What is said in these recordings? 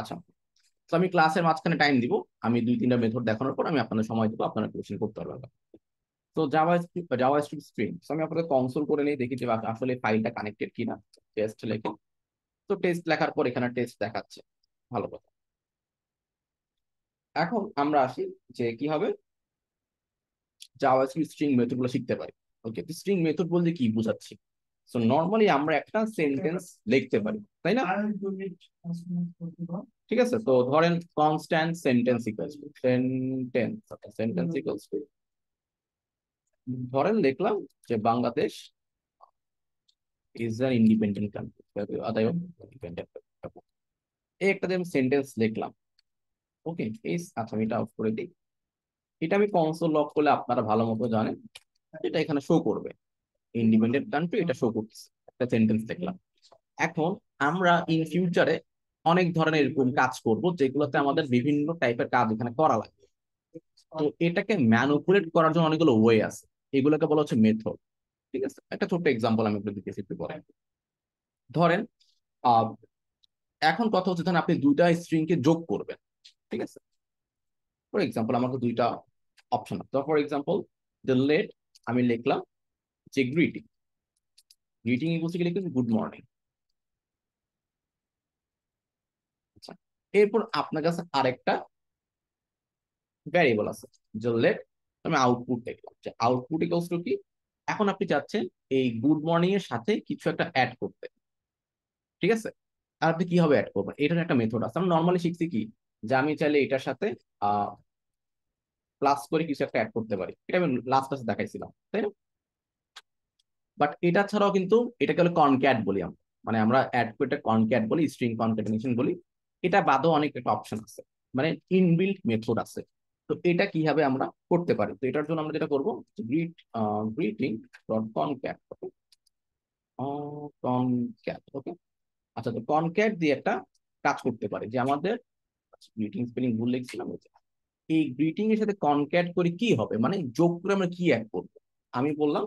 আচ্ছা তো আমি ক্লাসের মাঝখানে টাইম দিব আমি দুই তিনটা মেথড দেখানোর পর আমি আপনাদের সময় দেবো আপনারা কোশ্চেন করতে পারবেন তো জাভা জাভা স্ক্রিপ্ট স্ক্রিন তো আমি আপনাদের কনসোল করে নিয়ে দেখি যে আসলে ফাইলটা কানেক্টেড কিনা টেস্ট লেখে তো টেস্ট লেখার পর এখানে টেস্ট দেখাচ্ছে ভালো কথা এখন আমরা আসি যে কি হবে জাভা স্ক্রিপ্ট স্ট্রিং মেথডগুলো শিখতে পারি ওকে স্ট্রিং মেথড বলতে কি বোঝাচ্ছি সো নর্মালি আমরা একটা সেন্টেন্স লিখতে পারি তাই না ঠিক আছে তো ধরেন constant sentence equals to sentence sentence equals to ধরেন দেখলাম যে Bangladesh is an independent country আদায় ইন্ডিপেন্ডেন্ট এই একটা আমি সেন্টেন্স লিখলাম ওকে এই আচ্ছা আমি এটা অফ করে দিই এটা আমি কনসোল লক করলে আপনারা ভালো মতো জানেন এটা এখানে শো করবে ইন্ডিপেন্ডেন্ট কান্ট্রি এটা শো করতেছে একটা সেন্টেন্স দেখলাম এখন আমরা ইন ফিউচারে অনেক ধরনের এরকম কাজ করব যেগুলোতে আমাদের বিভিন্ন টাইপের কাজ এখানে করা লাগবে তো এটাকে ম্যানুপুলেট করার জন্য অনেকগুলো ওয়ে আছে এগুলোকে বলা হচ্ছে মেথড ঠিক আছে একটা ছোট্ট এক্সাম্পল আমি আপনাদের দিতেছি একটু পরে ধরেন এখন কথা হচ্ছে ধরেন আপনি দুইটা স্ট্রিংকে যোগ করবেন ঠিক আছে ফর এক্সাম্পল আমাকে দুইটা অপশন আছে ফর এক্সাম্পল দ্য লেট আমি লিখলাম হচ্ছে গ্রিটিং গ্রিটিং বলতে গেলে কিন্তু গুড মর্নিং এরপর আপনার কাছে আরেকটা ভ্যারিয়েবল আছে যে লেট আমি আউটপুট দেখলাম যে আউটপুট ইকলস টু কি এখন আপনি চাচ্ছেন এই গুড মর্নিং এর সাথে কিছু একটা অ্যাড করতে ঠিক আছে আর আপনি কিভাবে অ্যাড করবেন এটার একটা মেথড আছে আমরা নর্মালি শিখছি কি যে আমি চাইলে এটার সাথে প্লাস করে কিছু একটা অ্যাড করতে পারি এটা আমি লাস্ট ক্লাসে দেখাইছিলাম তাই না বাট এটা ছাড়াও কিন্তু এটাকে হলো কনক্যাট বলি আমরা মানে আমরা অ্যাড করে কনক্যাট বলি স্ট্রিং কনক্যাটেনেশন বলি এটা বাদও অনেক একটা অপশন আছে মানে ইনবিল্ট মেথড আছে তো এটা কিভাবে আমরা করতে পারি তো এটার জন্য আমরা যেটা করবো greet greeting dot concat okay concat okay আচ্ছা তো কনক্যাট দিয়ে একটা কাজ করতে পারে যে আমাদের গ্রিটিং স্পেলিং ভুল লিখছিলাম এই গ্রিটিং এর সাথে কনক্যাট করে কি হবে মানে যোগ করে আমরা কি অ্যাড করবো আমি বললাম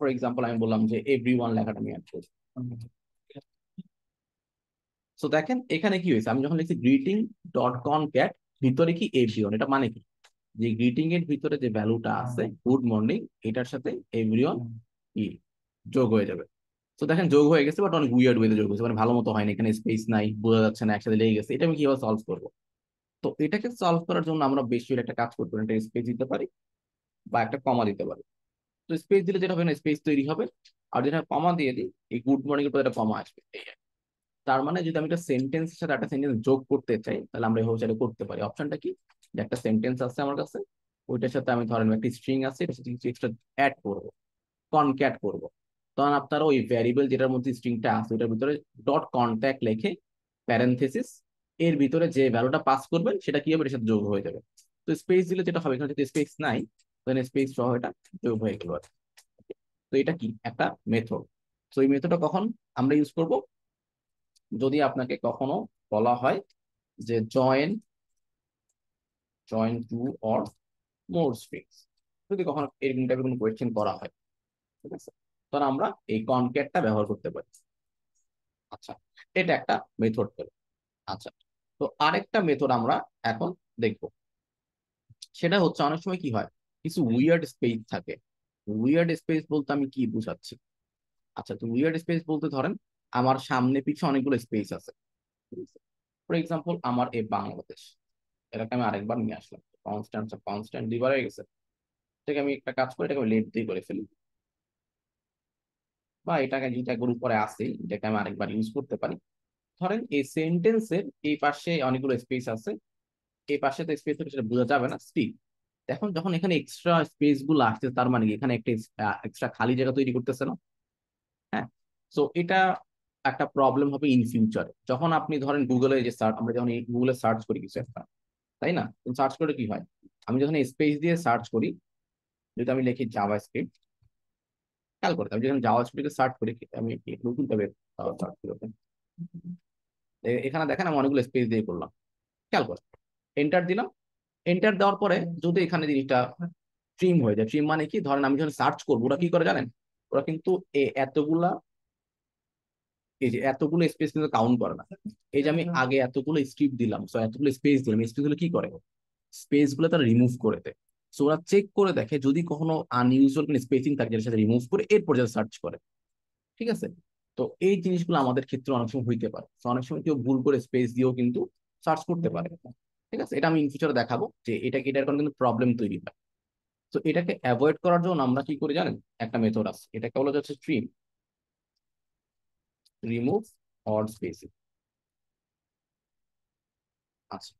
ফর এক্সাম্পল আমি বললাম যে এভরি ওয়ান লেখাটা আমি অ্যাড করছি সো দেখেন এখানে কি হয়েছে আমি যখন লিখছি গ্রিটিং ডট কন ক্যাট ভিতরে কি এভরি ওয়ান এটা মানে কি যে গ্রিটিং এর ভিতরে যে ভ্যালুটা আছে গুড মর্নিং এটার সাথে এভরি ওয়ান কি যোগ হয়ে যাবে তো দেখেন যোগ হয়ে গেছে বাট অনেক উইয়ার্ড ওয়েতে যোগ হয়েছে মানে ভালো মতো হয়নি এখানে স্পেস নাই বোঝা যাচ্ছে না একসাথে লেগে গেছে এটা আমি কিভাবে সলভ করবো তো এটাকে সলভ করার জন্য আমরা বেশি একটা কাজ করতে পারি একটা স্পেস দিতে পারি বা একটা কমা দিতে পারি তো স্পেস দিলে যেটা হবে না স্পেস তৈরি হবে আর যেটা কমা দিয়ে দিই এই গুড মর্নিং এর পর একটা কমা আসবে তার মানে যদি আমি একটা সেন্টেন্সের সাথে একটা সেন্টেন্স যোগ করতে চাই তাহলে আমরা এভাবে চাইলে করতে পারি অপশনটা কি যে একটা সেন্টেন্স আছে আমার কাছে ওইটার সাথে আমি ধরেন একটা স্ট্রিং আছে এটার সাথে কিছু এক্সট্রা অ্যাড করব কনক্যাট করব তখন আপনারা ওই ভ্যারিয়েবল যেটার মধ্যে স্ট্রিংটা আছে ওটার ভিতরে ডট কন্ট্যাক্ট লেখে প্যারেন্থেসিস এর ভিতরে যে ভ্যালুটা পাস করবেন সেটা কি হবে এর সাথে যোগ হয়ে যাবে তো স্পেস দিলে যেটা হবে এখানে যদি স্পেস নাই দেন স্পেস সহ এটা যোগ হয়ে গেল তো এটা কি একটা মেথড তো এই মেথডটা কখন আমরা ইউজ করব যদি আপনাকে কখনো বলা হয় যে join join two or more space যদি কখনো এরকম টাইপের কোনো কোয়েশ্চেন করা হয় ঠিক আছে তখন আমরা এই কনকেটটা ব্যবহার করতে পারি আচ্ছা এটা একটা মেথড পেল আচ্ছা তো আরেকটা মেথড আমরা এখন দেখব সেটা হচ্ছে অনেক সময় কি হয় কিছু উইয়ার্ড স্পেস থাকে উইয়ার্ড স্পেস বলতে আমি কি বুঝাচ্ছি আচ্ছা তো উইয়ার্ড স্পেস বলতে ধরেন আমার সামনে পিছু অনেকগুলো স্পেস আছে ফর এক্সাম্পল আমার এই বাংলাদেশ এটাকে আমি আরেকবার নিয়ে আসলাম কনস্ট্যান্ট কনস্ট্যান্ট দুইবার হয়ে গেছে এটাকে আমি একটা কাজ করে এটাকে লেট দিয়ে করে ফেলি বা এটাকে যেটা গুরু পরে আসে এটাকে আমি আরেকবার ইউজ করতে পারি ধরেন এই সেন্টেন্সের এই পাশে অনেকগুলো স্পেস আছে এই পাশে তো স্পেস সেটা বোঝা যাবে না স্টিল এখন যখন এখানে এক্সট্রা স্পেস গুলো আসছে তার মানে এখানে একটা এক্সট্রা খালি জায়গা তৈরি করতেছে না হ্যাঁ সো এটা একটা প্রবলেম হবে ইন ফিউচারে যখন আপনি ধরেন গুগলে যে সার্চ আমরা যখন গুগলে সার্চ করি কিছু একটা তাই না সার্চ করে কি হয় আমি যখন স্পেস দিয়ে সার্চ করি যদি আমি লিখি জাভা স্ক্রিপ্ট খেয়াল করতে আমি যখন জাভা স্ক্রিপ্টে সার্চ করি আমি নতুন তবে সার্চ করি এখানে দেখেন আমি অনেকগুলো স্পেস দিয়ে করলাম খেয়াল করো এন্টার দিলাম এন্টার দেওয়ার পরে যদি এখানে জিনিসটা ট্রিম হয়ে যায় ট্রিম মানে কি ধরেন আমি যখন সার্চ করবো ওরা কি করে জানেন ওরা কিন্তু এতগুলা এই যে এতগুলো স্পেস কিন্তু কাউন্ট করে না এই যে আমি আচ্ছা। আগে এতগুলো স্ক্রিপ্ট দিলাম সো এতগুলো স্পেস দিলাম স্পেস গুলো কি করে স্পেস গুলো তারা রিমুভ করে দেয় সো ওরা চেক করে দেখে যদি কখনো আনইউজুয়াল কোনো স্পেসিং থাকে যেটার সাথে রিমুভ করে এরপর যারা সার্চ করে ঠিক আছে তো এই জিনিসগুলো আমাদের ক্ষেত্রে অনেক সময় হইতে পারে অনেক সময় কেউ ভুল করে স্পেস দিয়েও কিন্তু সার্চ করতে পারে ঠিক আছে এটা আমি ইন ফিউচারে দেখাবো যে এটা কি এটার কারণে কিন্তু প্রবলেম তৈরি হয় তো এটাকে অ্যাভয়েড করার জন্য আমরা কি করি জানেন একটা মেথড আছে এটাকে বলা যাচ্ছে ট্রিম রিমুভ অড স্পেসিং আচ্ছা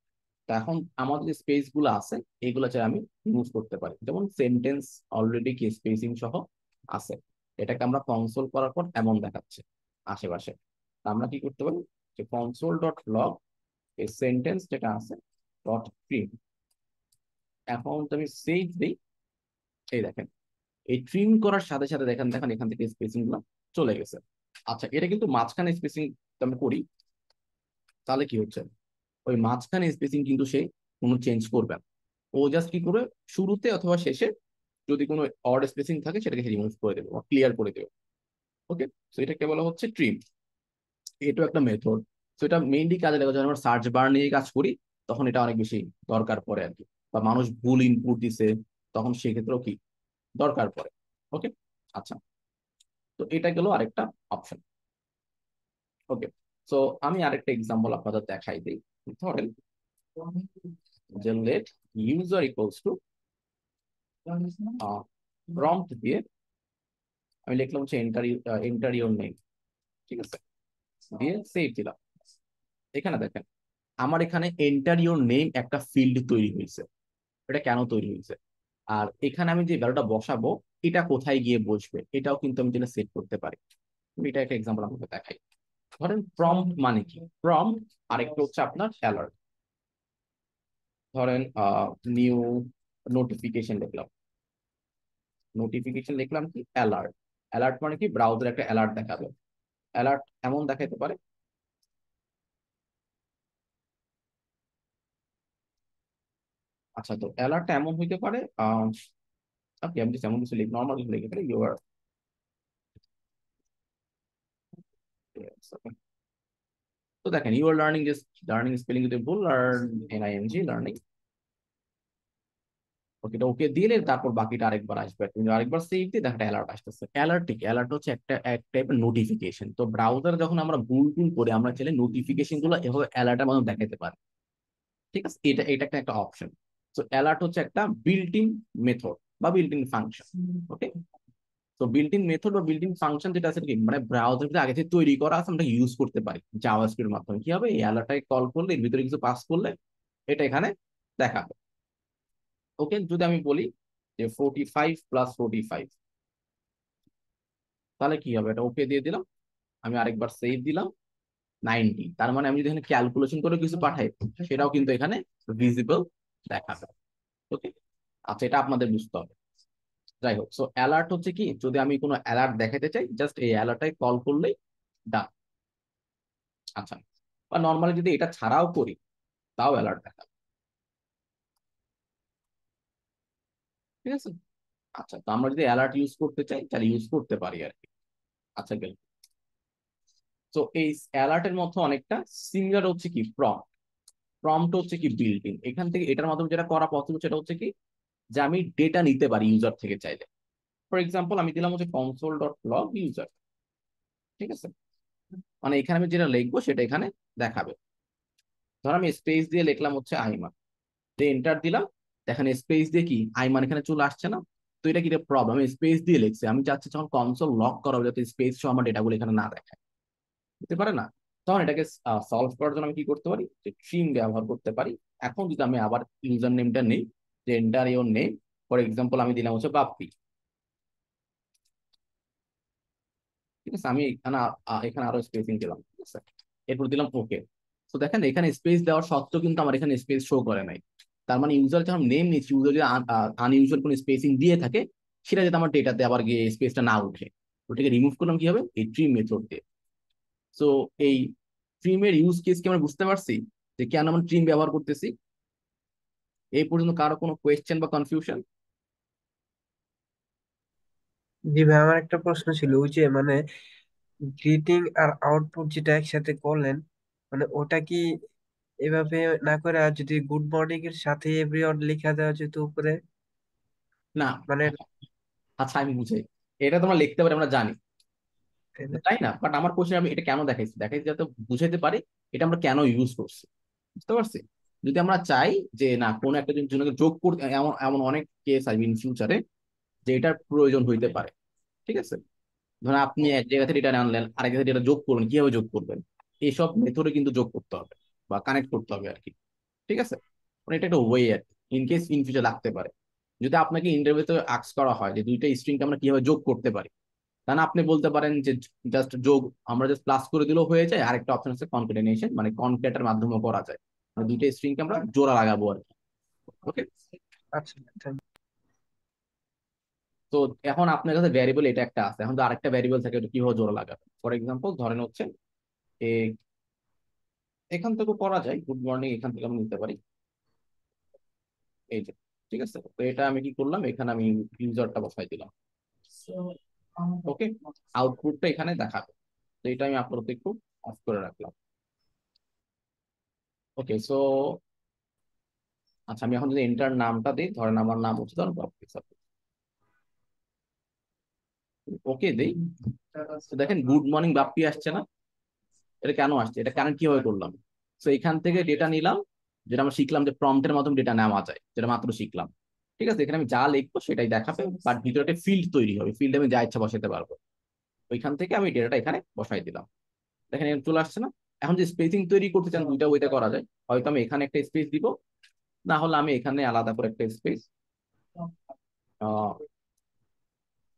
তা এখন আমাদের যে স্পেস গুলো আছে এইগুলো চাই আমি রিমুভ করতে পারি যেমন সেন্টেন্স অলরেডি কি স্পেসিং সহ আছে এটাকে আমরা কনসোল করার পর এমন দেখাচ্ছে আশেপাশে আমরা কি করতে পারি যে কনসোল ডট লগ এই সেন্টেন্স যেটা আছে ডট ট্রিম অ্যাকাউন্ট আমি সেভ দিই এই দেখেন এই ট্রিম করার সাথে সাথে দেখেন দেখেন এখান থেকে স্পেসিং গুলো চলে গেছে আচ্ছা এটা কিন্তু মাঝখানে স্পেসিং আমি করি তাহলে কি হচ্ছে ওই মাঝখানে স্পেসিং কিন্তু সে কোনো চেঞ্জ করবে না ও জাস্ট কি করবে শুরুতে অথবা শেষে যদি কোনো অড স্পেসিং থাকে সেটাকে রিমুভ করে দেবে বা ক্লিয়ার করে দেবে ওকে তো এটাকে বলা হচ্ছে ট্রিম এটাও একটা মেথড তো এটা মেইনলি কাজে লাগে যখন আমরা সার্চ বার নিয়ে কাজ করি তখন এটা অনেক বেশি দরকার পড়ে আর কি বা মানুষ ভুল ইনপুট দিছে তখন সেক্ষেত্রেও কি দরকার পড়ে ওকে আচ্ছা তো এটা গেল আরেকটা অপশন ওকে তো আমি আরেকটা এক্সাম্পল আপনাদের দেখাই দিই ধরেন যে let user equals to prompt দিয়ে আমি লিখলাম হচ্ছে এন্টার এন্টার ইউর নেম ঠিক আছে দিয়ে সেভ দিলাম এখানে দেখেন আমার এখানে এন্টার ইউর নেম একটা ফিল্ড তৈরি হয়েছে এটা কেন তৈরি হয়েছে আর এখানে আমি যে ভ্যালুটা বসাবো এটা কোথায় গিয়ে বসবে এটাও কিন্তু আমি যেটা সেট করতে পারি এটা একটা এক্সাম্পল আমাকে দেখাই ধরেন ফ্রম মানে কি ফ্রম আর একটা হচ্ছে আপনার অ্যালার্ট ধরেন নিউ নোটিফিকেশন দেখলাম নোটিফিকেশন দেখলাম কি অ্যালার্ট অ্যালার্ট মানে কি ব্রাউজার একটা অ্যালার্ট দেখাবে অ্যালার্ট এমন দেখাতে পারে আচ্ছা তো অ্যালার্টটা এমন হইতে পারে ওকে আমি যেমন কিছু লিখ নর্মাল কিছু লিখে পারি ইউর তো দেখেন ইউ আর লার্নিং যে লার্নিং স্পেলিং যদি ভুল learn N I N G learning okay এটা ওকে দিলে তারপর বাকিটা আরেকবার আসবে তুমি আরেকবার সেভ দিয়ে দেখা অ্যালার্ট আসতেছে অ্যালার্ট ঠিক অ্যালার্ট হচ্ছে একটা এক টাইপের নোটিফিকেশন তো ব্রাউজার যখন আমরা ভুল ভুল করে আমরা চাইলে নোটিফিকেশন গুলো এভাবে অ্যালার্টের মাধ্যমে দেখাতে পারি ঠিক আছে এটা এটা একটা একটা অপশন সো অ্যালার্ট হচ্ছে একটা বিল্ট ইন মেথড বা বিল্ট ইন ফাংশন ওকে তো বিল্ট ইন মেথড বা বিল্ট ইন ফাংশন যেটা আছে কি মানে ব্রাউজার আগে থেকে তৈরি করা আছে আমরা ইউজ করতে পারি জাভা স্ক্রিপ্টের মাধ্যমে কি হবে এই অ্যালার্টটাকে কল করলে এর ভিতরে কিছু পাস করলে এটা এখানে দেখাবে ওকে যদি আমি বলি যে forty five plus forty five তাহলে কি হবে এটা ওকে দিয়ে দিলাম আমি আরেকবার সেভ দিলাম নাইনটি তার মানে আমি যদি এখানে ক্যালকুলেশন করে কিছু পাঠাই সেটাও কিন্তু এখানে ভিজিবল দেখাবে ওকে আচ্ছা এটা আপনাদের বুঝতে হবে যাই হোক সো অ্যালার্ট হচ্ছে কি যদি আমি কোনো অ্যালার্ট দেখাতে চাই জাস্ট এই অ্যালার্টটাই কল করলেই ডান আচ্ছা বা নর্মালি যদি এটা ছাড়াও করি তাও অ্যালার্ট দেখাবে ঠিক আছে আচ্ছা তো আমরা যদি অ্যালার্ট ইউজ করতে চাই তাহলে ইউজ করতে পারি আর কি আচ্ছা গেল তো এই অ্যালার্টের মতো অনেকটা সিমিলার হচ্ছে কি প্রম্পট প্রম্পট হচ্ছে কি বিল্ট এখান থেকে এটার মাধ্যমে যেটা করা পসিবল সেটা হচ্ছে কি যে আমি ডেটা নিতে পারি ইউজার থেকে চাইলে ফর এক্সাম্পল আমি দিলাম হচ্ছে কনসোল ডট লগ ইউজার ঠিক আছে মানে এখানে আমি যেটা লিখবো সেটা এখানে দেখাবে ধর আমি স্পেস দিয়ে লিখলাম হচ্ছে আইমান তো এন্টার দিলাম দেখেন স্পেস দিয়ে কি আইমান এখানে চলে আসছে না তো এটা কি প্রবলেম আমি স্পেস দিয়ে লিখছি আমি চাচ্ছি যখন কনসোল লক করাবো যাতে স্পেস সহ আমার ডেটাগুলো এখানে না দেখায় বুঝতে পারে না তখন এটাকে সলভ করার জন্য আমি কি করতে পারি যে ট্রিম ব্যবহার করতে পারি এখন যদি আমি আবার ইউজার নেমটা নেই যে enter your name for example আমি দিলাম হচ্ছে বাপ্পি ঠিক আছে আমি এখানে এখানে আরো স্পেসিং দিলাম ঠিক আছে এরপর দিলাম ওকে তো দেখেন এখানে স্পেস দেওয়ার সত্ত্বেও কিন্তু আমার এখানে স্পেস শো করে নাই তার মানে ইউজার যখন নেম নিচ্ছি ইউজার যদি আনইউজুয়াল কোনো স্পেসিং দিয়ে থাকে সেটা যদি আমার ডেটাতে আবার গিয়ে স্পেসটা না উঠে ওটাকে রিমুভ করলাম কি হবে এই ট্রিম মেথড দিয়ে সো এই ট্রিমের ইউজ কেস কি আমরা বুঝতে পারছি যে কেন আমরা ট্রিম ব্যবহার করতেছি এই পর্যন্ত কারো কোনো কোয়েশ্চেন বা কনফিউশন জি ভাই আমার একটা প্রশ্ন ছিল ওই যে মানে গ্রিটিং আর আউটপুট যেটা একসাথে করলেন মানে ওটা কি এভাবে না করে আর যদি গুড মর্নিং এর সাথে এভরিওয়ান লেখা দেওয়া যেত উপরে না মানে আচ্ছা আমি বুঝাই এটা তোমরা লিখতে পারি আমরা জানি তাই না বাট আমার কোশ্চেন আমি এটা কেন দেখাইছি দেখাইছি যাতে বুঝাইতে পারি এটা আমরা কেন ইউজ করছি বুঝতে পারছি যদি আমরা চাই যে না কোন একটা জনকে যোগ করতে এমন এমন অনেক কেস আসবে ইন ফিউচারে যে এটার প্রয়োজন হইতে পারে ঠিক আছে ধরেন আপনি এক জায়গা থেকে এটা আনলেন আরেক জায়গা থেকে এটা যোগ করবেন কিভাবে যোগ করবেন এইসব মেথডে কিন্তু যোগ করতে হবে বা কানেক্ট করতে হবে আর কি ঠিক আছে মানে এটা একটা ওয়ে আর ইন কেস ইন ফিউচার লাগতে পারে যদি আপনাকে ইন্টারভিউতে আক্স করা হয় যে দুইটা স্ট্রিংকে আমরা কিভাবে যোগ করতে পারি তা না আপনি বলতে পারেন যে জাস্ট যোগ আমরা জাস্ট প্লাস করে দিলেও হয়ে যায় আরেকটা অপশন আছে কনকেটেনেশন মানে কনকেটের মাধ্যমে করা যায় মানে দুইটা স্ট্রিংকে আমরা জোড়া লাগাবো আর কি ওকে আচ্ছা, তো এখন আপনার কাছে ভ্যারিয়েবল এটা একটা আছে এখন তো আরেকটা ভ্যারিয়েবল থাকে এটা কিভাবে জোড়া লাগাবে ফর এক্সাম্পল ধরেন হচ্ছে এখান থেকেও করা যায় গুড মর্নিং এখান থেকে আমি নিতে পারি এই যে ঠিক আছে তো এটা আমি কি করলাম এখানে আমি ইউজারটা বসাই দিলাম ওকে oh. আউটপুটটা এখানে দেখাবে তো এটা আমি আপাতত একটু অফ করে রাখলাম ওকে সো আচ্ছা আমি এখন যদি এন্টার নামটা দিই ধরেন আমার নাম হচ্ছে ধরেন ওকে দেই দেখেন গুড মর্নিং বাপ্পি আসছে না এটা কেন আসছে এটা কারণ কিভাবে করলাম তো এখান থেকে ডেটা নিলাম যেটা আমরা শিখলাম যে প্রম্পটের মাধ্যমে ডেটা নেওয়া যায় যেটা মাত্র শিখলাম ঠিক আছে এখানে আমি যা লিখবো সেটাই দেখাবে বাট ভিতরে একটা ফিল্ড তৈরি হবে ফিল্ড আমি যা ইচ্ছা বসাতে পারবো ওইখান থেকে আমি ডেটাটা এখানে বসাই দিলাম দেখেন এখানে চলে আসছে না এখন যে স্পেসিং তৈরি করতে চান দুইটা ওইটা করা যায় হয়তো আমি এখানে একটা স্পেস দিব না হলে আমি এখানে আলাদা করে একটা স্পেস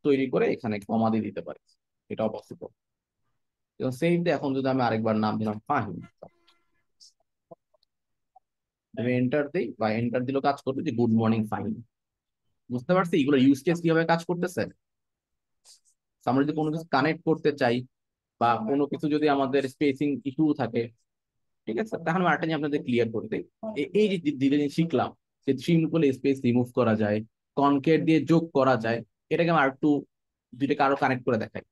তৈরি করে এখানে কমা দিয়ে দিতে পারি এটাও পসিবল সেম এখন যদি আমি আরেকবার নাম দিলাম ফাহিম আমি এন্টার দিই বা এন্টার দিলেও কাজ করবে যে গুড মর্নিং ফাহিম বুঝতে পারছি এগুলো ইউজ কেস কিভাবে কাজ করতেছে আমরা যদি কোনো কিছু কানেক্ট করতে চাই বা কোনো কিছু যদি আমাদের স্পেসিং ইস্যু থাকে ঠিক আছে তাহলে আরেকটা আপনাদের ক্লিয়ার করতে এই যে দিলে শিখলাম যে থ্রি স্পেস রিমুভ করা যায় কনকেট দিয়ে যোগ করা যায় এটাকে আমি আর একটু দুইটাকে আরো কানেক্ট করে দেখাই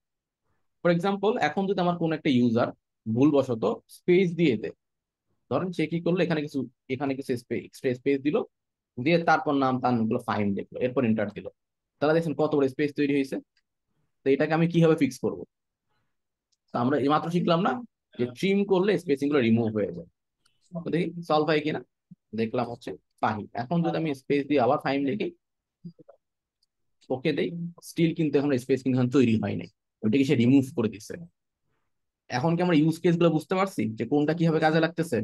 ফর এক্সাম্পল এখন যদি আমার কোনো একটা ইউজার ভুলবশত স্পেস দিয়ে দেয় ধরেন সে কি করলো এখানে কিছু এখানে কিছু স্পেস দিল দিয়ে তারপর নাম তানগুলো ফাইন দেখলো এরপর ইন্টার দিল তারা দেখছেন কত বড় স্পেস তৈরি হয়েছে তো এটাকে আমি কিভাবে ফিক্স করব তো আমরা এইমাত্র শিখলাম না যে ট্রিম করলে স্পেসিং গুলো রিমুভ হয়ে যায় দেখি সলভ হয় কিনা দেখলাম হচ্ছে পাহি এখন যদি আমি স্পেস দিয়ে আবার ফাইন লিখি ওকে দেই স্টিল কিন্তু এখন স্পেস কিন্তু তৈরি হয় নাই ওইটাকে সে রিমুভ করে দিচ্ছে এখন কি আমরা ইউজ কেস গুলো বুঝতে পারছি যে কোনটা কিভাবে কাজে লাগতেছে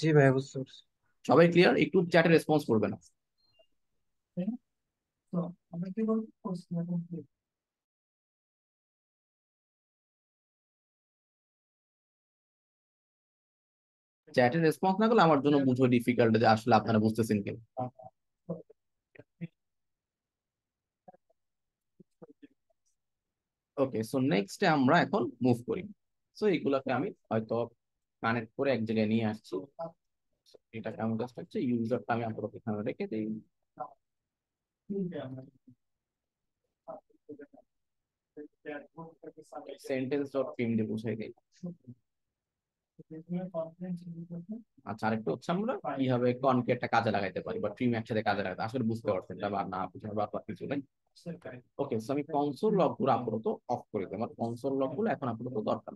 জি ভাই বুঝতে পারছি সবাই ক্লিয়ার একটু চ্যাটে রেসপন্স করবে না চ্যাটে রেসপন্স না করলে আমার জন্য বুঝো ডিফিকাল্ট যে আসলে আপনারা বুঝতেছেন কেন ওকে সো নেক্সটে আমরা এখন মুভ করি সো এইগুলাকে আমি হয়তো কানেক্ট করে এক জায়গায় নিয়ে আসছি এটা কেমন কাজ হচ্ছে ইউজারটা আমি আপাতত এখানে রেখে দিই সেন্টেন্স ডট পিম দিয়ে দিই আচ্ছা আরেকটা হচ্ছে আমরা কিভাবে কনকে একটা কাজে লাগাইতে পারি বা ট্রিম একসাথে কাজে লাগাতে আসলে বুঝতে পারছেন এটা বা না বুঝার ব্যাপার কিছু নাই ওকে সো আমি কনসোল লগ গুলো আপাতত অফ করে দিই আমার কনসোল লক গুলো এখন আপাতত দরকার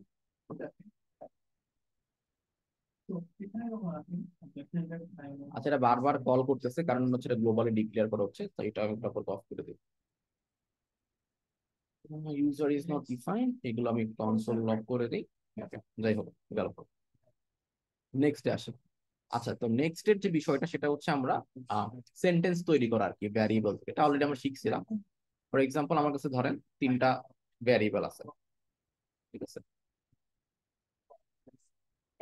আচ্ছা এটা বারবার কল করতেছে কারণ হচ্ছে এটা গ্লোবালি ডিক্লেয়ার করা হচ্ছে তো এটা আমি একবার অফ করে দিই ইউজার ইজ নট ডিফাইন এগুলো আমি কনসোল লক করে দিই যাই হোক গেল নেক্সটে আসি আচ্ছা তো নেক্সট এর যে বিষয়টা সেটা হচ্ছে আমরা সেন্টেন্স তৈরি করা আর কি ভ্যারিয়েবল এটা অলরেডি আমরা শিখছিলাম ফর এক্সাম্পল আমার কাছে ধরেন তিনটা ভ্যারিয়েবল আছে ঠিক আছে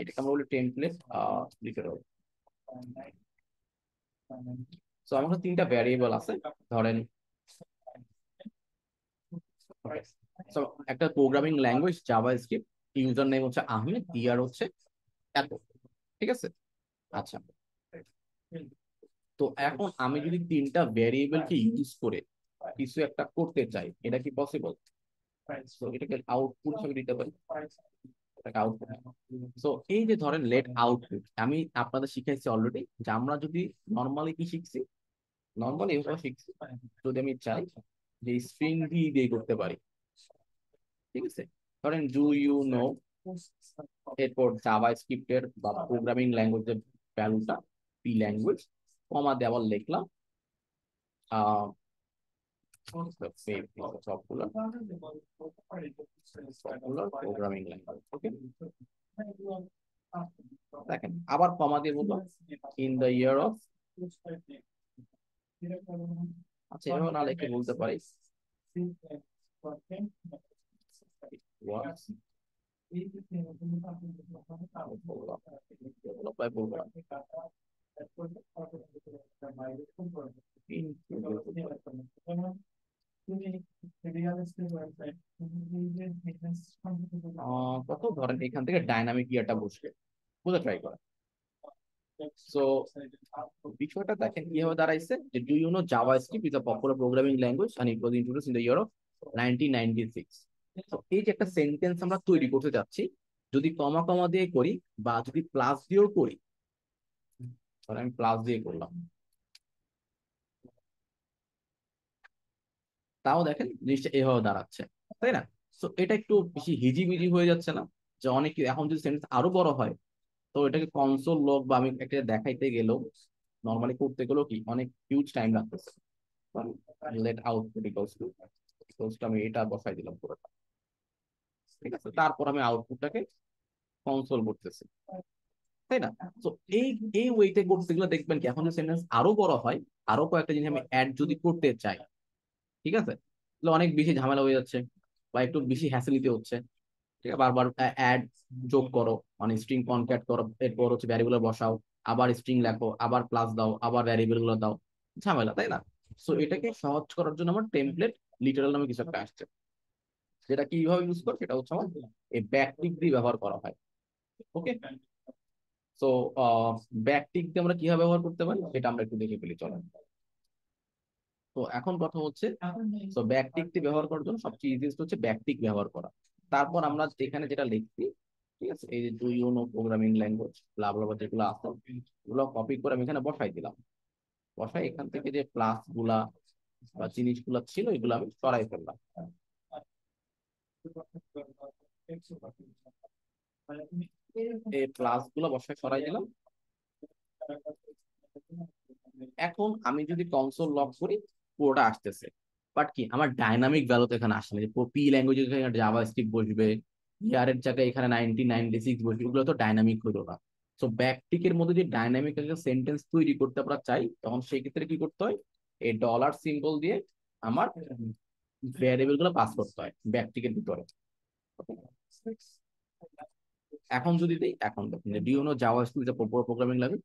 এটাকে আমরা বলি টেমপ্লেট লিফেরল সো আমার কাছে তিনটা ভ্যারিয়েবল আছে ধরেন একটা programming language JavaScript user name হচ্ছে আহমেদ ইয়ার হচ্ছে এত ঠিক আছে আচ্ছা তো এখন আমি যদি তিনটা ভ্যারিয়েবলকে ইউজ করে কিছু একটা করতে চাই এটা কি পসিবল এটাকে আউটপুট হিসেবে দিতে পারি এই যে ধরেন লেট আউটপুট আমি আপনাদের শিখাইছি অলরেডি যে আমরা যদি নর্মালি কি শিখছি নর্মালি এভাবে শিখছি যদি আমি চাই যে স্ক্রিন ভি দিয়ে করতে পারি ঠিক আছে ধরেন ডু ইউ নো এরপর জাভা স্ক্রিপ্টের বা প্রোগ্রামিং ল্যাঙ্গুয়েজের ভ্যালুটা পি ল্যাঙ্গুয়েজ কমা দিয়ে লিখলাম আহ the faith is a popular, popular programming language. Okay. দেখেন আবার কমা দিয়ে বলবো ইন দ্য ইয়ার অফ আচ্ছা এভাবে না লিখে বলতে পারি বলবো কত ধরেন এখান থেকে ডাইনামিক ইয়ারটা বসবে বুঝে ট্রাই করা সো বিষয়টা দেখেন কিভাবে দাঁড়াইছে যে do you know JavaScript is a popular programming language and it was introduce in the year of nineteen ninety six এই যে একটা সেন্টেন্স আমরা তৈরি করতে যাচ্ছি যদি কমা কমা দিয়ে করি বা যদি প্লাস দিয়েও করি আমি প্লাস দিয়ে করলাম তাও দেখেন জিনিসটা এভাবে দাঁড়াচ্ছে তাই না তো এটা একটু বেশি হিজিবিজি হয়ে যাচ্ছে না যে অনেক এখন যদি সেন্টেন্স আরো বড় হয় তো এটাকে কনসোল লোক বা আমি একটা দেখাইতে গেলেও নর্মালি করতে গেলেও কি অনেক হিউজ টাইম লাগতেছে লেট আউটপুট ইকুয়ালস টু সোর্সটা আমি এটা বসাই দিলাম পুরোটা ঠিক আছে তারপর আমি আউটপুটটাকে কনসোল করতেছি তাই না তো এই এই ওয়েতে করতে গেলে দেখবেন কি এখন সেন্টেন্স আরো বড় হয় আরো কয়েকটা জিনিস আমি অ্যাড যদি করতে চাই ঠিক আছে তাহলে অনেক বেশি ঝামেলা হয়ে যাচ্ছে বা একটু বেশি হ্যাসেল নিতে হচ্ছে ঠিক আছে বারবার অ্যাড যোগ করো মানে স্ট্রিং কনক্যাট করো এরপর হচ্ছে ভ্যারিয়েবল বসাও আবার স্ট্রিং লেখো আবার প্লাস দাও আবার ভ্যারিয়েবল দাও ঝামেলা তাই না সো এটাকে সহজ করার জন্য আমার টেমপ্লেট লিটারাল নামে কিছু একটা আসছে যেটা কিভাবে ইউজ করো সেটা হচ্ছে আমার এই ব্যাকটিক দিয়ে ব্যবহার করা হয় ওকে সো ব্যাকটিক দিয়ে আমরা কিভাবে ব্যবহার করতে পারি সেটা আমরা একটু দেখে ফেলি চলেন তো এখন কথা হচ্ছে তো ব্যাকটিকটি ব্যবহার করার জন্য সবচেয়ে ইজিয়েস্ট হচ্ছে ব্যক্তিক ব্যবহার করা তারপর আমরা এখানে যেটা লিখছি ঠিক আছে এই যে to you know programming language love যেগুলো আছে ওগুলো কপি করে আমি এখানে বসাই দিলাম বসাই এখান থেকে যে প্লাস গুলা বা জিনিসগুলা ছিল এগুলো আমি সরাই ফেললাম এই প্লাস গুলো বসায় সরাই দিলাম এখন আমি যদি কনসোল লক করি পুরোটা আসতেছে বাট কি আমার ডাইনামিক ভ্যালু তো এখানে আসে না পি ল্যাঙ্গুয়েজ এখানে জাভা স্ক্রিপ্ট বসবে ইয়ারের জায়গায় এখানে নাইনটি নাইনটি সিক্স বসবে এগুলো তো ডাইনামিক হলো না সো ব্যাকটিকের মধ্যে যে ডাইনামিক একটা সেন্টেন্স তৈরি করতে আমরা চাই তখন সেই ক্ষেত্রে কি করতে হয় এই ডলার সিম্বল দিয়ে আমার ভ্যারিয়েবল গুলো পাস করতে হয় ব্যাকটিকের ভিতরে এখন যদি দেই এখন দেখুন do you know JavaScript programming লাগে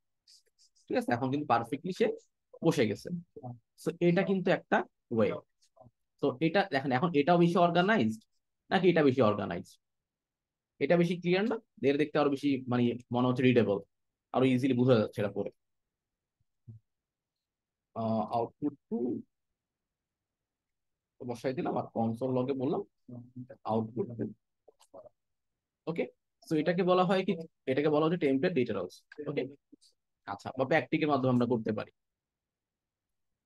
ঠিক আছে এখন কিন্তু পারফেক্টলি সে বসে গেছে সো এটা কিন্তু একটা ওয়ে তো এটা দেখেন এখন এটাও বেশি অর্গানাইজড নাকি এটা বেশি অর্গানাইজড এটা বেশি ক্লিয়ার না এর দেখতে আরো বেশি মানে মনে হচ্ছে রিডেবল আরো ইজিলি বোঝা যাচ্ছে এটা পরে আউটপুট টু বসাই দিলাম আর কনসোল লগে বললাম আউটপুট ওকে সো এটাকে বলা হয় কি এটাকে বলা হচ্ছে টেমপ্লেট ওকে আচ্ছা বা ব্যাকটিকের মাধ্যমে আমরা করতে পারি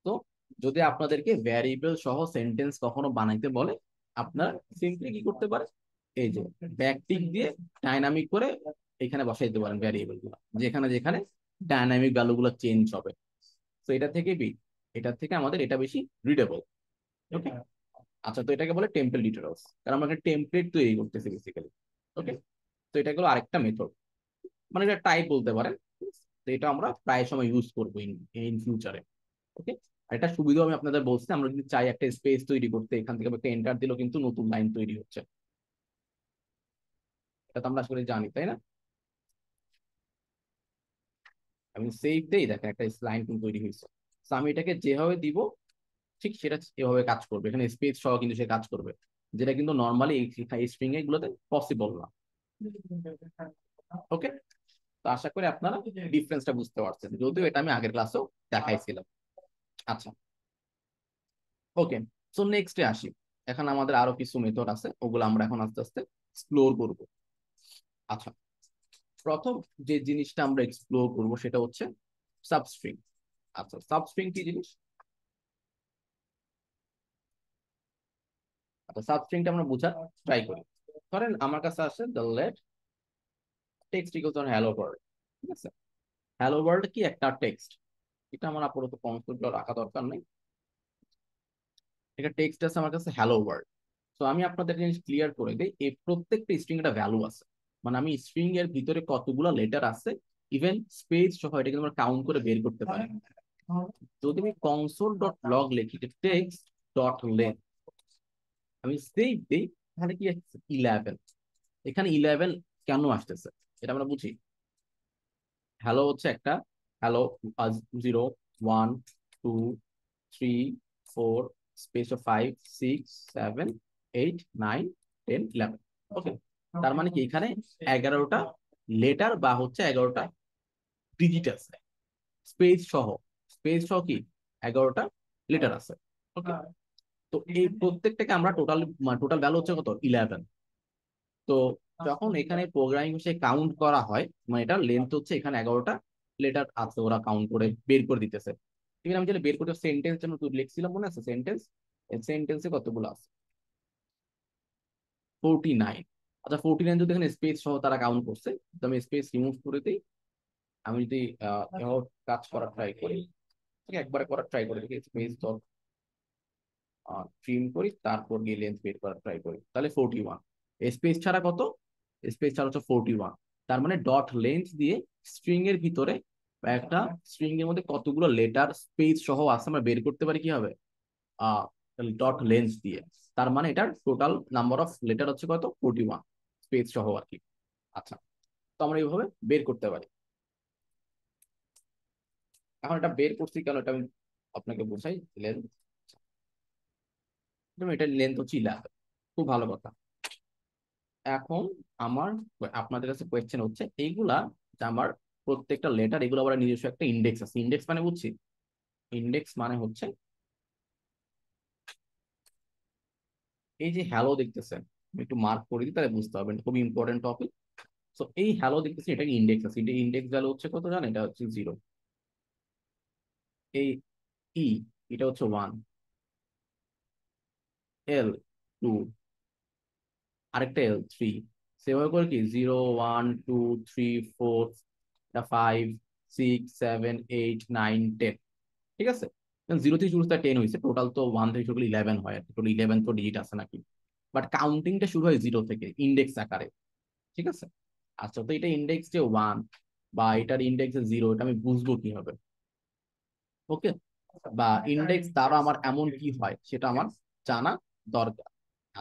তো যদি আপনাদেরকে ভ্যারিয়েবল সহ সেন্টেন্স কখনো বানাইতে বলে আপনারা সিম্পলি কি করতে পারেন এই যে ব্যাকটিক দিয়ে ডাইনামিক করে এখানে বসাইতে পারেন ভ্যারিয়েবল গুলো যেখানে যেখানে ডাইনামিক ভ্যালু গুলো চেঞ্জ হবে তো এটা থেকে বি এটা থেকে আমাদের এটা বেশি রিডেবল ওকে আচ্ছা তো এটাকে বলে টেম্পল ডিটেলস কারণ আমরা একটা টেমপ্লেট তৈরি করতেছি বেসিক্যালি ওকে তো এটা হলো আরেকটা মেথড মানে এটা টাইপ বলতে পারেন তো এটা আমরা প্রায় সময় ইউজ করবো ইন ইন ফিউচারে ওকে একটা সুবিধা আমি আপনাদের বলছি আমরা যদি চাই একটা স্পেস তৈরি করতে এখান থেকে একটা এন্টার দিলেও কিন্তু নতুন লাইন তৈরি হচ্ছে এটা তো আমরা আসলে জানি তাই না আমি সেভ দেই দেখেন একটা লাইন কিন্তু তৈরি হয়েছে তো আমি এটাকে যেভাবে দিব ঠিক সেটা এভাবে কাজ করবে এখানে স্পেস সহ কিন্তু সে কাজ করবে যেটা কিন্তু নর্মালি এই এগুলোতে পসিবল না ওকে তো আশা করি আপনারা ডিফারেন্সটা বুঝতে পারছেন যদিও এটা আমি আগের ক্লাসেও দেখাইছিলাম আচ্ছা ওকে সো নেক্সটে আসি এখন আমাদের আরো কিছু মেথড আছে ওগুলো আমরা এখন আস্তে আস্তে এক্সপ্লোর করব আচ্ছা প্রথম যে জিনিসটা আমরা এক্সপ্লোর করব সেটা হচ্ছে সাবস্ট্রিং আচ্ছা সাবস্ট্রিং কি জিনিস আচ্ছা সাবস্ট্রিংটা আমরা বোঝার ট্রাই করি ধরেন আমার কাছে আছে the let text equal hello world ঠিক আছে হ্যালো ওয়ার্ল্ড কি একটা টেক্সট এটা আমার আপাতত কনসেপ্ট রাখা দরকার নেই এটা টেক্সট আছে আমার কাছে হ্যালো ওয়ার্ড তো আমি আপনাদের জিনিস ক্লিয়ার করে দিই এই প্রত্যেকটা স্ট্রিং একটা ভ্যালু আছে মানে আমি স্ট্রিং এর ভিতরে কতগুলো লেটার আছে ইভেন স্পেস সহ এটা কিন্তু আমরা কাউন্ট করে বের করতে পারি যদি আমি কনসোল ডট লগ লিখি টেক্সট ডট লেন আমি সেভ দিই তাহলে কি আসছে ইলেভেন এখানে ইলেভেন কেন আসতেছে এটা আমরা বুঝি হ্যালো হচ্ছে একটা hello uh, one two three four space space of seven eight nine ten eleven okay তার মানে কি এখানে এগারোটা লেটার বা হচ্ছে এগারোটা ডিজিট আছে স্পেস সহ স্পেস সহ কি এগারোটা লেটার আছে তো এই প্রত্যেকটাকে আমরা টোটাল টোটাল ভ্যালু হচ্ছে কত ইলেভেন তো যখন এখানে প্রোগ্রামিং সে কাউন্ট করা হয় মানে এটা লেন্থ হচ্ছে এখানে এগারোটা লেটার আছে ওরা কাউন্ট করে বের করে দিতেছে ঠিক আছে আমি যেটা বের করে সেন্টেন্স যেন তুই লিখছিলাম মনে আছে সেন্টেন্স সেন্টেন্সে কতগুলো আছে ফোরটি নাইন আচ্ছা ফোরটি নাইন যদি এখানে স্পেস সহ তারা কাউন্ট করছে তো আমি স্পেস রিমুভ করে দিই আমি যদি কাজ করার ট্রাই করি একবার করার ট্রাই করে দেখি স্পেস ডট ট্রিম করি তারপর গিয়ে লেন্থ বের করার ট্রাই করি তাহলে ফোরটি ওয়ান স্পেস ছাড়া কত স্পেস ছাড়া হচ্ছে ফোরটি ওয়ান তার মানে ডট লেন্থ দিয়ে স্ট্রিং এর ভিতরে একটা স্ট্রিং এর মধ্যে কতগুলো লেটার স্পেস সহ আছে আমরা বের করতে পারি কি হবে ডট লেন্স দিয়ে তার মানে এটার টোটাল নাম্বার অফ লেটার হচ্ছে কত ফোরটি ওয়ান স্পেস সহ আর কি আচ্ছা তো আমরা এইভাবে বের করতে পারি এখন এটা বের করছি কেন এটা আমি আপনাকে বোঝাই লেন্থ আচ্ছা, এটা লেন্থ হচ্ছে ইলেভেন খুব ভালো কথা এখন আমার আপনাদের কাছে কোয়েশ্চেন হচ্ছে এইগুলা আমার প্রত্যেকটা লেটার এগুলো আবার নিজস্ব একটা ইন্ডেক্স আছে ইন্ডেক্স মানে বুঝছি ইন্ডেক্স মানে হচ্ছে এই যে হ্যালো দেখতেছেন একটু মার্ক করে দিই তাহলে বুঝতে পারবেন খুব ইম্পর্টেন্ট টপিক সো এই হ্যালো দেখতেছেন এটা ইন্ডেক্স আছে এটা ইন্ডেক্স ভ্যালু হচ্ছে কত জানেন এটা হচ্ছে জিরো এই ই e, এটা হচ্ছে ওয়ান এল টু আরেকটা এল থ্রি সেভাবে করে কি zero one two three four এটা five six seven eight nine ten ঠিক আছে জিরো থেকে শুরু টেন হয়েছে টোটাল তো ওয়ান থেকে শুরু ইলেভেন হয় টোটাল ইলেভেন তো ডিজিট আছে নাকি বাট কাউন্টিংটা শুরু হয় জিরো থেকে ইন্ডেক্স আকারে ঠিক আছে আচ্ছা তো এটা ইন্ডেক্স যে ওয়ান বা এটার ইন্ডেক্স যে জিরো এটা আমি বুঝবো কি হবে ওকে বা ইন্ডেক্স তারা আমার এমন কি হয় সেটা আমার জানা দরকার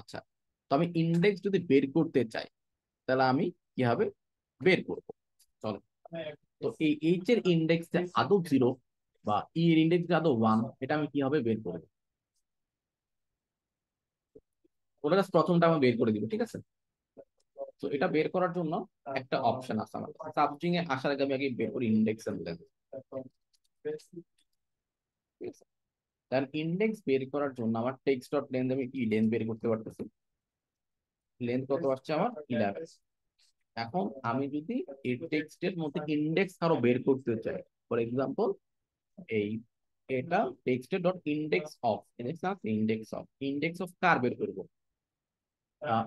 আচ্ছা তো আমি ইন্ডেক্স যদি বের করতে চাই তাহলে আমি কি হবে বের করব চলো তো এই এইচ এর ইন্ডেক্সটা আদৌ জিরো বা ই e এর ইন্ডেক্সটা আদৌ ওয়ান এটা আমি কিভাবে বের করব ওটা প্রথমটা আমি বের করে দিব ঠিক আছে তো এটা বের করার জন্য একটা অপশন আছে আমার সাবজিং এ আসার আগে আমি আগে বের করি ইন্ডেক্স তার ইন্ডেক্স বের করার জন্য আমার টেক্সট ডট লেন্থ আমি কি e লেন্থ বের করতে পারতেছি লেন্থ কত আসছে আমার 11 এখন আমি যদি এই টেক্সটের মধ্যে ইন্ডেক্স আরো বের করতে চাই ফর এক্সাম্পল এই এটা text dot index of index of index of কার বের করবো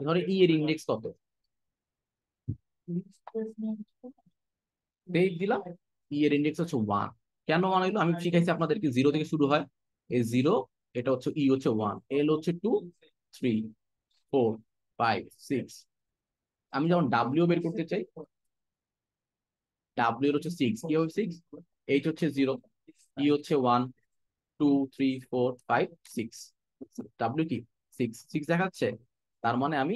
ধরো ই e এর ইন্ডেক্স কত দিলাম ই e এর ইন্ডেক্স হচ্ছে ওয়ান কেন ওয়ান হইলো আমি শিখাইছি আপনাদেরকে জিরো থেকে শুরু হয় এই জিরো এটা হচ্ছে ই e হচ্ছে ওয়ান এল হচ্ছে two three four five six আমি যখন ডাব্লিউ বের করতে চাই ডাব্লিউ হচ্ছে সিক্স কি হবে সিক্স এইচ হচ্ছে জিরো ই হচ্ছে one two three four five six W কি সিক্স সিক্স দেখাচ্ছে তার মানে আমি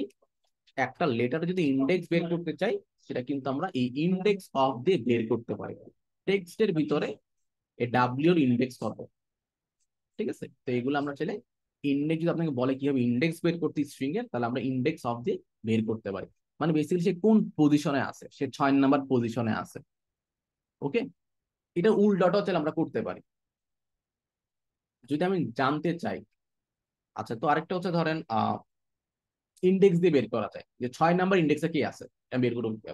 একটা লেটার যদি ইন্ডেক্স বের করতে চাই সেটা কিন্তু আমরা এই ইন্ডেক্স অফ দিয়ে বের করতে পারি টেক্সটের ভিতরে এই ডাব্লিউর ইন্ডেক্স কত ঠিক আছে তো এগুলো আমরা চাইলে ইন্ডেক্স যদি আপনাকে বলে কিভাবে ইন্ডেক্স বের করতে স্ট্রিং এর তাহলে আমরা ইন্ডেক্স অফ দিয়ে বের করতে পারি মানে বেসিক্যালি সে কোন পজিশনে আছে সে ছয় নাম্বার পজিশনে আছে ওকে এটা উল্টাটাও চাইলে আমরা করতে পারি যদি আমি জানতে চাই আচ্ছা তো আরেকটা হচ্ছে ধরেন ইন্ডেক্স দিয়ে বের করা যায় যে ছয় নাম্বার ইন্ডেক্সে কি আছে এটা বের করে দিতে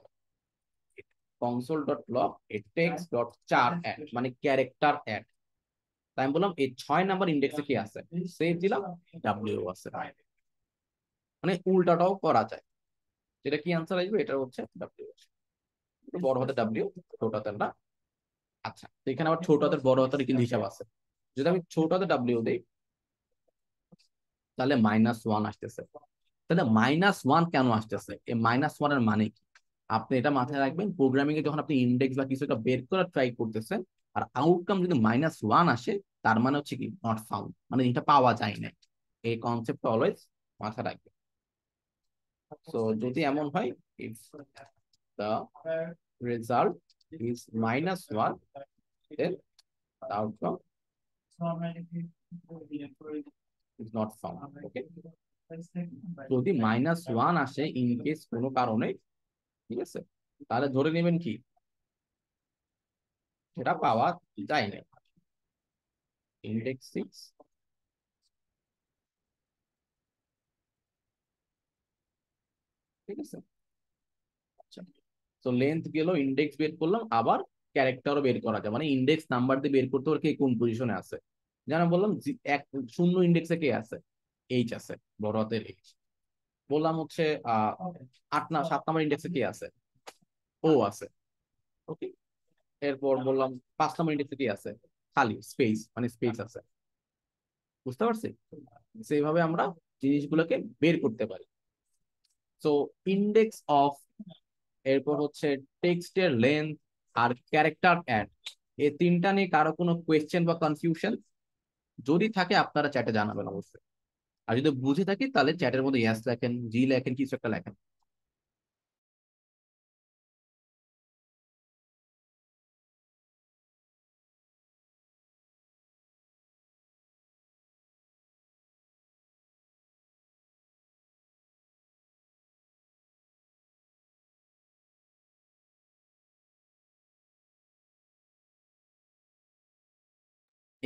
console dot log text dot char at মানে ক্যারেক্টার অ্যাড তাই আমি বললাম এই ছয় নাম্বার ইন্ডেক্সে কি আছে সেভ দিলাম ডাব্লিউ আছে মানে উল্টাটাও করা যায় যেটা কি আনসার আসবে এটা হচ্ছে ডাব্লিউ বড় হাতে ডাব্লিউ ছোট হাতের না আচ্ছা তো এখানে আবার ছোট হাতের বড় হাতের কিন্তু হিসাব আছে যদি আমি ছোট হাতে ডাব্লিউ দেই তাহলে মাইনাস ওয়ান আসতেছে তাহলে মাইনাস ওয়ান কেন আসতেছে এই মাইনাস ওয়ান এর মানে কি আপনি এটা মাথায় রাখবেন প্রোগ্রামিং এ যখন আপনি ইন্ডেক্স বা কিছু একটা বের করার ট্রাই করতেছেন আর আউটকাম যদি মাইনাস ওয়ান আসে তার মানে হচ্ছে কি নট ফাউন্ড মানে এটা পাওয়া যায় না এই কনসেপ্ট অলওয়েজ মাথায় রাখবেন সো যদি এমন হয় if the result is minus one then the outcome is not found. Okay. যদি মাইনাস ওয়ান আসে ইন কেস কোনো কারণে ঠিক আছে তাহলে ধরে নেবেন কি সেটা পাওয়া যায় না ইন্ডেক্স সিক্স ঠিক আছে আচ্ছা তো লেন্থ গেল ইন্ডেক্স বের করলাম আবার ক্যারেক্টারও বের করা যায় মানে ইন্ডেক্স নাম্বার দিয়ে বের করতে পারবে কে কোন পজিশনে আছে জানা বললাম এক শূন্য ইন্ডেক্সে কে আছে এইচ আছে বড় এইচ বললাম হচ্ছে আট না সাত নাম্বার ইন্ডেক্সে কে আছে ও আছে ওকে এরপর বললাম পাঁচ নাম্বার ইন্ডেক্সে কি আছে খালি স্পেস মানে স্পেস আছে বুঝতে পারছি সেইভাবে আমরা জিনিসগুলোকে বের করতে পারি সো ইন্ডেক্স অফ এরপর হচ্ছে টেক্সটের লেন্থ আর ক্যারেক্টার অ্যাড এই তিনটা নিয়ে কারো কোনো কোয়েশ্চেন বা কনফিউশন যদি থাকে আপনারা চ্যাটে জানাবেন অবশ্যই আর যদি বুঝে থাকি তাহলে চ্যাটের মধ্যে ইয়াস লেখেন জি লেখেন কিছু একটা লেখেন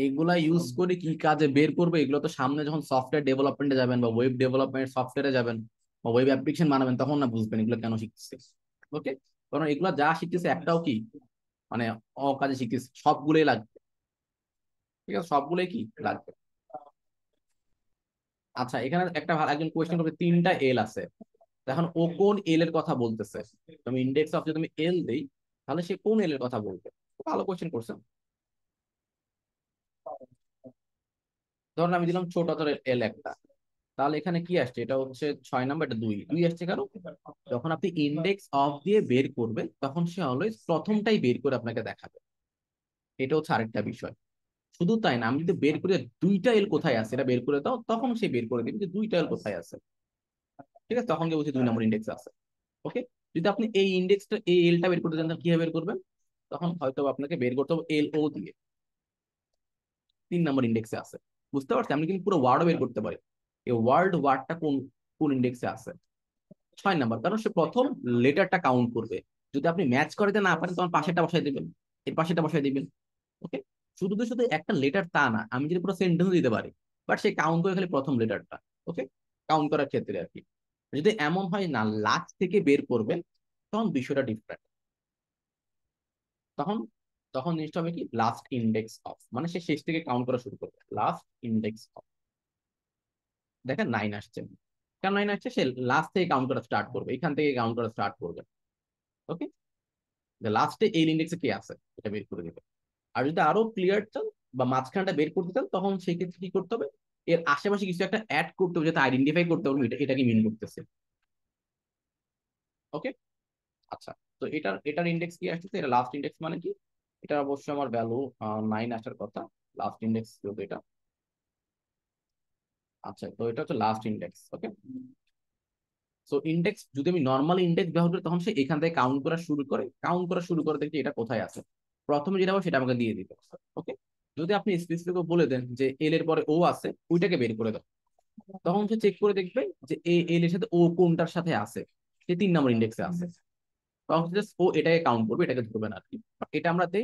এগুলা ইউজ করে কি কাজে বের করবে এগুলো তো সামনে যখন সফটওয়্যার ডেভেলপমেন্টে যাবেন বা ওয়েব ডেভেলপমেন্ট সফটওয়্যারে যাবেন বা ওয়েব অ্যাপ্লিকেশন বানাবেন তখন না বুঝবেন এগুলো কেন শিখতেছে ওকে কারণ এগুলো যা শিখতেছে একটাও কি মানে অকাজে শিখতেছে সবগুলোই লাগবে ঠিক আছে সবগুলোই কি লাগবে আচ্ছা এখানে একটা ভালো একজন কোয়েশ্চেন করবে তিনটা এল আছে এখন ও কোন এল এর কথা বলতেছে তুমি ইন্ডেক্স অফ যদি তুমি এল দেই তাহলে সে কোন এল এর কথা বলবে ভালো কোয়েশ্চেন করছো ধরুন আমি দিলাম ছোট অথবা এল একটা তাহলে এখানে কি আসছে এটা হচ্ছে ছয় নাম্বার এটা দুই দুই আসছে কেন যখন আপনি ইন্ডেক্স অফ দিয়ে বের করবেন তখন সে অলওয়েজ প্রথমটাই বের করে আপনাকে দেখাবে এটা হচ্ছে আরেকটা বিষয় শুধু তাই না আমি যদি বের করে দুইটা এল কোথায় আছে এটা বের করে দাও তখন সে বের করে দিবে যে দুইটা এল কোথায় আছে ঠিক আছে তখন কে বলছে দুই নম্বর ইন্ডেক্স আছে ওকে যদি আপনি এই ইন্ডেক্সটা এই এলটা বের করতে চান তাহলে কিভাবে বের করবেন তখন হয়তো আপনাকে বের করতে হবে এল ও দিয়ে তিন নম্বর ইন্ডেক্সে আছে বুঝতে পারছি আমি কিন্তু পুরো ওয়ার্ড বের করতে পারি এই ওয়ার্ড ওয়ার্ডটা কোন কোন ইন্ডেক্সে আছে ছয় নাম্বার কারণ সে প্রথম লেটারটা কাউন্ট করবে যদি আপনি ম্যাচ করাতে না পারেন তখন পাশেটা বসাই দেবেন এর পাশেটা বসাই দিবেন ওকে শুধু তো শুধু একটা লেটার তা না আমি যদি পুরো সেন্টেন্স দিতে পারি বাট সে কাউন্ট করে খালি প্রথম লেটারটা ওকে কাউন্ট করার ক্ষেত্রে আর কি যদি এমন হয় না লাস্ট থেকে বের করবেন তখন বিষয়টা ডিফারেন্ট তখন তখন জিনিসটা হবে কি লাস্ট ইন্ডেক্স অফ মানে সে শেষ থেকে কাউন্ট করা শুরু করবে লাস্ট ইন্ডেক্স অফ দেখেন নাইন আসছে কেন নাইন আসছে সে লাস্ট থেকে কাউন্ট করা স্টার্ট করবে এখান থেকে কাউন্ট করা স্টার্ট করবে ওকে লাস্টে এই ইন্ডেক্সে কে আছে এটা বের করে দেবে আর যদি আরো ক্লিয়ার চান বা মাঝখানটা বের করতে চান তখন সেক্ষেত্রে কি করতে হবে এর আশেপাশে কিছু একটা অ্যাড করতে হবে যাতে আইডেন্টিফাই করতে পারবো এটা এটাকে মিন করতেছে ওকে আচ্ছা তো এটার এটার ইন্ডেক্স কি আসতেছে এটা লাস্ট ইন্ডেক্স মানে কি এটা অবশ্যই আমার ভ্যালু নাইন আসার কথা লাস্ট ইন্ডেক্স যেহেতু এটা আচ্ছা তো এটা হচ্ছে last index okay so index যদি আমি নর্মাল ইন্ডেক্স ব্যবহার করি তখন সে এখান থেকে কাউন্ট করা শুরু করে কাউন্ট করা শুরু করে দেখছি এটা কোথায় আছে প্রথমে যেটা হবে সেটা আমাকে দিয়ে দিতে ওকে যদি আপনি স্পেসিফিক বলে দেন যে এল এর পরে ও আছে ওইটাকে বের করে দাও তখন সে চেক করে দেখবে যে এ এল এর সাথে ও কোনটার সাথে আছে সে তিন নম্বর ইন্ডেক্সে আছে কনসিস্টেন্স ও এটাকে কাউন্ট করবে এটাকে ধরবে না আর এটা আমরাতে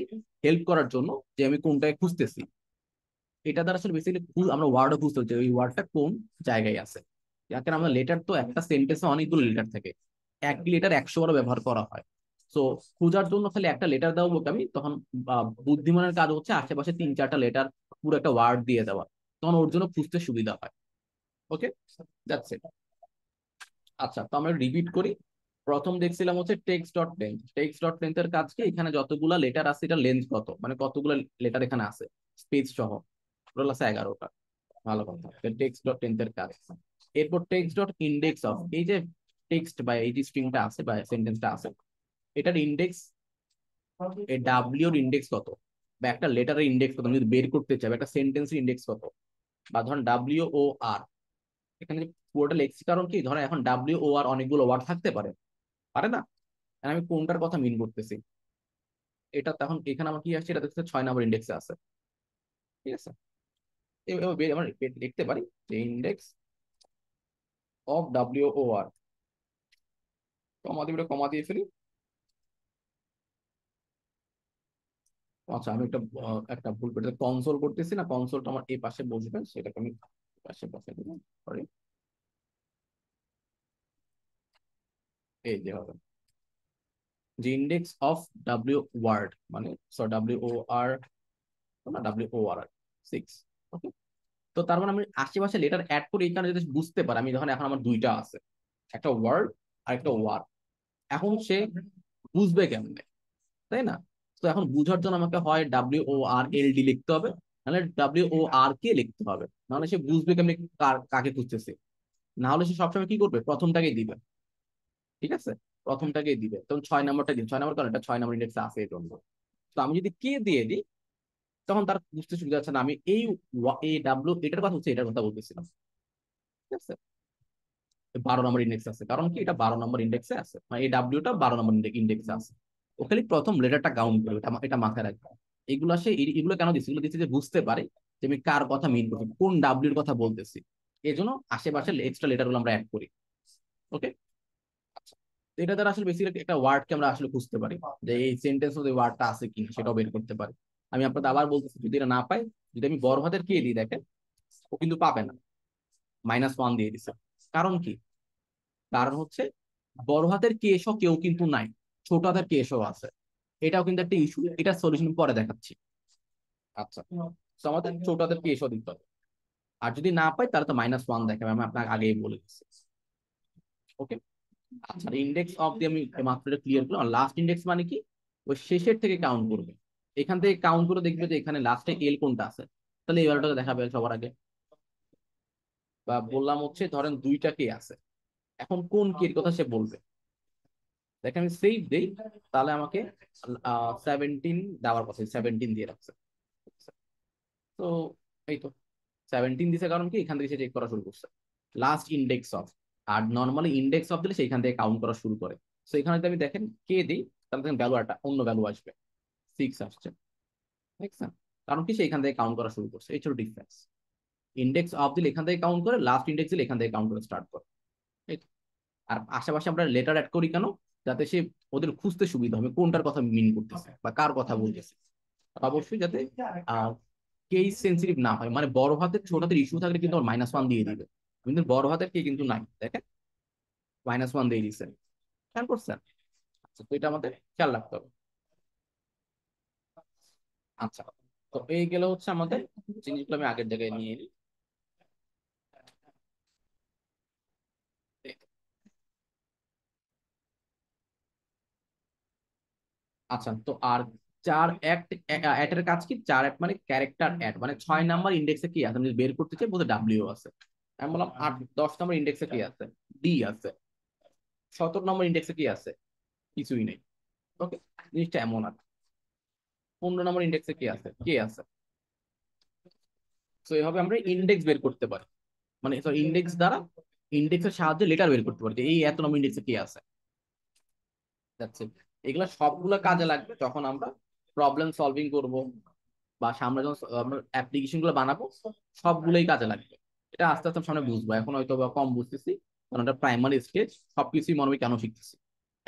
হেল্প করার জন্য যে আমি কোনটাকে খুঁজতেছি এটা দ্বারা আসলে বেসিক্যালি আমরা ওয়ার্ডও খুঁজতে হচ্ছে ওই ওয়ার্ডটা কোন জায়গায় আছে কারণ আমরা লেটার তো একটা সেন্টেন্সে অনেকগুলো লেটার থাকে এক লেটার একশো বারও ব্যবহার করা হয় সো খোঁজার জন্য খালি একটা লেটার দেওয়া বলতে আমি তখন বুদ্ধিমানের কাজ হচ্ছে আশেপাশে তিন চারটা লেটার পুরো একটা ওয়ার্ড দিয়ে দেওয়া তখন ওর জন্য খুঁজতে সুবিধা হয় ওকে যাচ্ছে আচ্ছা তো আমরা রিপিট করি প্রথম দেখছিলাম হচ্ছে text dot length text dot এর কাজ কি এখানে যতগুলা লেটার আছে এটা লেন্থ কত মানে কতগুলো লেটার এখানে আছে স্পেস সহ টোটাল আছে এগারোটা ভালো কথা টেক্স ডট এর কাজ এরপর টেক্স ডট ইন্ডেক্স অফ এই যে টেক্সট বা এই যে স্ট্রিংটা আছে বা সেন্টেন্সটা আছে এটার ইন্ডেক্স ডাব্লিউ ডাব্লিউর ইন্ডেক্স কত বা একটা লেটারের ইন্ডেক্স কত যদি বের করতে চাই একটা সেন্টেন্সের ইন্ডেক্স কত বা ধরুন ডাব্লিউ ও আর এখানে পুরোটা লেখছি কারণ কি ধরেন এখন ডাব্লিউ ও আর অনেকগুলো ওয়ার্ড থাকতে পারে পারে না আমি কোনটার কথা মিন করতেছি এটা তখন এখানে আমার কি আসছে এটা দেখতে ছয় নম্বর ইন্ডেক্সে আছে ঠিক আছে আমরা পারি যে index of W O R comma দিয়ে কমা দিয়ে ফেলি আচ্ছা আমি একটা একটা ভুল কনসোল করতেছি না কনসোলটা আমার এই পাশে বসবে সেটাকে আমি পাশে বসে দিলাম সরি এই যে হবে যে ইন্ডেক্স অফ ডাব্লিউ ওয়ার্ড মানে sorry W O R W O R six okay তো তার মানে আমি আশেপাশে লেটার অ্যাড করে যদি বুঝতে পারি আমি ধরেন এখন আমার দুইটা আছে একটা ওয়ার্ড আর একটা ওয়ার্ড এখন সে বুঝবে কেমনে তাই না তো এখন বুঝার জন্য আমাকে হয় ডাব্লিউ ও আর এল ডি লিখতে হবে নাহলে ডাব্লিউ ও আর কে লিখতে হবে নাহলে সে বুঝবে কেমনি কার কাকে খুঁজতেছে নাহলে সে সবসময় কি করবে প্রথমটাকেই দিবে ঠিক আছে প্রথমটাকেই দিবে তখন ছয় নম্বরটা দিন ছয় নম্বর কারণ এটা ছয় নম্বর ইন্ডেক্সে আছে এই জন্য তো আমি যদি কে দিয়ে দিই তখন তার বুঝতে সুবিধা আছে না আমি এই এ ডাব্লিউ এটার কথা হচ্ছে এটার কথা বলতেছিলাম ঠিক আছে বারো নম্বর ইন্ডেক্স আছে কারণ কি এটা বারো নম্বর ইন্ডেক্সে আছে মানে এই ডাব্লিউটা বারো নম্বর ইন্ডেক্সে আছে ও খালি প্রথম লেটারটা কাউন্ট করবে এটা এটা মাথায় রাখবে এগুলো সে এগুলো কেন দিচ্ছে এগুলো দিচ্ছে যে বুঝতে পারে যে আমি কার কথা মিন করছি কোন ডাব্লিউর কথা বলতেছি এই জন্য আশেপাশে এক্সট্রা লেটারগুলো আমরা অ্যাড করি ওকে এটা দ্বারা আসলে বেসিক্যালি একটা ওয়ার্ডকে আমরা আসলে খুঁজতে পারি যে এই সেন্টেন্স মধ্যে ওয়ার্ডটা আছে কি সেটাও বের করতে পারি আমি আপনাদের আবার বলতেছি যদি এটা না পাই যদি আমি বড় হাতের কে দিই দেখেন ও কিন্তু পাবে না মাইনাস ওয়ান দিয়ে দিছে কারণ কি কারণ হচ্ছে বড় হাতের কে এসো কেউ কিন্তু নাই ছোট হাতের কে এসো আছে এটাও কিন্তু একটা ইস্যু এটা সলিউশন পরে দেখাচ্ছি আচ্ছা তো আমাদের ছোট হাতের কে এসো দিতে হবে আর যদি না পাই তাহলে তো মাইনাস ওয়ান দেখাবে আমি আপনাকে আগেই বলে দিচ্ছি ওকে আচ্ছা ইন্ডেক্স অফ দিয়ে আমি মাত্রটা ক্লিয়ার করলাম লাস্ট ইন্ডেক্স মানে কি ওই শেষের থেকে কাউন্ট করবে এখান থেকে কাউন্ট করে দেখবে যে এখানে লাস্টে এল কোনটা আছে তাহলে এই বারোটা দেখাবে সবার আগে বা বললাম হচ্ছে ধরেন দুইটা কে আছে এখন কোন কে এর কথা সে বলবে দেখে আমি সেভ দিই তাহলে আমাকে সেভেন্টিন দেওয়ার কথা সেভেন্টিন দিয়ে রাখছে তো এই তো সেভেন্টিন দিছে কারণ কি এখান থেকে সে চেক করা শুরু করছে লাস্ট ইন্ডেক্স অফ আর নর্মালি ইন্ডেক্স অফ দিলে সেইখান থেকে কাউন্ট করা শুরু করে সো এখানে যদি আমি দেখেন কে দিই তাহলে দেখেন ভ্যালু একটা অন্য ভ্যালু আসবে সিক্স আসছে ঠিক আছে কারণ কি সেইখান থেকে কাউন্ট করা শুরু করছে এই ছিল ডিফারেন্স ইন্ডেক্স অফ দিলে এখান থেকে কাউন্ট করে লাস্ট ইন্ডেক্স দিলে এখান থেকে কাউন্ট করা স্টার্ট করে আর আশেপাশে আমরা লেটার অ্যাড করি কেন যাতে সে ওদের খুঁজতে সুবিধা হবে কোনটার কথা মিন করতেছে বা কার কথা বলতেছে অবশ্যই যাতে কেস সেন্সিটিভ না হয় মানে বড় হাতের ছোট হাতের ইস্যু থাকলে কিন্তু মাইনাস ওয়ান দিয়ে দিবে কিন্তু বড় হাতের কি কিন্তু নাই দেখেন মাইনাস ওয়ান দিয়ে দিচ্ছেন খেয়াল করছেন আচ্ছা তো এটা আমাদের খেয়াল রাখতে হবে আচ্ছা তো এই গেলে হচ্ছে আমাদের জিনিসগুলো আমি আগের জায়গায় নিয়ে এলি আচ্ছা তো আর চার অ্যাক্ট অ্যাটের কাজ কি চার অ্যাক্ট মানে ক্যারেক্টার অ্যাড মানে ছয় নাম্বার ইন্ডেক্সে কি আছে বের করতে চাই বলতে ডাব্লিউ আছে আমি বললাম হ্যাঁ। আট দশ নম্বর ইন্ডেক্সে কি হ্যাঁ। আছে ডি আছে সতেরো নম্বর ইন্ডেক্সে কি আছে কিছুই নেই ওকে জিনিসটা এমন আছে পনেরো নম্বর ইন্ডেক্সে কি আছে হ্যাঁ। কে আছে তো এভাবে আমরা ইন্ডেক্স বের করতে পারি মানে ইন্ডেক্স দ্বারা ইন্ডেক্সের সাহায্যে লেটার বের করতে পারি এই এত নম্বর ইন্ডেক্সে কি আছে এগুলো সবগুলো কাজে লাগবে যখন আমরা প্রবলেম সলভিং করব বা সামনে যখন আমরা অ্যাপ্লিকেশন গুলো বানাবো সবগুলোই কাজে লাগবে এটা আস্তে আস্তে সামনে বুঝবো এখন হয়তো বা কম বুঝতেছি কারণ এটা প্রাইমারি স্টেজ সবকিছুই মনে হবে কেন শিখতেছি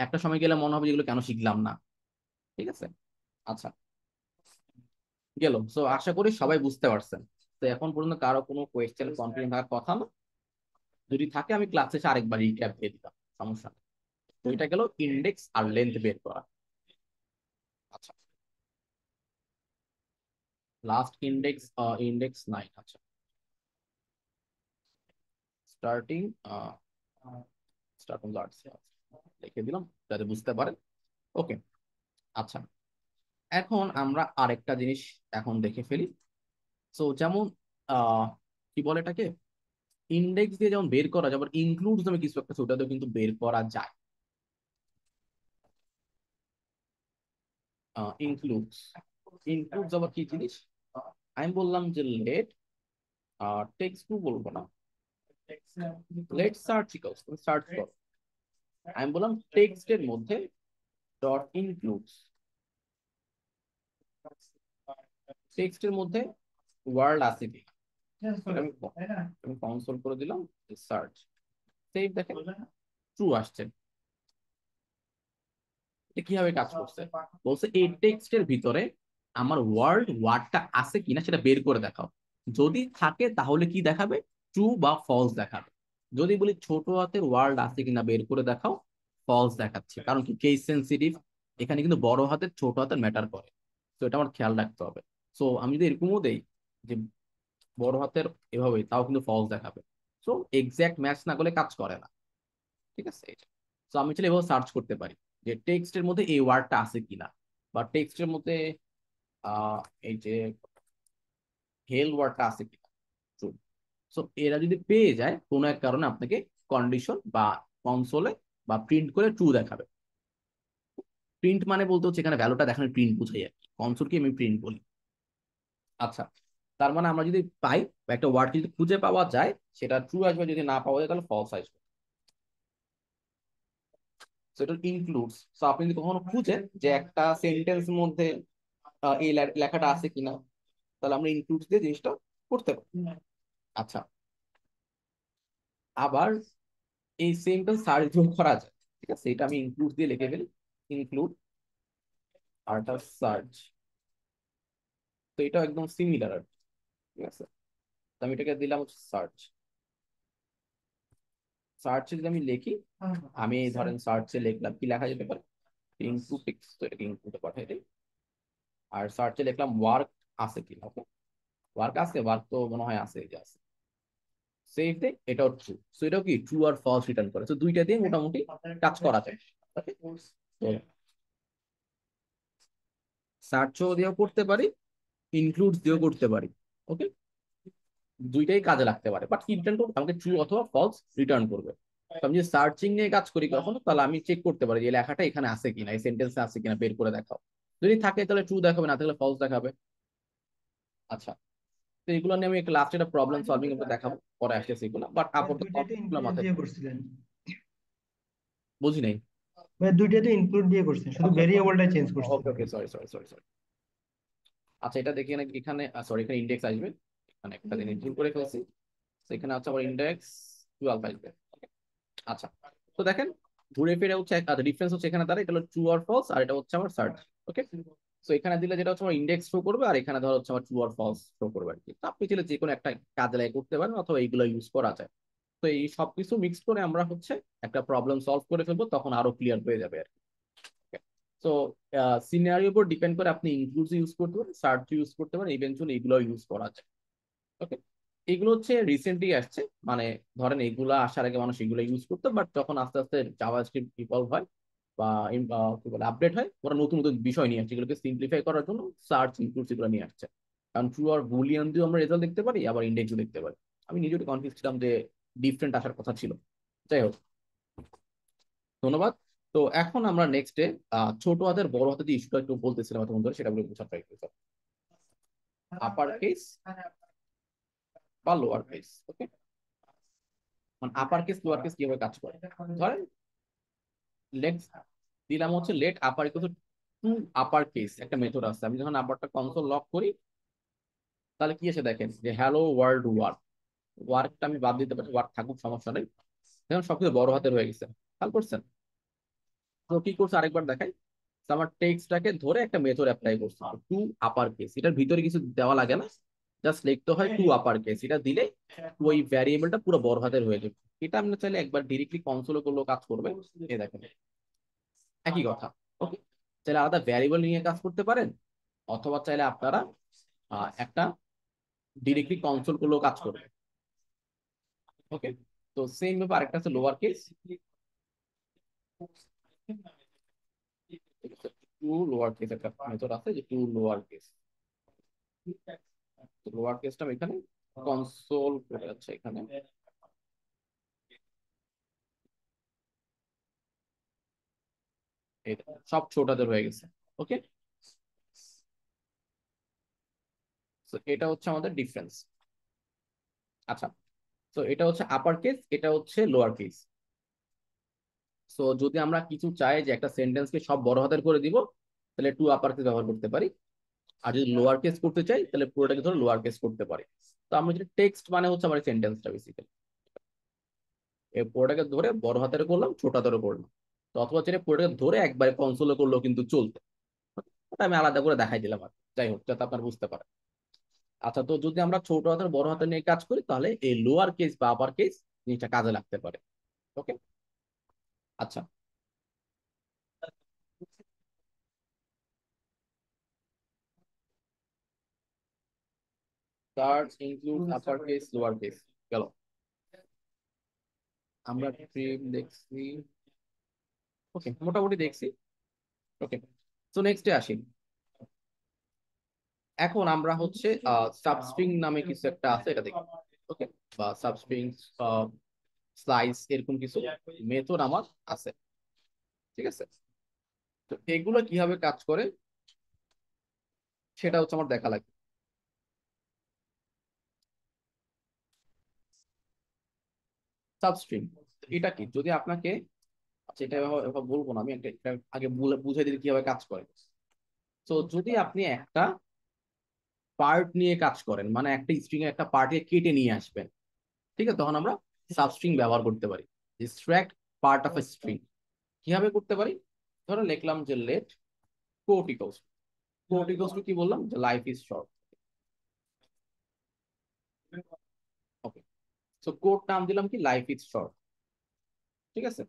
একটা সময় গেলে মনে হবে যেগুলো কেন শিখলাম না ঠিক আছে আচ্ছা গেল সো আশা করি সবাই বুঝতে পারছেন তো এখন পর্যন্ত কারো কোনো কোয়েশ্চেন কমপ্লেন থাকার কথা না যদি থাকে আমি ক্লাস শেষে আরেকবার রিক্যাপ দিয়ে দিতাম সমস্যা তো এটা গেল ইন্ডেক্স আর লেন্থ বের করা আচ্ছা লাস্ট ইন্ডেক্স ইন্ডেক্স নাইন আচ্ছা স্টার্টিং স্টার্টিং আর্টস লিখে দিলাম যাতে বুঝতে পারেন ওকে আচ্ছা এখন আমরা আরেকটা জিনিস এখন দেখে ফেলি সো যেমন কি বলে এটাকে ইন্ডেক্স দিয়ে যেমন বের করা যায় ইনক্লুড নামে কিছু একটা সেটা দিয়ে কিন্তু বের করা যায় ইনক্লুডস ইনক্লুডস আবার কি জিনিস আমি বললাম যে লেট টেক্সট টু বলবো না লেট সার্চ ইকলস তুমি সার্চ করো আমি বললাম টেক্সটের মধ্যে ডট ইনক্লুডস টেক্সটের মধ্যে ওয়ার্ল্ড আছে কি আমি কনসোল করে দিলাম সার্চ সেভ দেখেন ট্রু আসছে কিভাবে কাজ করছে বলছে এই টেক্সটের ভিতরে আমার ওয়ার্ল্ড ওয়ার্ডটা আছে কিনা সেটা বের করে দেখাও যদি থাকে তাহলে কি দেখাবে ট্রু বা ফলস দেখাবে যদি বলি ছোট হাতের ওয়ার্ল্ড আছে কিনা বের করে দেখাও ফলস দেখাচ্ছে কারণ কি কেস সেন্সিটিভ এখানে কিন্তু বড় হাতের ছোট হাতের ম্যাটার করে তো এটা আমার খেয়াল রাখতে হবে সো আমি যদি এরকমও দেই যে বড় হাতের এভাবেই তাও কিন্তু ফলস দেখাবে সো এক্স্যাক্ট ম্যাচ না করলে কাজ করে না ঠিক আছে সো আমি চাইলে এভাবে সার্চ করতে পারি যে টেক্সটের মধ্যে এই ওয়ার্ডটা আছে কিনা বা টেক্সটের মধ্যে এই যে হেল ওয়ার্ডটা আছে কিনা সো এরা যদি পেয়ে যায় কোনো এক কারণে আপনাকে কন্ডিশন বা কনসোলে বা প্রিন্ট করে ট্রু দেখাবে প্রিন্ট মানে বলতে হচ্ছে এখানে ভ্যালুটা দেখানোর প্রিন্ট বুঝাই আর কি কনসোলকে আমি প্রিন্ট বলি আচ্ছা তার মানে আমরা যদি পাই বা একটা ওয়ার্ড যদি খুঁজে পাওয়া যায় সেটা ট্রু আসবে যদি না পাওয়া যায় তাহলে ফলস আসবে সেটা ইনক্লুডস সো আপনি যদি কখনো খুঁজেন যে একটা সেন্টেন্স মধ্যে এই লেখাটা আছে কিনা তাহলে আমরা ইনক্লুডস দিয়ে জিনিসটা করতে পারি আচ্ছা আবার এই সেমটা সার্চ করা যায় ঠিক আছে এটা আমি ইনক্লুড দিয়ে লিখে ফেলি ইনক্লুড আরটা সার্চ তো এটা একদম সিমিলার আর ঠিক আছে তো আমি এটাকে দিলাম হচ্ছে সার্চ সার্চে যদি আমি লিখি আমি আচ্ছা। ধরেন সার্চে লিখলাম কি লেখা যেতে পারে ইনটু পিক্স তো এটা ইনটুতে পাঠাই দিই আর সার্চে লিখলাম ওয়ার্ক আছে কি ওকে ওয়ার্ক আছে ওয়ার্ক তো মনে হয় আছে এই যে আছে সেভ দে এটাও ট্রু সো এটাও কি ট্রু আর ফলস রিটার্ন করে তো দুইটা দিয়ে মোটামুটি টাচ করা যায় সার্চও দিয়েও করতে পারি ইনক্লুড দিয়েও করতে পারি ওকে দুইটাই কাজে লাগতে পারে বাট কি রিটার্ন করবে আমাকে ট্রু অথবা ফলস রিটার্ন করবে আমি যদি সার্চিং নিয়ে কাজ করি কখনো তাহলে আমি চেক করতে পারি যে লেখাটা এখানে আছে কিনা এই সেন্টেন্সে আছে কিনা বের করে দেখাও যদি থাকে তাহলে ট্রু দেখাবে না থাকলে ফলস দেখাবে আচ্ছা তো এগুলো নিয়ে আমি একটা লাস্ট একটা প্রবলেম সলভিং আমরা দেখাবো পরে আসতেছে এগুলো বাট আপাতত সবগুলো মাথায় করছিলেন বুঝি নাই মানে ভাই দুইটা তো ইনক্লুড দিয়ে করছেন শুধু ভেরিয়েবলটা চেঞ্জ করছেন okay okay sorry sorry sorry sorry আচ্ছা এটা দেখি এখানে এখানে সরি এখানে ইনডেক্স আসবে মানে একটা দিন ইনক্লুড করে ফেলছি সেখানে আছে আবার ইনডেক্স টুয়েলভ আসবে আচ্ছা তো দেখেন ঘুরে ফিরে হচ্ছে ডিফারেন্স হচ্ছে এখানে তার এটা হলো ট্রু আর ফলস আর এটা হচ্ছে আমার সার্চ ওকে সো এখানে দিলে যেটা হচ্ছে ইন্ডেক্স শো করবে আর এখানে ধরো হচ্ছে আমার ট্রু আর ফলস শো করবে আর কি তো আপনি চাইলে যে কোনো একটা কাজে লাগে করতে পারেন অথবা এইগুলো ইউজ করা যায় তো এই সব কিছু মিক্স করে আমরা হচ্ছে একটা প্রবলেম সলভ করে ফেলবো তখন আরো ক্লিয়ার হয়ে যাবে আর তো সিনারির উপর ডিপেন্ড করে আপনি ইনক্লুসিভ ইউজ করতে পারেন সার্চ ইউজ করতে পারেন ইভেনচুয়ালি এগুলো ইউজ করা যায় ওকে এগুলো হচ্ছে রিসেন্টলি আসছে মানে ধরেন এগুলো আসার আগে মানুষ এগুলো ইউজ করতো বাট যখন আস্তে আস্তে জাভা স্ক্রিপ্ট ইভলভ হয় বা কি বলে আপডেট হয় ওরা নতুন নতুন বিষয় নিয়ে আসছে এগুলোকে সিম্পলিফাই করার জন্য সার্চ ইনক্লুড সেগুলো নিয়ে আসছে কারণ ট্রু আর বুলিয়ান দিয়েও আমরা রেজাল্ট দেখতে পারি আবার ইন্ডেক্সও দেখতে পারি আমি নিজে একটু কনফিউজ ছিলাম যে ডিফারেন্ট আসার কথা ছিল যাই হোক ধন্যবাদ তো এখন আমরা নেক্সট ডে ছোট হাতের বড় হাতে যে ইস্যুটা একটু বলতেছিলাম এতক্ষণ ধরে সেটা বোঝার ট্রাই করতে আপার কেস বা লোয়ার কেস ওকে মানে আপার কেস লোয়ার কেস কিভাবে কাজ করে ধরেন লেট দিলাম হচ্ছে let upper equal to upper case একটা মেথড আছে আমি যখন আপারটা কনসোল লক করি তাহলে কি এসে দেখেন যে হ্যালো ওয়ার্ল্ড ওয়ার্ক ওয়ার্কটা আমি বাদ দিতে পারি ওয়ার্ক থাকুক সমস্যা নেই দেখুন সবকিছু বড় হাতে রয়ে গেছে খাল করছেন তো কি করছে আরেকবার দেখাই আমার টেক্সটটাকে ধরে একটা মেথড অ্যাপ্লাই করছে টু আপার কেস এটার ভিতরে কিছু দেওয়া লাগে না জাস্ট লিখতে হয় টু আপার কেস এটা দিলে ওই ভ্যারিয়েবলটা পুরো বড় হাতের হয়ে যাবে এটা আমরা চাইলে একবার ডিরেক্টলি কনসোল করলেও কাজ করবে এ দেখেন একই কথা ওকে চাইলে আলাদা ভ্যারিয়েবল নিয়ে কাজ করতে পারেন অথবা চাইলে আপনারা একটা ডিরেক্টলি কনসোল করলেও কাজ করবে ওকে তো সেম ভাবে আরেকটা আছে lower case to lower case একটা মেথড আছে যে টু লোয়ার কেস লোয়ার কেসটা এখানে কনসোল করে যাচ্ছে এখানে সব ছোটাদের হয়ে গেছে ওকে এটা হচ্ছে আমাদের ডিফারেন্স আচ্ছা তো এটা হচ্ছে আপার কেস এটা হচ্ছে লোয়ার কেস সো যদি আমরা কিছু চাই যে একটা সেন্টেন্সকে সব বড় হাতের করে দিব তাহলে টু আপার কেস ব্যবহার করতে পারি আর যদি লোয়ার কেস করতে চাই তাহলে পুরোটাকে ধরে লোয়ার কেস করতে পারি তো আমরা যদি টেক্সট মানে হচ্ছে আমার সেন্টেন্সটা বেসিক্যালি এই পুরোটাকে ধরে বড় হাতের করলাম ছোট হাতের করলাম অথবা চাইলে পুরোটাকে ধরে একবারে কনসোলে করলেও কিন্তু চলতো আমি আলাদা করে দেখাই দিলাম আর যাই হোক যাতে আপনার বুঝতে পারেন আচ্ছা তো যদি আমরা ছোট হাতের বড় হাতে নিয়ে কাজ করি তাহলে এই লোয়ার কেস বা আপার কেস জিনিসটা কাজে লাগতে পারে ওকে আচ্ছা আমরা দেখছি ওকে মোটামুটি দেখছি ওকে তো নেক্সটে আসি এখন আমরা হচ্ছে সাবস্ট্রিং নামে কিছু একটা আছে এটা দেখি ওকে বা সাবস্ট্রিং স্লাইস এরকম কিছু মেথড আমার আছে ঠিক আছে তো এগুলো কিভাবে কাজ করে সেটা হচ্ছে আমার দেখা লাগে সাবস্ট্রিং এটা কি যদি আপনাকে আচ্ছা এটা বলবো না আমি একটা আগে বলে বুঝে দিলে কিভাবে কাজ করে তো যদি আপনি একটা পার্ট নিয়ে কাজ করেন মানে একটা স্ট্রিং এর একটা পার্টকে কেটে নিয়ে আসবেন ঠিক আছে তখন আমরা সাবস্ট্রিং ব্যবহার করতে পারি extract part of a string কিভাবে করতে পারি ধরো লিখলাম যে লেট কোর্টিকোস কোর্টিকোস কি বললাম যে life is short okay so code নাম দিলাম কি লাইফ ইজ শর্ট ঠিক আছে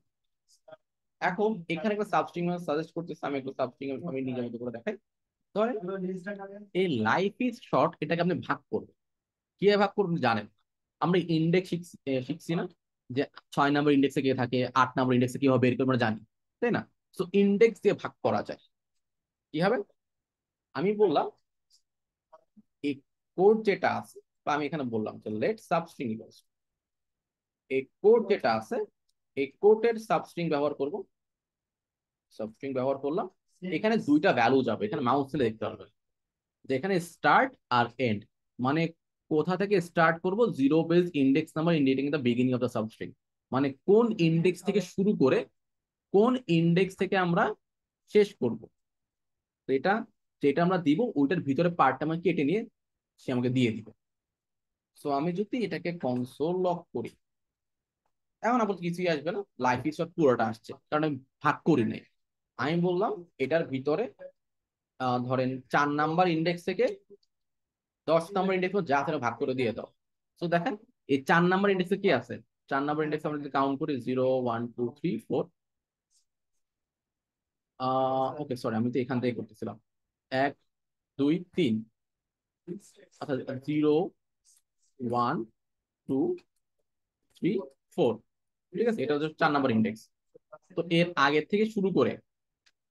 এখন এখানে একটা সাবস্ট্রিং আমি সাজেস্ট করতেছি আমি একটা সাবস্ট্রিং আমি নিজে মতো করে দেখাই ধরেন এই লাইফ ইজ শর্ট এটাকে আপনি ভাগ করবেন কিভাবে ভাগ করবেন জানেন আমরা ইন্ডেক্স শিখছি না যে ছয় নম্বর ইন্ডেক্সে কে থাকে আট নম্বর ইন্ডেক্সে কিভাবে বের করবো আমরা জানি তাই না সো ইন্ডেক্স দিয়ে ভাগ করা যায় কি হবে আমি বললাম এই কোড যেটা আছে বা আমি এখানে বললাম যে লেট সাবস্ট্রিং ইকুয়ালস এই কোড যেটা আছে এই কোটের সাবস্ট্রিং ব্যবহার করব সাবস্ট্রিং ব্যবহার করলাম এখানে দুইটা ভ্যালু যাবে এখানে মাউস দিলে দেখতে পারবেন যে এখানে স্টার্ট আর এন্ড মানে কোথা থেকে স্টার্ট করব zero base index number indicating the beginning of the substring মানে কোন ইন্ডেক্স থেকে শুরু করে কোন ইন্ডেক্স থেকে আমরা শেষ করব এটা যেটা আমরা দিব ওইটার ভিতরে পার্টটা আমাকে কেটে নিয়ে সে আমাকে দিয়ে দিবে সো আমি যদি এটাকে কনসোল লক করি এখন আপাতত কিছুই আসবে না লাইফ ইস শর্ট পুরোটা আসছে কারণ আমি ভাগ করি নাই আমি বললাম এটার ভিতরে ধরেন চার নাম্বার ইন্ডেক্স থেকে দশ নাম্বার ইন্ডেক্স যা আছে ভাগ করে দিয়ে দাও তো দেখেন এই চার নাম্বার ইন্ডেক্স কি আছে চার নাম্বার ইন্ডেক্স আমরা যদি কাউন্ট করি zero one two three four okay sorry আমি তো এখান থেকে করতেছিলাম এক দুই তিন আচ্ছা zero one two three four ঠিক আছে এটা হচ্ছে চার নাম্বার ইন্ডেক্স তো এর আগে থেকে শুরু করে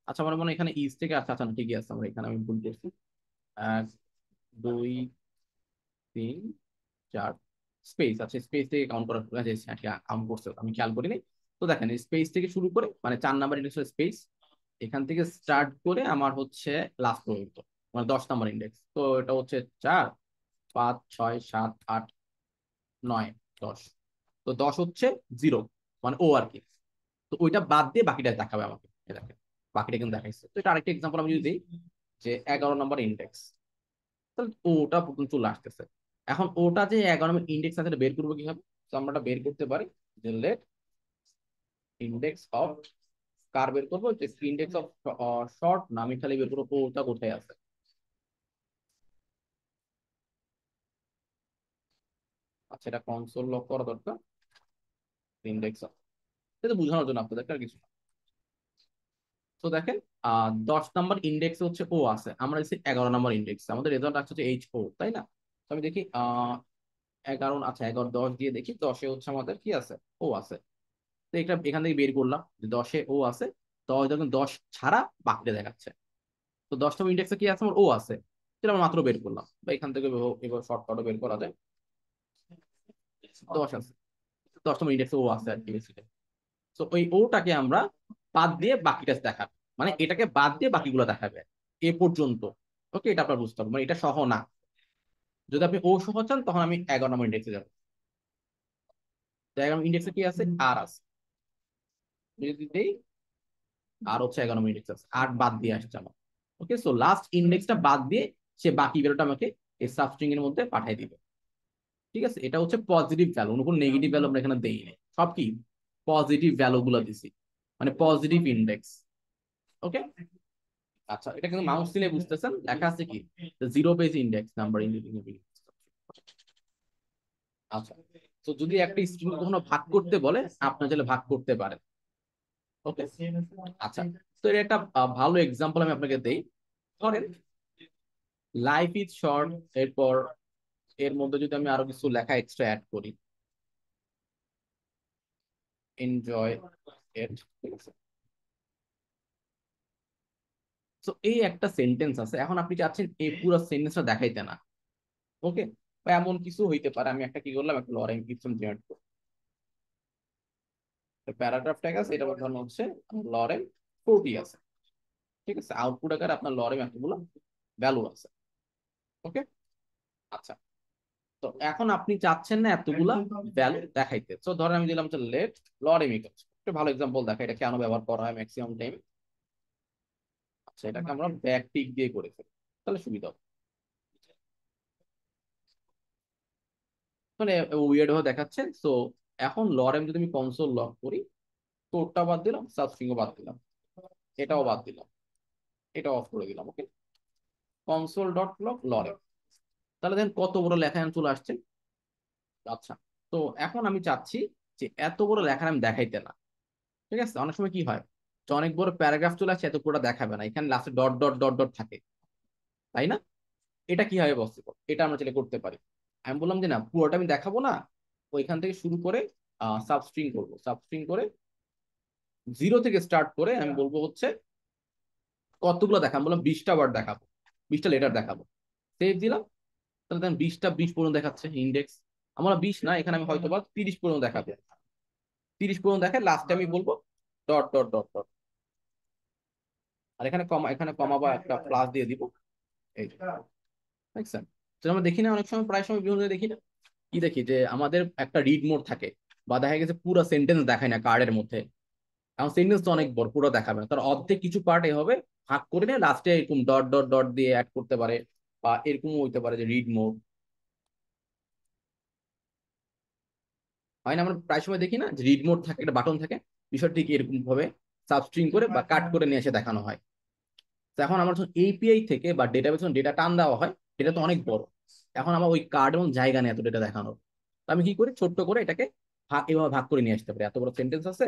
আচ্ছা আমার মনে এখানে ইস থেকে আচ্ছা আচ্ছা ঠিকই আছে আমরা এখানে আমি ভুল করছি এক দুই তিন চার স্পেস আছে স্পেস থেকে কাউন্ট করা শুরু আছে কাউন্ট করছে আমি খেয়াল করিনি তো দেখেন স্পেস থেকে শুরু করে মানে চার নাম্বার ইন্ডেক্স স্পেস এখান থেকে স্টার্ট করে আমার হচ্ছে লাস্ট পর্যন্ত মানে দশ নাম্বার ইন্ডেক্স তো এটা হচ্ছে চার পাঁচ ছয় সাত আট নয় দশ তো দশ হচ্ছে জিরো মানে ও আর কি তো ওইটা বাদ দিয়ে বাকিটা দেখাবে আমাকে বাকিটা কিন্তু দেখাইছে তো এটা আরেকটা এক্সাম্পল আমি যদি দিই যে এগারো নম্বর ইন্ডেক্স তাহলে ওটা প্রথম চলে আসতেছে এখন ওটা যে এগারো নম্বর ইন্ডেক্স আছে বের করবো কিভাবে তো আমরা বের করতে পারি যে লেট ইন্ডেক্স অফ কার বের করবো যে ইন্ডেক্স অফ শর্ট না আমি খালি বের করবো ওটা কোথায় আছে আচ্ছা এটা কনসোল লক করা দরকার ইন্ডেক্স অফ বোঝানোর জন্য আর কিছু তো দেখেন দশ ইন্ডেক্স হচ্ছে ও আছে আমরা এগারো ইন্ডেক্স আমাদের রেজাল্ট আসছে হচ্ছে এইচ ও তাই না তো আমি দেখি এগারো আচ্ছা এগারো দশ দিয়ে দেখি দশে হচ্ছে আমাদের কি আছে ও আছে তো এটা এখান থেকে বের করলাম যে দশে ও আছে দশ যখন দশ ছাড়া বাকিটা দেখাচ্ছে তো দশ নম্বর ইন্ডেক্সে কি আছে আমার ও আছে সেটা আমরা মাত্র বের করলাম বা এখান থেকে এবার শর্টকাটও বের করা যায় দশ আছে দশতম ইন্ডেক্স ও আছে আর কি তো ওই ওটাকে আমরা বাদ দিয়ে বাকিটা দেখাবো মানে এটাকে বাদ দিয়ে বাকিগুলো দেখাবে এ পর্যন্ত ওকে এটা আপনার বুঝতে হবে মানে এটা সহ না যদি আপনি ও সহ চান তখন আমি এগারো নম্বর ইন্ডেক্সে যাবো এগারো ইন্ডেক্সে কি আছে আর আছে যদি আর হচ্ছে এগারো নম্বর ইন্ডেক্স আছে আর বাদ দিয়ে আসছে আমার ওকে সো লাস্ট ইন্ডেক্সটা বাদ দিয়ে সে বাকি বেরোটা আমাকে এই সাবস্ট্রিং এর মধ্যে পাঠিয়ে দিবে ঠিক আছে এটা হচ্ছে পজিটিভ ভ্যালু অন্য কোনো নেগেটিভ ভ্যালু আমরা এখানে দেই নাই সব কি পজিটিভ ভ্যালু গুলো দিছি মানে পজিটিভ ইনডেক্স ওকে আচ্ছা এটা কিন্তু মাউস দিলে বুঝতেছেন লেখা আছে কি জিরো বেস ইনডেক্স নাম্বার আচ্ছা তো যদি একটা স্টুডেন্ট কখনো ভাগ করতে বলে আপনার চাইলে ভাগ করতে পারেন ওকে আচ্ছা তো এর একটা ভালো এক্সাম্পল আমি আপনাকে দেই ধরেন লাইফ ইজ শর্ট এরপর এর মধ্যে যদি আমি আরো কিছু লেখা এক্সট্রা অ্যাড করি এনজয় এট তো এই একটা সেন্টেন্স আছে এখন আপনি চাচ্ছেন এই পুরো সেন্টেন্সটা দেখাইতে না ওকে বা এমন কিছু হইতে পারে আমি একটা কি করলাম একটা লরেন ইপসন জেনারেট করলাম আছে এটা ধরুন হচ্ছে লরেন ফোরটি আছে ঠিক আছে আউটপুট আকারে আপনার লরেন এতগুলো ভ্যালু আছে ওকে আচ্ছা তো এখন আপনি চাচ্ছেন না এতগুলা ভ্যালু দেখাইতে তো ধরেন আমি দিলাম লেট লরেমিক একটু ভালো এক্সাম্পল দেখা এটা কেন ব্যবহার করা হয় ম্যাক্সিমাম টাইম আচ্ছা এটাকে আমরা ব্যাক টিক দিয়ে করে ফেলি তাহলে সুবিধা হবে মানে উইয়ার্ড হয়ে দেখাচ্ছেন তো এখন লরেম যদি আমি কনসোল লক করি কোডটা বাদ দিলাম সাবস্ট্রিংও বাদ দিলাম এটাও বাদ দিলাম এটা অফ করে দিলাম okay console dot log lorem তাহলে দেখেন কত বড় লেখা চলে আসছে আচ্ছা তো এখন আমি চাচ্ছি যে এত বড় লেখা আমি দেখাইতে না ঠিক আছে অনেক সময় কি হয় যে অনেক বড় প্যারাগ্রাফ চলে আসছে এত পুরোটা দেখাবে না এখানে লাস্টে ডট ডট ডট ডট থাকে তাই না এটা কি হবে পসিবল এটা আমরা চাইলে করতে পারি আমি বললাম যে না পুরোটা আমি দেখাবো না ওইখান থেকে শুরু করে সাবস্ট্রিং করব সাবস্ট্রিং করে জিরো থেকে স্টার্ট করে আমি বলবো হচ্ছে কতগুলো দেখাবো বললাম বিশটা ওয়ার্ড দেখাবো বিশটা লেটার দেখাবো সেভ দিলাম তাহলে দেখেন বিশটা বিশ পর্যন্ত দেখাচ্ছে ইন্ডেক্স আমরা বিশ না এখানে আমি হয়তো বা তিরিশ পর্যন্ত দেখাবো তিরিশ পর্যন্ত দেখে লাস্টে আমি বলবো ডট ডট ডট ডট আর এখানে কমা এখানে কমা বা একটা প্লাস দিয়ে দিব এই আমরা দেখি না অনেক সময় প্রায় সময় বিভিন্ন দেখি না কি দেখি যে আমাদের একটা রিড মোড থাকে বা দেখা গেছে পুরো সেন্টেন্স দেখায় না কার্ডের মধ্যে কারণ সেন্টেন্স তো অনেক বড় পুরো দেখাবে না তার অর্ধেক কিছু পার্ট এ হবে ভাগ করে নিয়ে লাস্টে এরকম ডট ডট ডট দিয়ে অ্যাড করতে পারে বা এরকমও হইতে পারে যে রিড মোর হয় না আমরা প্রায় সময় দেখি না যে রিড মোড থাকে একটা বাটন থাকে বিষয়টি এরকম ভাবে সাবস্ট্রিং করে বা কাট করে নিয়ে এসে দেখানো হয় তো এখন আমার যখন এপিআই থেকে বা ডেটাবেস ডেটা টান দেওয়া হয় ডেটা তো অনেক বড় এখন আমার ওই কার্ড এবং জায়গা নেই এত ডেটা দেখানোর আমি কি করি ছোট্ট করে এটাকে ভাগ এভাবে ভাগ করে নিয়ে আসতে পারি এত বড় সেন্টেন্স আছে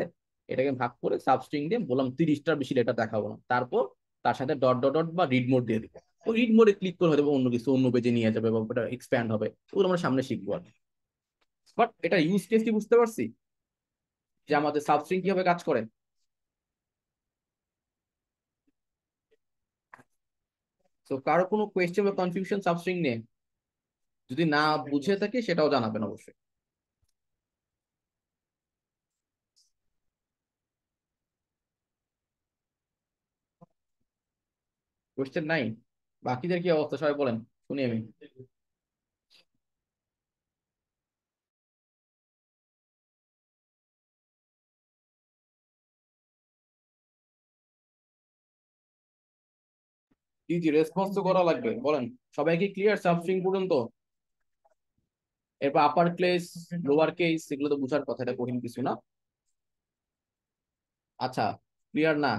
এটাকে ভাগ করে সাবস্ট্রিং দিয়ে বললাম তিরিশটার বেশি ডেটা দেখাবো না তারপর তার সাথে ডট ডট ডট বা রিড মোড দিয়ে দিবো রিড মোডে ক্লিক করে হয়তো অন্য কিছু অন্য পেজে নিয়ে যাবে বা ওটা এক্সপ্যান্ড হবে ওগুলো আমরা সামনে শিখবো আর বাট এটা ইউজ কেস কি বুঝতে পারছি যে আমাদের সাবস্ট্রিং কিভাবে কাজ করে তো কারো কোনো কোয়েশ্চেন বা কনফিউশন সাবস্ট্রিং নিয়ে যদি না বুঝে থাকে সেটাও জানাবেন অবশ্যই কোয়েশ্চেন নাই বাকিদের কি অবস্থা সবাই বলেন শুনি আমি জি জি রেসপন্স তো করা লাগবে বলেন সবাই কি ক্লিয়ার সাবস্ট্রিং পর্যন্ত এরপর আপার ক্লেস লোয়ার কেস এগুলো তো বোঝার কথা এটা কঠিন কিছু না আচ্ছা ক্লিয়ার না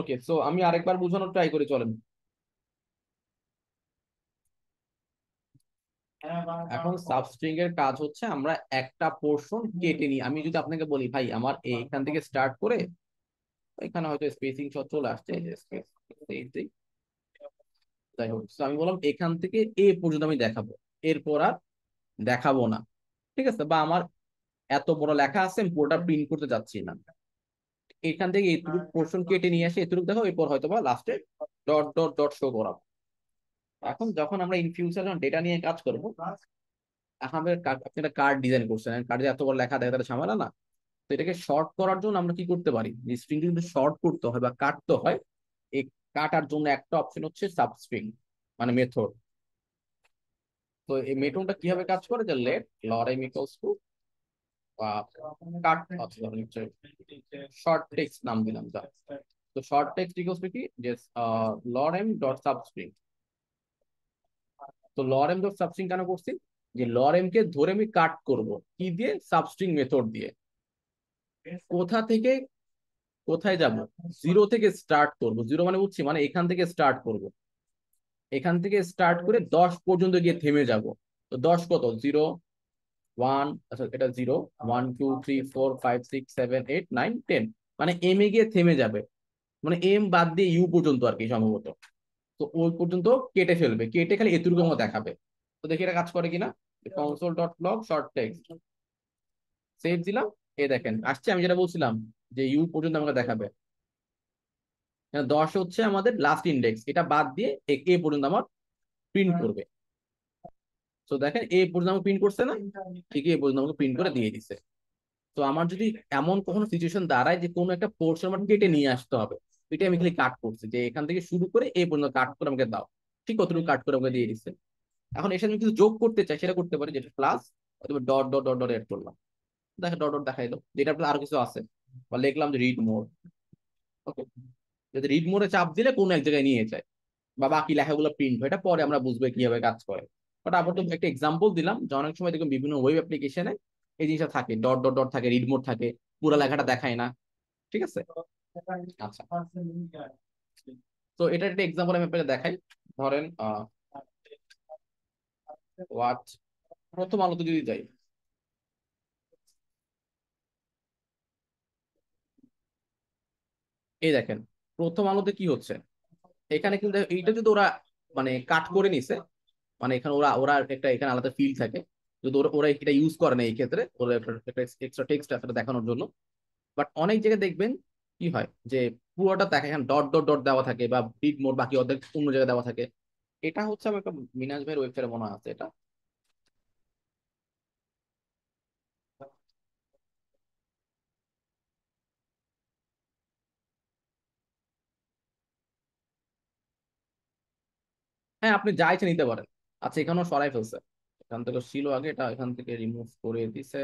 ওকে সো আমি আরেকবার বোঝানোর ট্রাই করি চলেন এখন সাবস্ট্রিং এর কাজ হচ্ছে আমরা একটা পোর্শন কেটে নিই আমি যদি আপনাকে বলি ভাই আমার এইখান থেকে স্টার্ট করে এখানে হয়তো স্পেসিং সব চলে আসছে যাই হোক আমি বললাম এখান থেকে এ পর্যন্ত আমি দেখাবো এরপর আর দেখাবো না ঠিক আছে বা আমার এত বড় লেখা আছে আমি পুরোটা প্রিন্ট করতে যাচ্ছি না এখান থেকে এতটুকু পোর্শন কেটে নিয়ে আসি এতটুকু দেখো এরপর হয়তো বা লাস্টে ডট ডট ডট শো করাবো এখন যখন আমরা ইন ফিউচার যখন ডেটা নিয়ে কাজ করবো আমাদের আপনি একটা কার্ড ডিজাইন করছেন কার্ডে এত বড় লেখা দেখে তাহলে ঝামেলা না তো এটাকে শর্ট করার জন্য আমরা কি করতে পারি স্ট্রিং কিন্তু শর্ট করতে হয় বা কাটতে হয় এই কাটার জন্য একটা অপশন হচ্ছে সাবস্ট্রিং মানে মেথড তো এই মেথডটা কিভাবে কাজ করে যে লেট লরাইম ইকুয়ালস টু বা কাট অথবা শর্ট টেক্সট নাম দিলাম যা তো শর্ট টেক্সট ইকুয়ালস টু কি যে লরেম ডট সাবস্ট্রিং তো লরেম ডট সাবস্ট্রিং কেন করছি যে লরেম কে ধরে আমি কাট করব কি দিয়ে সাবস্ট্রিং মেথড দিয়ে কোথা থেকে কোথায় যাব জিরো থেকে স্টার্ট করব জিরো মানে বুঝছি মানে এখান থেকে স্টার্ট করব এখান থেকে স্টার্ট করে দশ পর্যন্ত গিয়ে থেমে যাব তো দশ কত জিরো ওয়ান আচ্ছা এটা zero one two three four five six seven eight nine ten মানে এম এ গিয়ে থেমে যাবে মানে এম বাদ দিয়ে ইউ পর্যন্ত আর কি সম্ভবত তো ওই পর্যন্ত কেটে ফেলবে কেটে খালি এতুরকম দেখাবে তো দেখি এটা কাজ করে কিনা console dot log short text save দিলাম এ দেখেন আসছে আমি যেটা বলছিলাম যে ইউ পর্যন্ত আমাকে দেখাবে দশ হচ্ছে আমাদের লাস্ট ইন্ডেক্স এটা বাদ দিয়ে এ পর্যন্ত আমার প্রিন্ট হ্যাঁ। করবে তো দেখেন এ পর্যন্ত আমাকে প্রিন্ট করছে না ঠিকই এ পর্যন্ত আমাকে প্রিন্ট করে দিয়ে দিছে তো আমার যদি এমন কোনো সিচুয়েশন দাঁড়ায় যে কোনো একটা পোর্শন আমার কেটে নিয়ে আসতে হবে এটা আমি খালি কাট করছি যে এখান থেকে শুরু করে এ পর্যন্ত কাট করে আমাকে দাও ঠিক কতটুকু কাট করে আমাকে দিয়ে দিচ্ছে এখন এর সাথে আমি কিছু যোগ করতে চাই সেটা করতে পারি যেটা প্লাস অথবা dot dot dot dot add করলাম দেখে ডট ডট দেখাই যেটা যেটা আরো কিছু আছে বা লিখলাম যে রিড মোড় ওকে যদি রিড মোড়ে চাপ দিলে কোনো এক জায়গায় নিয়ে যায় বা বাকি লেখাগুলো প্রিন্ট হয় এটা পরে আমরা বুঝবো কিভাবে কাজ করে বাট আবার একটা এক্সাম্পল দিলাম যে অনেক সময় দেখুন বিভিন্ন ওয়েব অ্যাপ্লিকেশনে এই জিনিসটা থাকে ডট ডট ডট থাকে রিড থাকে পুরো লেখাটা দেখায় না ঠিক আছে আচ্ছা। তো এটা একটা এক্সাম্পল আমি আপনাকে দেখাই ধরেন হোয়াট প্রথম আলোতে যদি যাই এই দেখেন প্রথম আলোতে কি হচ্ছে এখানে কিন্তু এইটা যদি ওরা মানে কাট করে নিছে মানে এখানে ওরা ওরা একটা এখানে আলাদা ফিল থাকে যদি ওরা ওরা এটা ইউজ করে না এই ক্ষেত্রে ওরা একটা এক্সট্রা টেক্সট আসলে দেখানোর জন্য বাট অনেক জায়গায় দেখবেন কি হয় যে পুরোটা দেখা এখানে ডট ডট ডট দেওয়া থাকে বা বিগ মোর বাকি অর্ধেক অন্য জায়গায় দেওয়া থাকে এটা হচ্ছে আমার একটা মিনাজ ভাইয়ের ওয়েবসাইটে মনে আছে এটা হ্যাঁ আপনি যা ইচ্ছা নিতে পারেন আচ্ছা এখানেও সরাই ফেলছে এখান থেকে ছিল আগে এটা এখান থেকে রিমুভ করে দিছে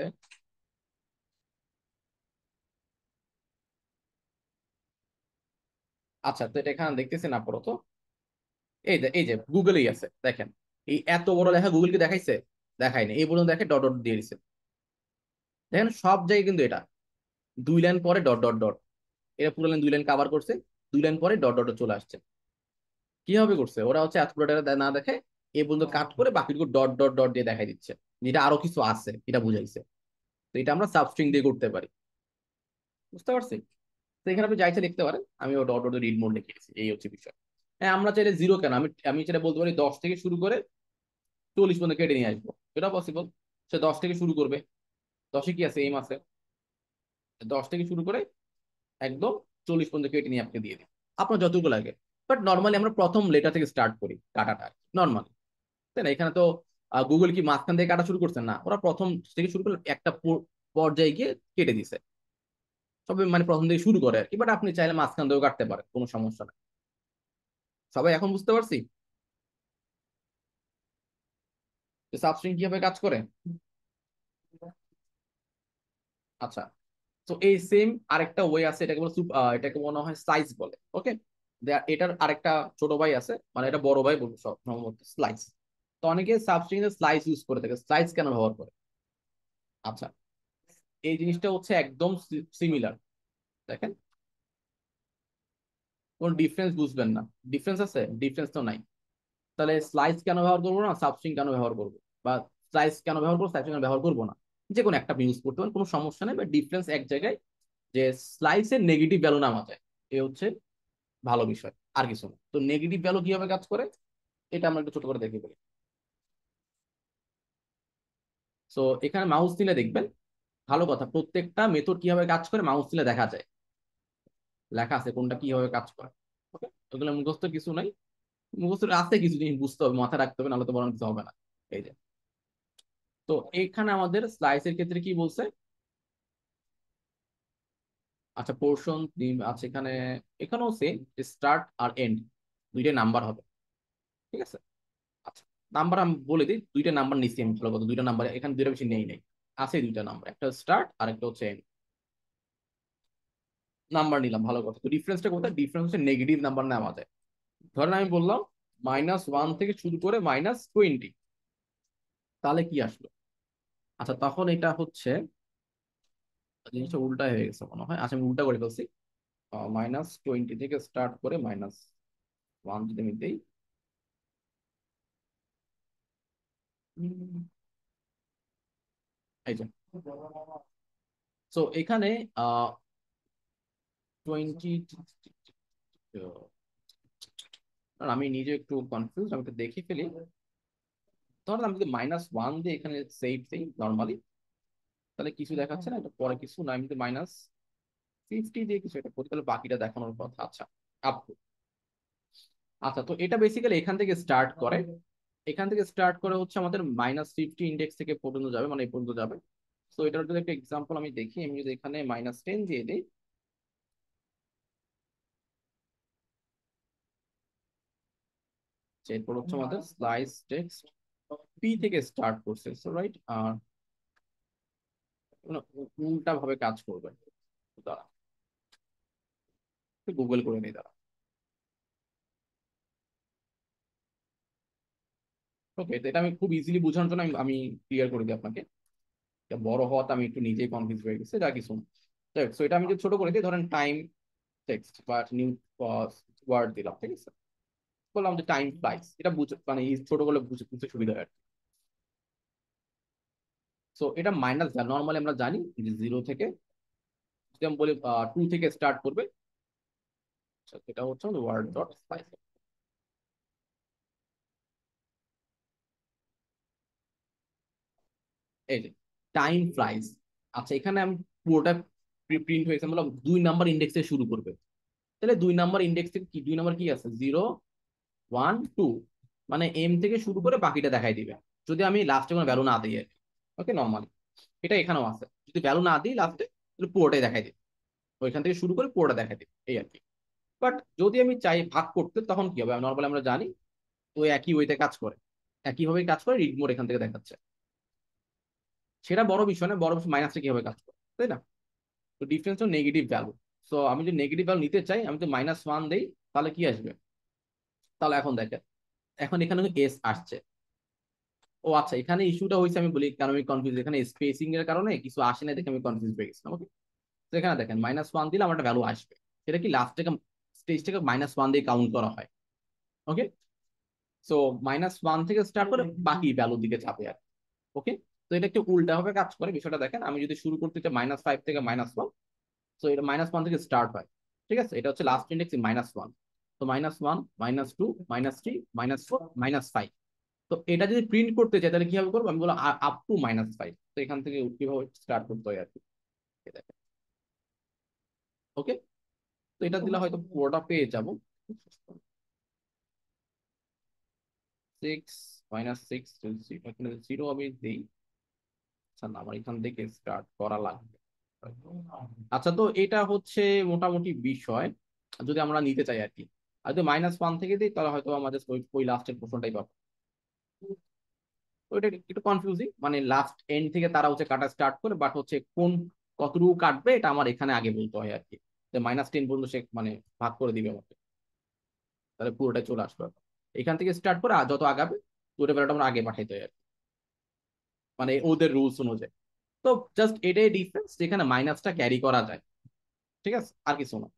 আচ্ছা তো এটা এখানে দেখতেছেন আপাতত পড়ো তো এই যে এই যে গুগলেই আছে দেখেন এই এত বড় লেখা গুগলকে দেখাইছে দেখায়নি এই পর্যন্ত দেখে ডট ডট দিয়ে দিছে দেখেন সব জায়গায় কিন্তু এটা দুই লাইন পরে ডট ডট ডট এটা পুরো লাইন দুই লাইন কাভার করছে দুই লাইন পরে ডট ডট চলে আসছে কিভাবে করছে ওরা হচ্ছে এত বড় না দেখে এ পর্যন্ত কাট করে বাকিটুকু ডট ডট ডট দিয়ে দেখাই দিচ্ছে যেটা আরো কিছু আছে এটা বুঝাইছে তো এটা আমরা সাবস্ট্রিং দিয়ে করতে পারি বুঝতে পারছি তো এখানে আপনি চাইছে লিখতে পারেন আমি ও ডট ডট রিড মোড লিখেছি এই হচ্ছে বিষয় হ্যাঁ আমরা চাইলে জিরো কেন আমি আমি সেটা বলতে পারি দশ থেকে শুরু করে চল্লিশ পর্যন্ত কেটে নিয়ে আসবো এটা পসিবল সে দশ থেকে শুরু করবে দশে কি আছে এম আছে দশ থেকে শুরু করে একদম চল্লিশ পর্যন্ত কেটে নিয়ে আপনাকে দিয়ে দিন আপনার যতটুকু লাগে বাট নর্মালি আমরা প্রথম লেটার থেকে স্টার্ট করি কাটাটা নর্মালি তাই না এখানে তো গুগল কি মাঝখান থেকে কাটা শুরু করছে না ওরা প্রথম থেকে শুরু করলে একটা পর্যায়ে গিয়ে কেটে দিছে সবাই মানে প্রথম থেকে শুরু করে আর কি বাট আপনি চাইলে মাঝখান থেকেও কাটতে পারেন কোনো সমস্যা নাই সবাই এখন বুঝতে পারছি সাবস্ট্রিং কিভাবে কাজ করে আচ্ছা তো এই সেম আরেকটা ওয়ে আছে এটাকে বলে এটাকে মনে হয় সাইজ বলে ওকে এটার আরেকটা ছোট ভাই আছে মানে এটা বড় ভাই বলবো সব সম্ভবত স্লাইস তো অনেকে সাবস্ট্রিংয়ে স্লাইস ইউজ করে থাকে স্লাইস কেন ব্যবহার করে আচ্ছা এই জিনিসটা হচ্ছে একদম সিমিলার দেখেন কোন ডিফারেন্স বুঝবেন না ডিফারেন্স আছে ডিফারেন্স তো নাই তাহলে স্লাইস কেন ব্যবহার করবো না সাবস্ট্রিং কেন ব্যবহার করবো বা স্লাইস কেন ব্যবহার করবো স্লাইস কেন ব্যবহার করবো না যে কোনো একটা ইউজ করতে পারেন কোনো সমস্যা নেই বা ডিফারেন্স এক জায়গায় যে স্লাইসের নেগেটিভ ভ্যালু নামা যায় এ হচ্ছে ভালো বিষয় আর কিছু না তো নেগেটিভ ভ্যালু কীভাবে কাজ করে এটা আমরা একটু ছোট করে দেখে ফেলি সো এখানে মাউস দিলে দেখবেন ভালো কথা প্রত্যেকটা মেথড কিভাবে কাজ করে মাউস দিলে দেখা যায় লেখা আছে কোনটা কিভাবে কাজ করে ওকে ওগুলো মুখস্থ কিছু নাই মুখস্থ আছে কিছু জিনিস বুঝতে হবে মাথায় রাখতে হবে নাহলে তো বরং কিছু হবে না এই যে তো এখানে আমাদের স্লাইসের ক্ষেত্রে কি বলছে আচ্ছা পোর্শন আছে এখানে এখানেও সেম স্টার্ট আর এন্ড দুইটাই নাম্বার হবে ঠিক আছে নাম্বার আমি বলে দিই দুইটা নাম্বার নিচ্ছি আমি ভালো কথা দুইটা নাম্বার এখানে দুইটা বেশি নেই নেই আছে দুইটা নাম্বার একটা স্টার্ট আর একটা হচ্ছে নাম্বার নিলাম ভালো কথা তো ডিফারেন্সটা কোথায় ডিফারেন্স হচ্ছে নেগেটিভ নাম্বার নেওয়া যায় ধরেন আমি বললাম মাইনাস ওয়ান থেকে শুরু করে মাইনাস টোয়েন্টি তাহলে কি আসলো আচ্ছা তখন এটা হচ্ছে জিনিসটা উল্টা হয়ে গেছে মনে হয় আচ্ছা আমি উল্টা করে ফেলছি মাইনাস টোয়েন্টি থেকে স্টার্ট করে মাইনাস ওয়ান যদি আমি দিই এই যে সো এখানে টোয়েন্টি আমি নিজে একটু কনফিউজ আমি একটু দেখে ফেলি ধরেন আমি যদি মাইনাস ওয়ান দিয়ে এখানে সেভ দিই নর্মালি তাহলে কিছু দেখাচ্ছে না এটা পরে কিছু না আমি যদি মাইনাস ফিফটি দিয়ে কিছু এটা করি তাহলে বাকিটা দেখানোর কথা আচ্ছা আপ আচ্ছা তো এটা বেসিক্যালি এখান থেকে স্টার্ট করে এখান থেকে স্টার্ট করে হচ্ছে আমাদের মাইনাস ফিফটি ইন্ডেক্স থেকে পর্যন্ত যাবে মানে এই পর্যন্ত যাবে সো এটার যদি একটা এক্সাম্পল আমি দেখি আমি যদি এখানে মাইনাস টেন দিয়ে দিই এরপর হচ্ছে আমাদের স্লাইস টেক্সট পি থেকে স্টার্ট করছে সো রাইট আর মানে উল্টা ভাবে কাজ করবে দাঁড়া গুগল করে নিই দাঁড়া ওকে এটা আমি খুব ইজিলি বোঝানোর জন্য আমি ক্লিয়ার করে দিই আপনাকে বড় হওয়াতে আমি একটু নিজেই কনফিউজ হয়ে গেছে যা কিছু যাই সো এটা আমি যদি ছোট করে দিই ধরেন টাইম টেক্সট বা নিউ ওয়ার্ড দিলাম ঠিক আছে বললাম যে টাইম ফ্লাইস এটা বুঝে মানে ছোট বুঝে বুঝতে সুবিধা হয় সো এটা মাইনাস যা নর্মালি আমরা জানি যে জিরো থেকে যদি আমি বলি টু থেকে স্টার্ট করবে সেটা আচ্ছা, হচ্ছে ওয়ার্ড ডট স্পাইস এই যে টাইম ফ্লাইজ আচ্ছা এখানে আমি পুরোটা প্রিন্ট হয়েছে দুই নাম্বার ইন্ডেক্স থেকে শুরু করবে তাহলে দুই নাম্বার ইন্ডেক্স থেকে কি দুই নাম্বার কি আছে জিরো ওয়ান টু মানে এম থেকে শুরু করে বাকিটা দেখাই দিবে যদি আমি লাস্টে কোনো ভ্যালু না দিই ওকে নর্মালি এটা এখানেও আছে যদি ভ্যালু না দিই লাস্টে তাহলে পুরোটাই দেখাই দিই ওইখান থেকে শুরু করে পুরোটা দেখাই দিই এই আর কি বাট যদি আমি চাই ভাগ করতে তখন কি হবে নর্মালি আমরা জানি তো একই ওয়েতে কাজ করে একইভাবে কাজ করে রিডমোর এখান থেকে দেখাচ্ছে সেটা বড় বিষয় না বড় বিষয় মাইনাসে কিভাবে কাজ করে তাই না তো ডিফারেন্স হলো নেগেটিভ ভ্যালু সো আমি যদি নেগেটিভ ভ্যালু নিতে চাই আমি তো মাইনাস ওয়ান দিই তাহলে কি আসবে তাহলে এখন দেখেন এখন এখানে এস আসছে ও আচ্ছা এখানে ইস্যুটা হয়েছে আমি বলি কারণ আমি কনফিউজ এখানে স্পেসিং এর কারণে কিছু আসে না দেখে আমি কনফিউজ হয়ে গেছিলাম ওকে তো এখানে দেখেন মাইনাস ওয়ান দিলে আমার ভ্যালু আসবে সেটা কি লাস্ট থেকে স্টেজ থেকে মাইনাস ওয়ান দিয়ে কাউন্ট করা হয় ওকে সো মাইনাস ওয়ান থেকে স্টার্ট করে বাকি ভ্যালু দিকে চাপে আর ওকে তো এটা একটু উল্টাভাবে কাজ করে বিষয়টা দেখেন আমি যদি শুরু করতে চাই মাইনাস ফাইভ থেকে মাইনাস ওয়ান তো এটা মাইনাস ওয়ান থেকে স্টার্ট হয় ঠিক আছে এটা হচ্ছে লাস্ট ইন্ডেক্স মাইনাস ওয়ান তো minus one minus two minus three minus four minus five তো এটা যদি প্রিন্ট করতে চাই তাহলে কিভাবে করবো আমি বলো আপ টু মাইনাস ফাইভ তো এখান থেকে কিভাবে স্টার্ট করতে হয় আর কি ওকে তো এটা দিলে হয়তো পুরোটা পেয়ে যাবো সিক্স মাইনাস সিক্স জিরো আমি দিই আচ্ছা আমার মানে এখান থেকে স্টার্ট করা লাগবে আচ্ছা তো এটা হচ্ছে মোটামুটি বিষয় যদি আমরা নিতে চাই আর কি আর যদি মাইনাস ওয়ান থেকে দিই তাহলে হয়তো আমাদের ওই লাস্টের প্রশ্নটাই পাবো ওইটা একটু কনফিউজিং মানে লাস্ট এন্ড থেকে তারা হচ্ছে কাটা স্টার্ট করে বাট হচ্ছে কোন কতটুকু কাটবে এটা আমার এখানে আগে বলতে হয় আর কি মাইনাস টেন পর্যন্ত সে মানে ভাগ করে দিবে আমাকে তাহলে পুরোটাই চলে আসবে এখান থেকে স্টার্ট করে যত আগাবে পুরো বেলাটা আমরা আগে পাঠাইতে হয় আর কি মানে ওদের রুলস অনুযায়ী তো জাস্ট এটাই ডিফারেন্স যেখানে মাইনাসটা ক্যারি করা যায় ঠিক আছে আর কিছু না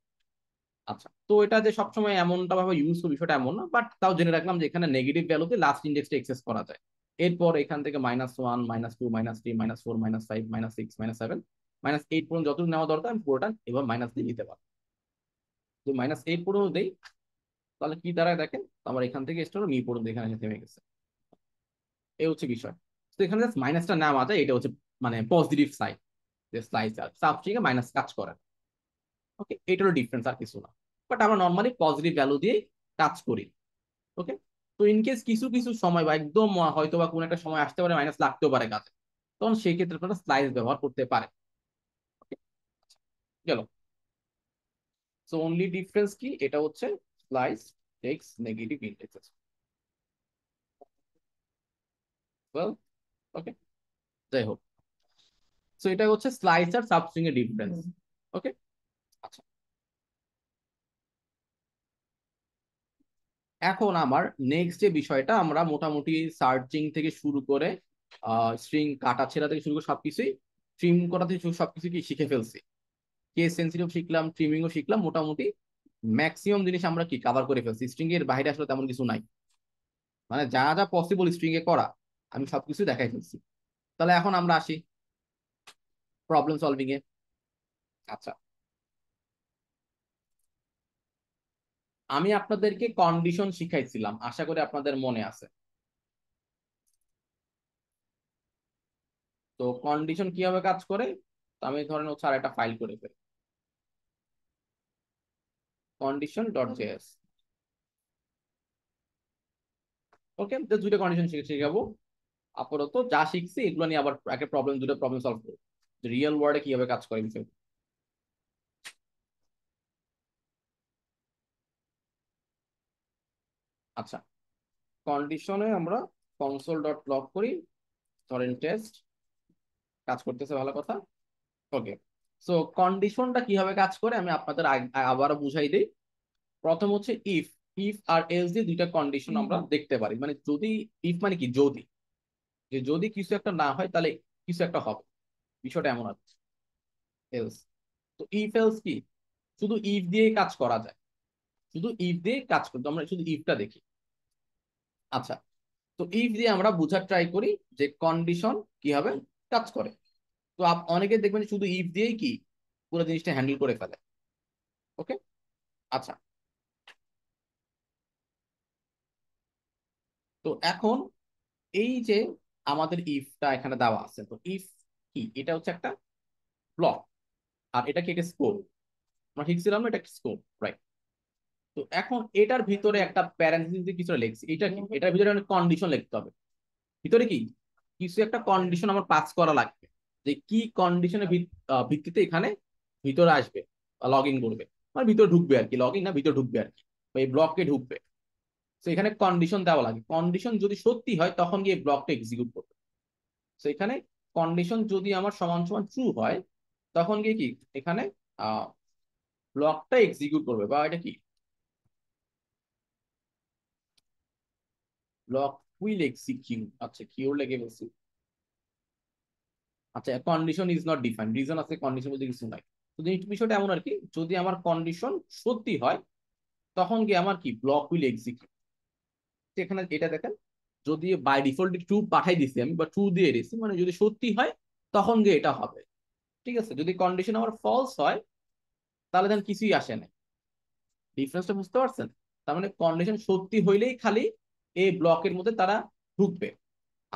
আচ্ছা তো এটা যে সবসময় এমনটা ভাবে ইউজ বিষয়টা এমন না বাট তাও জেনে রাখলাম যে এখানে নেগেটিভ ভ্যালুতে লাস্ট ইন্ডেক্সটা এক্সেস করা যায় এরপর এখান থেকে minus one minus two minus three minus four minus five minus six minus seven minus eight পর্যন্ত যতটুকু নেওয়া দরকার আমি পুরোটা এবার মাইনাস দিয়ে দিতে পারবো তো মাইনাস এইট পর্যন্ত দেই তাহলে কি দ্বারা দেখেন আমার এখান থেকে স্টোর মি পর্যন্ত এখানে থেমে গেছে এই হচ্ছে বিষয় তো এখানে জাস্ট মাইনাসটা নেওয়া যায় এটা হচ্ছে মানে পজিটিভ সাইড যে স্লাইস সাব থেকে মাইনাস কাজ করে ওকে এটা হলো ডিফারেন্স আর কিছু না বাট আমরা নর্মালি পজিটিভ ভ্যালু দিয়ে কাজ করি ওকে তো ইনকেস কিছু কিছু সময় বা একদম হয়তো বা কোনো একটা সময় আসতে পারে মাইনাস লাগতেও পারে কাজে তখন সেই ক্ষেত্রে আপনারা স্লাইস ব্যবহার করতে পারে আচ্ছা, গেল সো অনলি ডিফারেন্স কি এটা হচ্ছে স্লাইস টেক্স নেগেটিভ ওকে যাই হোক সো এটা হচ্ছে স্লাইস আর সাবস্ট্রিং এর ডিফারেন্স ওকে আচ্ছা এখন আমার নেক্সট যে বিষয়টা আমরা মোটামুটি সার্চিং থেকে শুরু করে স্ট্রিং কাটা ছেঁড়া থেকে শুরু করে সবকিছুই ট্রিম করা থেকে সবকিছু কি শিখে ফেলছি কেস সেন্সিটিভ শিখলাম ট্রিমিংও শিখলাম মোটামুটি ম্যাক্সিমাম জিনিস আমরা কি কাভার করে ফেলছি স্ট্রিং এর বাইরে আসলে তেমন কিছু নাই মানে যা যা পসিবল স্ট্রিং এ করা আমি সবকিছু দেখাই ফেলছি তাহলে এখন আমরা আসি প্রবলেম সলভিং এ আচ্ছা আমি আপনাদেরকে কন্ডিশন শিখাইছিলাম আশা করি আপনাদের মনে আছে তো কন্ডিশন কিভাবে কাজ করে তো আমি ধরেন ও আর একটা ফাইল করে ফেলি কন্ডিশন ডট জেএস ওকে দুইটা কন্ডিশন শিখাবো আপাতত যা শিখছি এগুলো নিয়ে আবার একটা প্রবলেম দুটো প্রবলেম সলভ করবো রিয়েল ওয়ার্ল্ডে কিভাবে কাজ করে বিষয় আচ্ছা কন্ডিশনে আমরা কনসোল ডট লক করি ধরেন টেস্ট কাজ করতেছে ভালো কথা ওকে সো কন্ডিশনটা কিভাবে কাজ করে আমি আপনাদের আবারও বুঝাই দিই প্রথম হচ্ছে ইফ ইফ আর এলস দিয়ে দুইটা কন্ডিশন আমরা দেখতে পারি মানে যদি ইফ মানে কি যদি যে যদি কিছু একটা না হয় তাহলে কিছু একটা হবে বিষয়টা এমন আছে এলস তো ইফ এলস কি শুধু ইফ দিয়ে কাজ করা যায় শুধু ইফ দিয়ে কাজ করতে আমরা শুধু ইফটা দেখি আচ্ছা তো ইফ দিয়ে আমরা বোঝার ট্রাই করি যে কন্ডিশন কি হবে কাজ করে তো আপ অনেকে দেখবেন শুধু ইফ দিয়েই কি পুরো জিনিসটা হ্যান্ডেল করে ফেলে ওকে আচ্ছা তো এখন এই যে আমাদের ইফটা এখানে দেওয়া আছে তো ইফ কি এটা হচ্ছে একটা ব্লক আর এটা কি একটা স্কোপ আমরা শিখছিলাম না এটা একটা স্কোপ রাইট তো এখন এটার ভিতরে একটা প্যারেন্থেসিস কিছু লিখছি এটা কি এটার ভিতরে অনেক কন্ডিশন লিখতে হবে ভিতরে কি কিছু একটা কন্ডিশন আমার পাস করা লাগবে যে কি কন্ডিশনের ভিত্তিতে এখানে ভিতরে আসবে ইন করবে মানে ভিতরে ঢুকবে আর কি ইন না ভিতরে ঢুকবে আর কি এই ব্লকে ঢুকবে তো এখানে কন্ডিশন দেওয়া লাগে কন্ডিশন যদি সত্যি হয় তখন গিয়ে ব্লকটা এক্সিকিউট করবে তো এখানে কন্ডিশন যদি আমার সমান সমান ট্রু হয় তখন গিয়ে কি এখানে ব্লকটা এক্সিকিউট করবে বা এটা কি ব্লক উইল আচ্ছা কিওর আচ্ছা কন্ডিশন ইজ নট আছে কন্ডিশন কিছু নাই তো বিষয়টা এমন আর কি যদি আমার কন্ডিশন সত্যি হয় তখন গিয়ে আমার কি ব্লক উইল এক্সিকিউট ক্ষেত্রে এখানে এটা দেখেন যদি বাই ডিফল্ট টু পাঠাই দিছি আমি বা টু দিয়ে দিছি মানে যদি সত্যি হয় তখন গিয়ে এটা হবে ঠিক আছে যদি কন্ডিশন আমার ফলস হয় তাহলে দেন কিছুই আসে না ডিফারেন্সটা বুঝতে পারছেন তার মানে কন্ডিশন সত্যি হইলেই খালি এই ব্লকের মধ্যে তারা ঢুকবে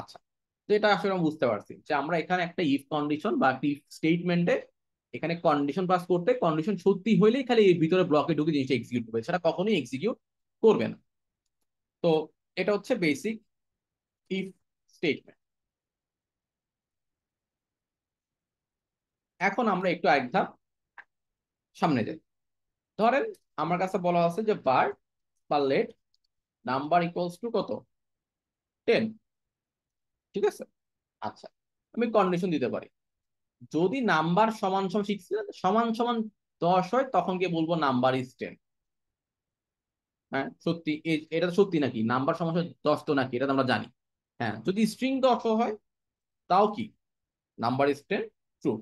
আচ্ছা তো এটা আসলে আমি বুঝতে পারছি যে আমরা এখানে একটা ইফ কন্ডিশন বা ইফ স্টেটমেন্টে এখানে কন্ডিশন পাস করতে কন্ডিশন সত্যি হইলেই খালি এর ভিতরে ব্লকে ঢুকে জিনিসটা এক্সিকিউট হবে সেটা কখনোই এক্সিকিউট করবে না তো এটা হচ্ছে বেসিক ইফ স্টেটমেন্ট এখন আমরা একটু এক ধাপ সামনে যাই ধরেন আমার কাছে বলা আছে যে বার বা লেট নাম্বার ইকুয়ালস টু কত টেন ঠিক আছে আচ্ছা আমি কন্ডিশন দিতে পারি যদি নাম্বার সমান সমান সিক্স সমান সমান দশ হয় তখন গিয়ে বলবো নাম্বার ইজ টেন হ্যাঁ সত্যি এটা সত্যি নাকি নাম্বার সমস্যা দশ তো নাকি এটা তো আমরা জানি হ্যাঁ যদি স্ট্রিং দশ হয় তাও কি নাম্বার ইজ টেন ট্রু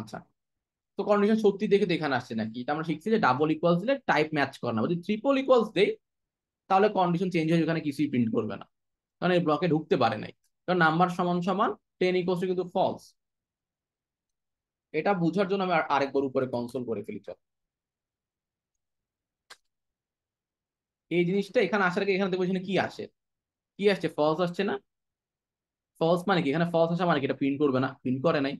আচ্ছা তো কন্ডিশন সত্যি দেখে দেখানো আসছে নাকি এটা আমরা শিখছি যে ডাবল ইকুয়ালস দিলে টাইপ ম্যাচ করে না যদি ট্রিপল ইকুয়ালস দেই তাহলে কন্ডিশন চেঞ্জ হয়ে ওখানে কিছুই প্রিন্ট করবে না কারণ এই ব্লকে ঢুকতে পারে নাই কারণ নাম্বার সমান সমান টেন ইকুয়ালস কিন্তু ফলস এটা বোঝার জন্য আমি আরেকবার উপরে কনসোল করে ফেলি চল এই জিনিসটা এখানে আসার আগে এখানে দেখবো এখানে কি আসে কি আসছে ফলস আসছে না ফলস মানে কি এখানে ফলস আসা মানে কি এটা প্রিন্ট করবে না প্রিন্ট করে নাই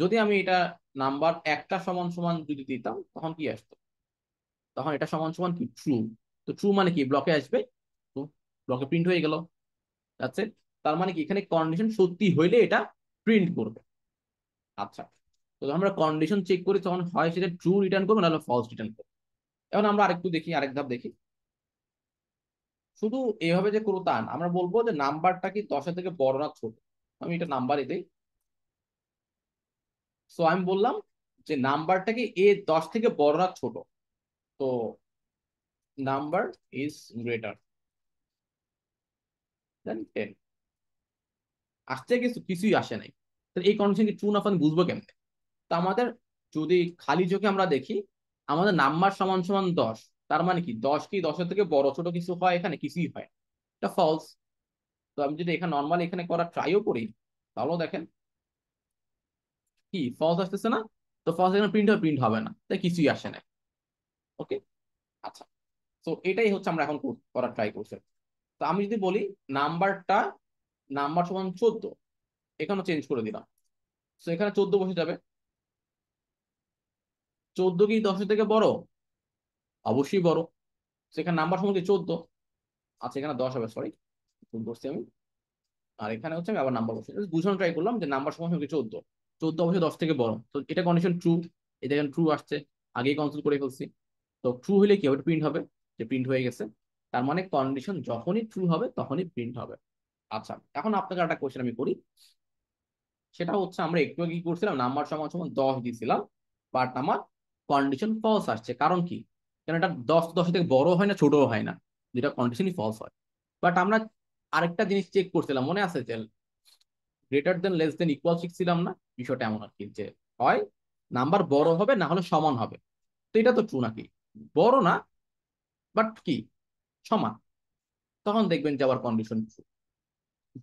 যদি আমি এটা নাম্বার একটা সমান সমান যদি দিতাম তখন কি আসতো তখন এটা সমান সমান কি ট্রু তো ট্রু মানে কি ব্লকে আসবে ব্লকে প্রিন্ট হয়ে গেল আচ্ছা তার মানে কি এখানে কন্ডিশন সত্যি হইলে এটা প্রিন্ট করবে আচ্ছা তো আমরা কন্ডিশন চেক করি তখন হয় সেটা ট্রু রিটার্ন করবে নাহলে ফলস রিটার্ন করবে এখন আমরা আরেকটু দেখি আরেক ধাপ দেখি শুধু এভাবে যে করো তা আমরা বলবো যে নাম্বারটা কি দশের থেকে বড় না ছোট আমি এটা নাম্বারই দিই সো আমি বললাম যে নাম্বারটা কি এ দশ থেকে বড় না ছোট তো নাম্বার ইজ গ্রেটার দেন কিছু কিছুই আসে নাই এই কন্ডিশন কি ট্রু না বুঝবো কেমনে তো আমাদের যদি খালি চোখে আমরা দেখি আমাদের নাম্বার সমান সমান দশ তার মানে কি দশ কি দশের থেকে বড় ছোট কিছু হয় এখানে কিছুই হয় এটা ফলস তো আমি যদি এখানে নর্মালি এখানে করা ট্রাইও করি তাহলেও দেখেন কি ফলস আসতেছে না তো ফলস এখানে প্রিন্ট প্রিন্ট হবে না তাই কিছুই আসে না ওকে আচ্ছা তো এটাই হচ্ছে আমরা এখন করার ট্রাই করছি তো আমি যদি বলি নাম্বারটা নাম্বার সমান চোদ্দ এখানে চেঞ্জ করে দিলাম তো এখানে চোদ্দ বসে যাবে চোদ্দ কি দশের থেকে বড় অবশ্যই বড় সেখানে নাম্বার সমস্যা চোদ্দ আচ্ছা এখানে দশ হবে সরি ভুল করছি আমি আর এখানে হচ্ছে আমি আবার নাম্বার বসে বুঝানো ট্রাই করলাম যে নাম্বার সমস্যা হচ্ছে চোদ্দ চোদ্দ অবশ্যই দশ থেকে বড় তো এটা কন্ডিশন ট্রু এটা ট্রু আসছে আগেই কনসোল করে ফেলছি তো ট্রু হলে কি হবে প্রিন্ট হবে যে প্রিন্ট হয়ে গেছে তার মানে কন্ডিশন যখনই ট্রু হবে তখনই প্রিন্ট হবে আচ্ছা এখন আপনাকে একটা কোয়েশ্চেন আমি করি সেটা হচ্ছে আমরা একটু আগে কি করছিলাম নাম্বার সমান সমান দশ দিয়েছিলাম বাট আমার কন্ডিশন ফলস আসছে কারণ কি কেন এটা দশ দশ থেকে বড় হয় না ছোটও হয় না যেটা কন্ডিশনই ফলস হয় বাট আমরা আরেকটা জিনিস চেক করছিলাম মনে আছে যে greater than less than equal শিখছিলাম না বিষয়টা এমন আর কি যে হয় নাম্বার বড় হবে না হলে সমান হবে তো এটা তো ট্রু নাকি বড় না বাট কি সমান তখন দেখবেন যে আবার কন্ডিশন ট্রু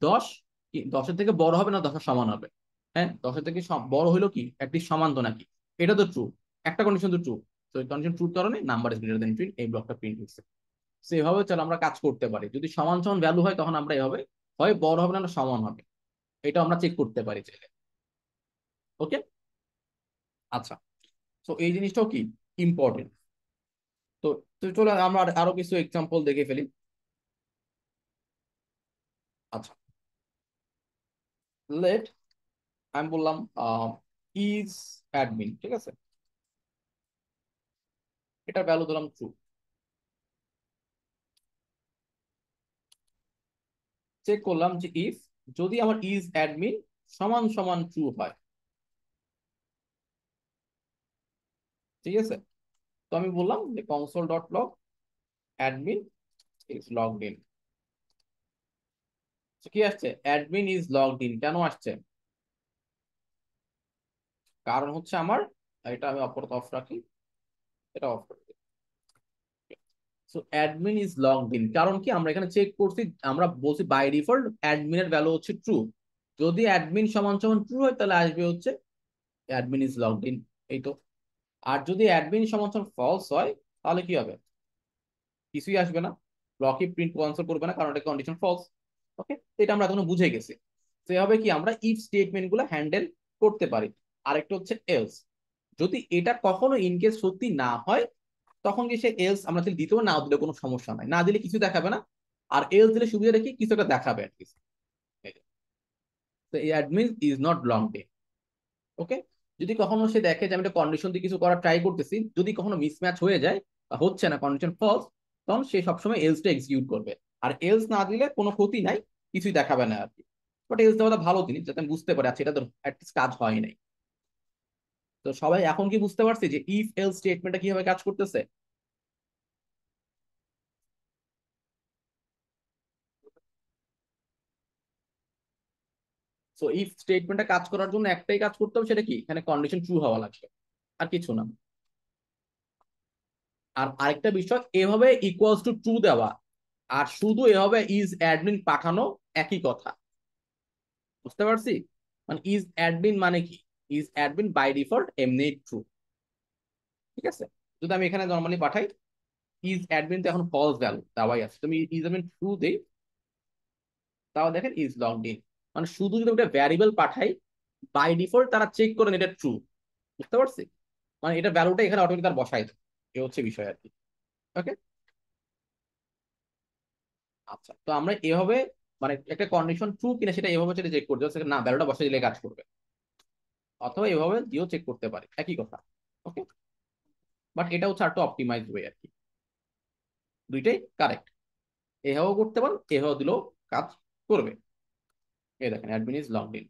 দশ কি দশের থেকে বড় হবে না দশের সমান হবে হ্যাঁ দশের থেকে বড় হলো কি একটি সমান তো নাকি এটা তো ট্রু একটা কন্ডিশন তো ট্রু তো কন্ডিশন ট্রুর কারণে number is greater than field এই ব্লকটা প্রিন্ট হয়েছে সো এভাবে চলো আমরা কাজ করতে পারি যদি সমান সমান ভ্যালু হয় তখন আমরা এভাবে হয় বড় হবে না সমান হবে এটা আমরা চেক করতে পারি চাইলে ওকে আচ্ছা তো এই জিনিসটাও কি ইম্পর্টেন্ট তো চলো আমরা আরো কিছু এক্সাম্পল দেখে ফেলি আচ্ছা লেট আমি বললাম ইজ অ্যাডমিন ঠিক আছে এটা ভ্যালু দিলাম ট্রু চেক করলাম যে ইফ যদি আমার ইজ অ্যাডমিন সমান সমান ট্রু হয় ঠিক আছে তো আমি বললাম যে console dot log admin is logged in কি আসছে অ্যাডমিন ইজ লগড ইন কেন আসছে কারণ হচ্ছে আমার এটা আমি অপর অফ রাখি এটা অফ করে so admin is logged in কারণ কি আমরা এখানে চেক করছি আমরা বলছি বাই ডিফল্ট এর ভ্যালু হচ্ছে ট্রু যদি অ্যাডমিন সমান সমান ট্রু হয় তাহলে আসবে হচ্ছে অ্যাডমিন ইজ লগড ইন এই তো আর যদি অ্যাডমিন সমান সমান ফলস হয় তাহলে কি হবে কিছুই আসবে না ব্লকই প্রিন্ট কনসোল করবে না কারণ এটা কন্ডিশন ফলস ওকে তো এটা আমরা এখনো বুঝে গেছি তো হবে কি আমরা ইফ স্টেটমেন্ট গুলো হ্যান্ডেল করতে পারি আরেকটা হচ্ছে এলস যদি এটা কখনো ইনকেস সত্যি না হয় তখন কি সে এলস আমরা দিতে পারবো না দিলে কোনো সমস্যা নাই না দিলে কিছু দেখাবে না আর এলস দিলে সুবিধা রেখে কিছু একটা দেখাবে আর কি admin is not logged okay যদি কখনো সে দেখে যে আমি একটা কন্ডিশন দিয়ে কিছু করার ট্রাই করতেছি যদি কখনো মিসম্যাচ হয়ে যায় বা হচ্ছে না কন্ডিশন ফলস তখন সে সবসময় এলসটা এক্সিকিউট করবে আর এলস না দিলে কোনো ক্ষতি নাই কিছুই দেখাবে না আর কি বাট এলস দেওয়াটা ভালো জিনিস যাতে আমি বুঝতে পারি আচ্ছা এটা তো অ্যাটলিস্ট কাজ হয় নাই তো সবাই এখন কি বুঝতে পারছি যে ইফ এল স্টেটমেন্টটা কিভাবে কাজ করতেছে সো ইফ স্টেটমেন্টটা কাজ করার জন্য একটাই কাজ করতে হবে সেটা কি এখানে কন্ডিশন ট্রু হওয়া লাগবে আর কিছু না আর আরেকটা বিষয় এভাবে ইকুয়ালস টু ট্রু দেওয়া আর শুধু এভাবে ইজ অ্যাডমিন পাঠানো একই কথা বুঝতে পারছি মানে ইজ অ্যাডমিন মানে কি ইজ অ্যাডমিন বাই ডিফল্ট এমনি ট্রু ঠিক আছে যদি আমি এখানে নর্মালি পাঠাই ইজ অ্যাডমিন তো এখন ফলস ভ্যালু দেওয়াই আছে তুমি ইজ অ্যাডমিন ট্রু দেই তাও দেখেন ইজ লগ ইন মানে শুধু যদি একটা ভ্যারিয়েবল পাঠাই বাই ডিফল্ট তারা চেক করে এটা ট্রু বুঝতে পারছি মানে এটা ভ্যালুটা এখানে অটোমেটিক তার বসাই এ হচ্ছে বিষয় আর কি ওকে আচ্ছা তো আমরা এভাবে মানে একটা কন্ডিশন ট্রু কিনা সেটা এভাবে সেটা চেক করতে না ভ্যালুটা বসাই দিলে কাজ করবে অথবা এভাবে দিয়েও চেক করতে পারে একই কথা ওকে বাট এটা হচ্ছে আরেকটা তো অপটিমাইজ ওয়ে আর কি দুইটাই কারেক্ট এভাবেও করতে পারেন এভাবে দিলেও কাজ করবে এই দেখেন admin is logged in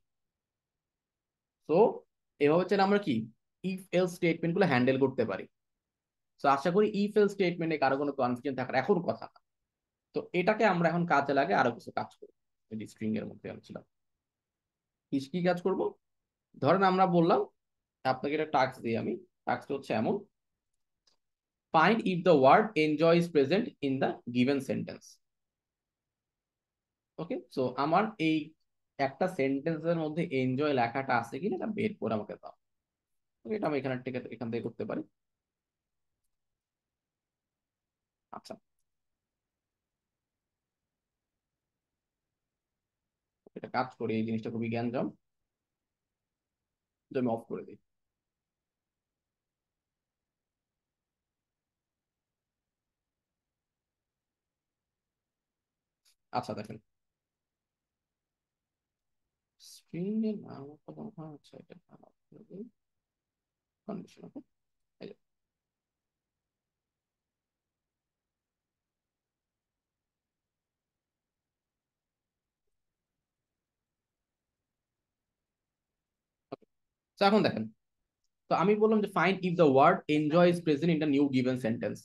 so এভাবে হচ্ছে আমরা কি ইফ এল স্টেটমেন্টগুলো হ্যান্ডেল করতে পারি তো আশা করি ইফ এল স্টেটমেন্টে কারো কোনো কনফিউশন থাকার এখন কথা না তো এটাকে আমরা এখন কাজে লাগে আরো কিছু কাজ করবো স্ট্রিং এর মধ্যে আমি ছিলাম কি কাজ করবো ধরেন আমরা বললাম আপনাকে এটা টাস্ক দিই আমি টাক্সটা হচ্ছে এমন find if the word enjoy is present in the given sentence okay so আমার এই একটা সেন্টেন্সের মধ্যে এনজয় লেখাটা আছে কিনা এটা বের করে আমাকে দাও এটা আমি এখানে থেকে এখান থেকে করতে পারি আচ্ছা এটা কাজ করি এই জিনিসটা খুবই জ্ঞানজম এটা আমি অফ করে দিই আচ্ছা দেখেন স্ক্রিনের নাম আচ্ছা এটা কন্ডিশন এখন দেখেন তো আমি বললাম যে find if the word enjoy is present in the new given sentence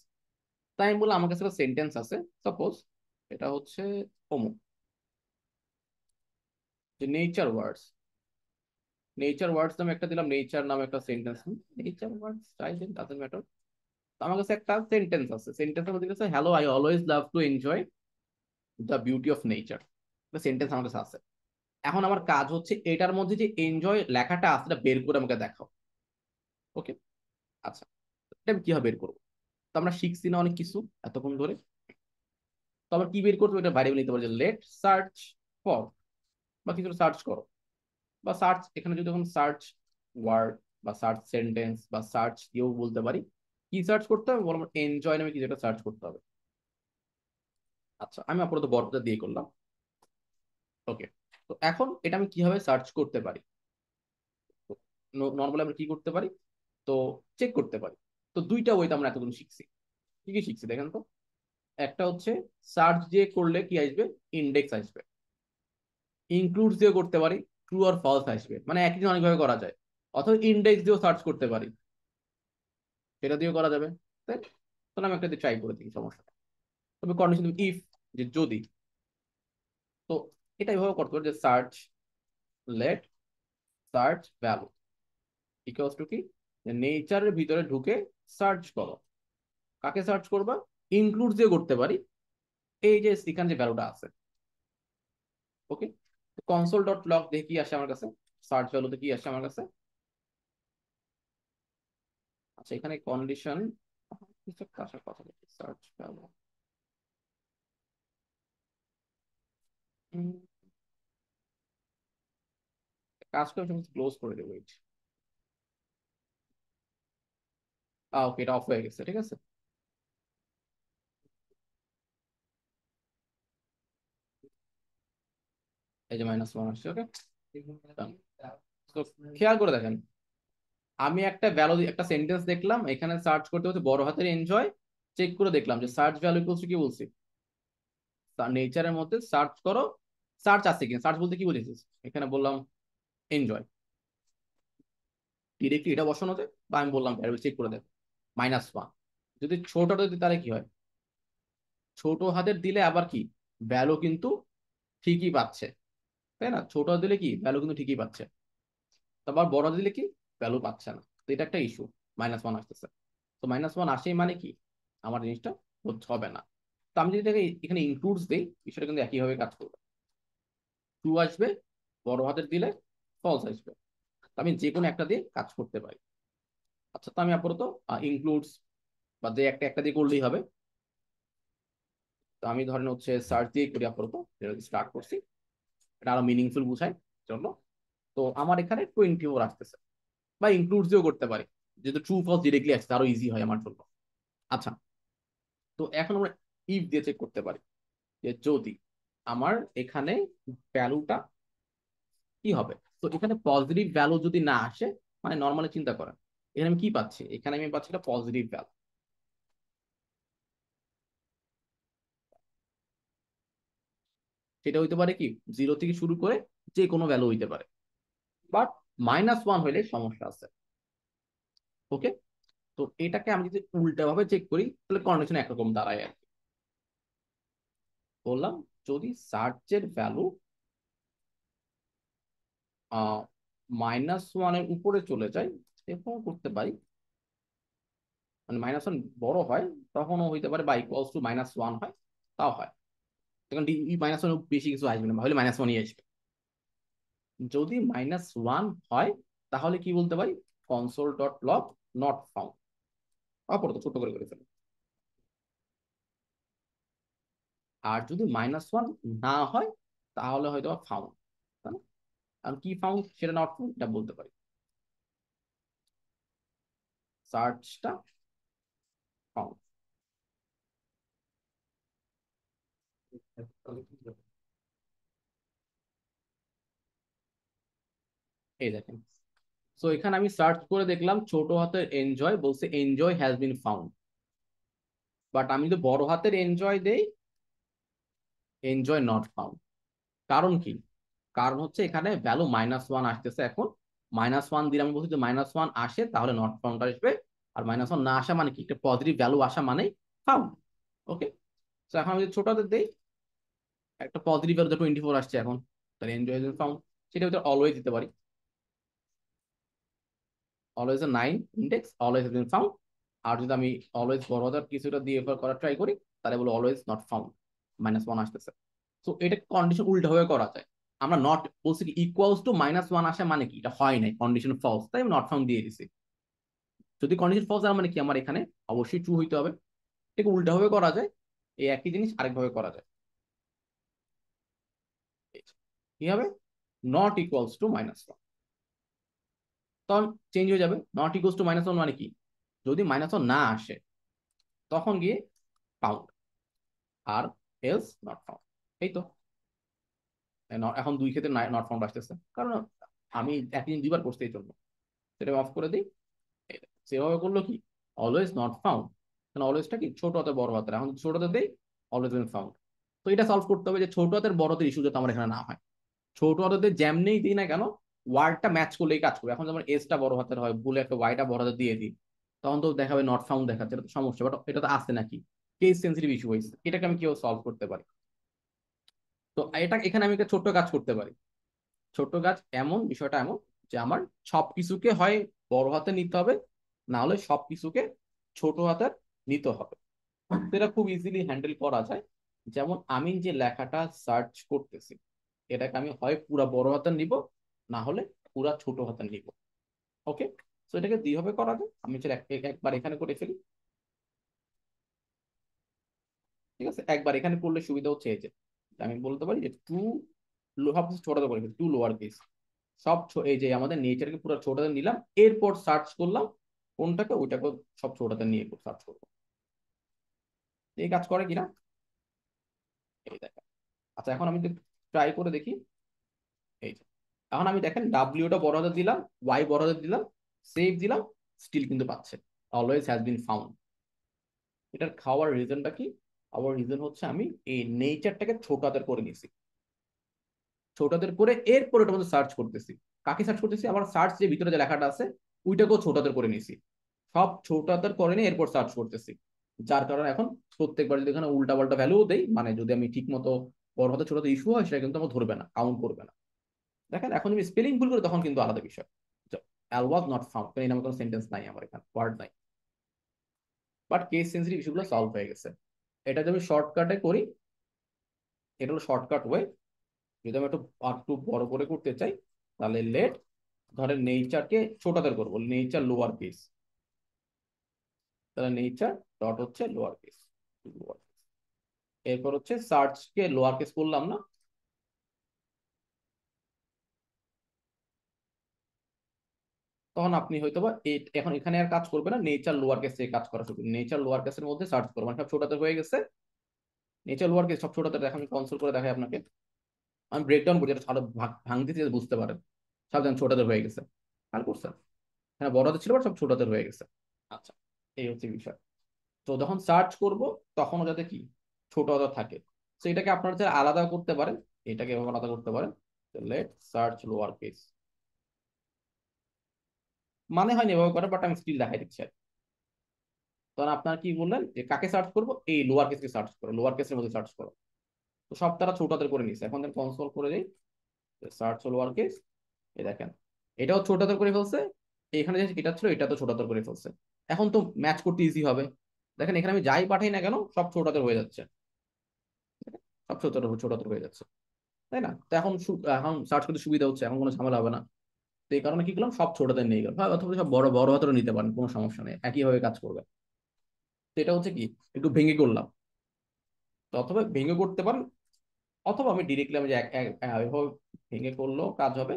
তাই আমি বললাম আমার কাছে একটা সেন্টেন্স আছে সাপোজ এটা হচ্ছে অমুক যে নেচার ওয়ার্ডস নেচার ওয়ার্ডস নামে একটা দিলাম নেচার নামে একটা sentence nature words I then doesn't matter তো আমার কাছে একটা সেন্টেন্স আছে সেন্টেন্স আমার কাছে hello I always love to enjoy the beauty of nature sentence আমার কাছে আছে এখন আমার কাজ হচ্ছে এটার মধ্যে যে এনজয় লেখাটা আছে বের করে আমাকে দেখাও ওকে আচ্ছা এটা আমি কিভাবে বের করবো তো আমরা শিখছি না অনেক কিছু এতক্ষণ ধরে তো আমরা কি বের করতে এটা বাইরে নিতে পারি লেট সার্চ ফর বা কিছু সার্চ করো বা সার্চ এখানে যদি এখন সার্চ ওয়ার্ড বা সার্চ সেন্টেন্স বা সার্চ কেউ বলতে পারি কি সার্চ করতে হবে বলবো এনজয় নামে কিছু একটা সার্চ করতে হবে আচ্ছা আমি আপাতত বরফটা দিয়ে করলাম ওকে তো এখন এটা আমি কিভাবে সার্চ করতে পারি নর্মালি আমরা কি করতে পারি তো চেক করতে পারি তো দুইটা ওয়েতে আমরা এতদিন শিখছি কি কি শিখছি দেখেন তো একটা হচ্ছে সার্চ দিয়ে করলে কি আসবে ইন্ডেক্স আসবে ইনক্লুড দিয়ে করতে পারি ট্রু আর ফলস আসবে মানে একই দিন অনেকভাবে করা যায় অথবা ইন্ডেক্স দিয়েও সার্চ করতে পারি সেটা দিয়েও করা যাবে তাই তাহলে আমি একটা ট্রাই করে দিই সমস্যা তবে কন্ডিশন ইফ যে যদি তো এটা এভাবে করতে পারো যে search let search value equals to কি নেচারের ভিতরে ঢুকে সার্চ করো কাকে সার্চ করবা ইনক্লুড দিয়ে করতে পারি এই যে এখানে যে ভ্যালুটা আছে ওকে কনসোল ডট লগ দেখে কি আসে আমার কাছে সার্চ ভ্যালুতে কি আসে আমার কাছে আচ্ছা এখানে কন্ডিশন কথা সার্চ ভ্যালু কাজ করে আমি ক্লোজ করে দেবো এইট ওকে এটা অফ হয়ে গেছে ঠিক আছে এই যে মাইনাস ওয়ান আসছে ওকে খেয়াল করে দেখেন আমি একটা ভ্যালু একটা সেন্টেন্স দেখলাম এখানে সার্চ করতে হচ্ছে বড় হাতের এনজয় চেক করে দেখলাম যে সার্চ ভ্যালু ইকুয়ালস কি বলছি নেচারের মধ্যে সার্চ করো সার্চ আছে কিনা সার্চ বলতে কি বলেছিস এখানে বললাম এনজয় ডিরেক্টলি এটা বসানো দেয় বা আমি বললাম চেক করে দেবে মাইনাস ওয়ান যদি ছোটটা দিই তাহলে কি হয় ছোট হাতের দিলে আবার কি ভ্যালু কিন্তু ঠিকই পাচ্ছে তাই না ছোট দিলে কি ভ্যালু কিন্তু ঠিকই পাচ্ছে তারপর বড় দিলে কি ভ্যালু পাচ্ছে না তো এটা একটা ইস্যু মাইনাস ওয়ান আসতেছে তো মাইনাস ওয়ান আসেই মানে কি আমার জিনিসটা হচ্ছে হবে না তো আমি যদি এটাকে এখানে ইনক্লুডস দিই বিষয়টা কিন্তু একইভাবে কাজ করবে টু আসবে বড় হাতের দিলে ফলস আসবে আমি যে কোনো একটা দিয়ে কাজ করতে পারি আচ্ছা তো আমি আপাতত ইনক্লুডস বা যে একটা একটা দিয়ে করলেই হবে তো আমি ধরেন হচ্ছে সার্চ দিয়ে করি আপাতত স্টার্ট করছি এটা আরো মিনিংফুল বুঝাই জন্য তো আমার এখানে টোয়েন্টি ফোর আসতেছে বা ইনক্লুড দিয়েও করতে পারি যেহেতু ট্রু ফলস ডিরেক্টলি আসছে আরো ইজি হয় আমার জন্য আচ্ছা তো এখন আমরা ইফ দিয়ে চেক করতে পারি যে যদি আমার এখানে ভ্যালুটা কি হবে তো এখানে পজিটিভ ভ্যালু যদি না আসে মানে নর্মালি চিন্তা করেন এখানে আমি কি পাচ্ছি এখানে আমি পাচ্ছি একটা পজিটিভ ভ্যালু সেটা হইতে পারে কি জিরো থেকে শুরু করে যে কোনো ভ্যালু হইতে পারে বাট মাইনাস ওয়ান হইলে সমস্যা আছে ওকে তো এটাকে আমি যদি উল্টা ভাবে চেক করি তাহলে কন্ডিশন একরকম দাঁড়ায় আর কি বললাম যদি সার্চের ভ্যালু মাইনাস ওয়ানের উপরে চলে যায় এরকম করতে পারি মানে মাইনাস ওয়ান বড় হয় তখনও হইতে পারে বা ইকুয়ালস টু মাইনাস ওয়ান হয় তাও হয় তখন মাইনাস ওয়ান বেশি কিছু আসবে না হলে মাইনাস ওয়ানই আসবে যদি মাইনাস ওয়ান হয় তাহলে কি বলতে পারি console dot log not found অপর ছোট করে করে ফেলো আর যদি মাইনাস ওয়ান না হয় তাহলে হয়তো ফাউন্ড আর কি ফাউন্ড সেটা নট ফাউন্ড এটা বলতে পারি সার্চটা ফাউন্ড এই দেখেন সো এখানে আমি সার্চ করে দেখলাম ছোট হাতের এনজয় বলছে enjoy has been found but আমি যদি বড় হাতের এনজয় দেই এনজয় নট ফাউন্ড কারণ কি কারণ হচ্ছে এখানে ভ্যালু মাইনাস ওয়ান আসতেছে এখন মাইনাস ওয়ান দিলে আমি বলছি যে মাইনাস ওয়ান আসে তাহলে নট ফাউন্ড আসবে আর মাইনাস ওয়ান না আসা মানে কি একটা পজিটিভ ভ্যালু আসা মানে ফাউন্ড ওকে তো এখন আমি যদি ছোটদের দেই একটা পজিটিভ ভ্যালু টোয়েন্টি ফোর আসছে এখন তাহলে এনজয় ফাউন্ড সেটা হচ্ছে অলওয়েজ দিতে পারি always nine index always has been found আর যদি আমি অলওয়েজ বড় হাজার কিছুটা দিয়ে করার ট্রাই করি তাহলে বলো always not found minus one আসতেছে তো এটা কন্ডিশন উল্টাভাবে করা যায় আমরা নট বলছি কি ইকুয়ালস টু মাইনাস ওয়ান আসে মানে কি এটা হয় নাই কন্ডিশন ফলস তাই আমি নট ফাউন্ড দিয়ে দিছি যদি কন্ডিশন ফলস আর মানে কি আমার এখানে অবশ্যই ট্রু হইতে হবে ঠিক উল্টাভাবে করা যায় এই একই জিনিস আরেকভাবে করা যায় কি হবে not equals to minus one তখন চেঞ্জ হয়ে যাবে not equals to minus one মানে কি যদি মাইনাস ওয়ান না আসে তখন গিয়ে পাউন্ড আর এলস নট ফাউন্ড এই তো এখন দুই ক্ষেত্রে নট ফাউন্ড আসতেছে কারণ আমি একদিন দুইবার করছি এই জন্য সেটা অফ করে দিই সেভাবে করলো কি অলওয়েজ নট ফাউন্ড কারণ অলওয়েজটা কি ছোট হাতে বড় হাতের এখন ছোট হাতে দিই অলওয়েজ বিন ফাউন্ড তো এটা সলভ করতে হবে যে ছোট হাতের বড় হাতের ইস্যু যাতে আমার এখানে না হয় ছোট হাতে যেমনেই দিই না কেন ওয়ার্ডটা ম্যাচ করলেই কাজ করবে এখন যেমন এসটা বড় হাতের হয় ভুলে একটা ওয়াইটা বড় হাতে দিয়ে দিই তখন তো দেখাবে নট ফাউন্ড দেখাচ্ছে এটা তো সমস্যা বাট এটা তো আসে নাকি কেস সেন্সিটিভ ইস্যু হয়েছে এটাকে আমি কেউ সলভ করতে পারি তো এটা এখানে আমি একটা ছোট্ট কাজ করতে পারি ছোট্ট কাজ এমন বিষয়টা এমন যে আমার সব কিছুকে হয় বড় হাতে নিতে হবে না হলে সব কিছুকে ছোট হাতে নিতে হবে এটা খুব ইজিলি হ্যান্ডেল করা যায় যেমন আমি যে লেখাটা সার্চ করতেছি এটাকে আমি হয় পুরা বড় হাতে নিব না হলে পুরা ছোট হাতে নিব ওকে তো এটাকে দুইভাবে করা যায় আমি একবার এখানে করে ফেলি ঠিক আছে একবার এখানে করলে সুবিধা হচ্ছে এই যে আমি বলতে পারি যে টু সব কিছু ছোটাতে পারি টু লোয়ার কেস সব এই যে আমাদের নেচারকে পুরো ছোটাতে নিলাম এরপর সার্চ করলাম কোনটাকে ওইটাকে সব ছোটাতে নিয়ে সার্চ করবো এই কাজ করে কিনা এই দেখা আচ্ছা এখন আমি ট্রাই করে দেখি এই এখন আমি দেখেন ডাব্লিউটা বড় হাতে দিলাম ওয়াই বড় দিলাম সেভ দিলাম স্টিল কিন্তু পাচ্ছে অলওয়েজ হ্যাজ বিন ফাউন্ড এটার খাওয়ার রিজনটা কি আবার রিজন হচ্ছে আমি এই নেচারটাকে ছোটাদের করে নিয়েছি ছোটাদের করে এরপর ওটা মধ্যে সার্চ করতেছি কাকে সার্চ করতেছি আমার সার্চ যে ভিতরে যে লেখাটা আছে ওইটাকেও ছোটাদের করে নিয়েছি সব ছোটাদের করে নিয়ে এরপর সার্চ করতেছি যার কারণে এখন প্রত্যেকবার যদি এখানে উল্টা পাল্টা ভ্যালুও দেয় মানে যদি আমি ঠিক মতো বড় হতে ছোট ইস্যু হয় সেটা কিন্তু আমার ধরবে না কাউন্ট করবে না দেখেন এখন আমি স্পেলিং ভুল করি তখন কিন্তু আলাদা বিষয় অ্যাল ওয়াজ নট ফাউন্ড এই নামে কোনো সেন্টেন্স নাই আমার এখানে ওয়ার্ড নাই বাট কেস সেন্সিটিভ ইস্যুগুলো সলভ হয়ে গেছে এটা যদি আমি শর্টকাটে করি এটা হলো শর্টকাট ওয়ে যদি আমি একটু একটু বড় করে করতে চাই তাহলে লেট ধরে নেইচারকে ছোটদের করবো নেইচার লোয়ার পিস তাহলে নেইচার ডট হচ্ছে লোয়ার কেস এরপর হচ্ছে সার্চকে লোয়ার কেস করলাম না তখন আপনি হয়তো বা এখন এখানে আর কাজ করবে না নেচার লোয়ার কেসে কাজ করা শুরু নেচার লোয়ার কেসের মধ্যে সার্চ করবেন মানে সব ছোটাতে হয়ে গেছে নেচার লোয়ার কেস সব ছোটাতে দেখেন কনসোল করে দেখাই আপনাকে আমি ব্রেকডাউন করি যেটা ভালো ভাঙতে চেয়ে বুঝতে পারেন যেন ছোটাতে হয়ে গেছে আর করছেন হ্যাঁ বড়তে ছিল সব ছোটাতে হয়ে গেছে আচ্ছা এই হচ্ছে বিষয় তো যখন সার্চ করব তখনও যাতে কি ছোট অত থাকে তো এটাকে আপনারা আলাদা করতে পারেন এটাকে আলাদা করতে পারেন লেট সার্চ লোয়ার কেস মানে হয়নি এভাবে করে বাট আমি স্টিল দেখাই দিচ্ছি আর তখন আপনার কি বললেন যে কাকে সার্চ করবো এই লোয়ার কেসকে সার্চ করো লোয়ার কেসের মধ্যে সার্চ করো তো সব তারা ছোটাতে করে নিয়েছে এখন কনসোল করে দিই সার্চ লোয়ার কেস এই দেখেন এটাও ছোটদের করে ফেলছে এখানে যে এটা ছিল এটা তো ছোটদের করে ফেলছে এখন তো ম্যাচ করতে ইজি হবে দেখেন এখানে আমি যাই পাঠাই না কেন সব ছোটাতে হয়ে যাচ্ছে সব ছোটদের ছোটদের হয়ে যাচ্ছে তাই না তো এখন এখন সার্চ করতে সুবিধা হচ্ছে এখন কোনো ঝামেলা হবে না তো এই কারণে কি করলাম সব ছোটদের নিয়ে গেলাম অথবা সব বড় বড় হাতেরও নিতে পারেন কোনো সমস্যা নেই একইভাবে কাজ করবে তো এটা হচ্ছে কি একটু ভেঙে করলাম তো অথবা ভেঙে করতে পারেন অথবা আমি ডিরেক্টলি আমি যে এভাবে ভেঙে করলেও কাজ হবে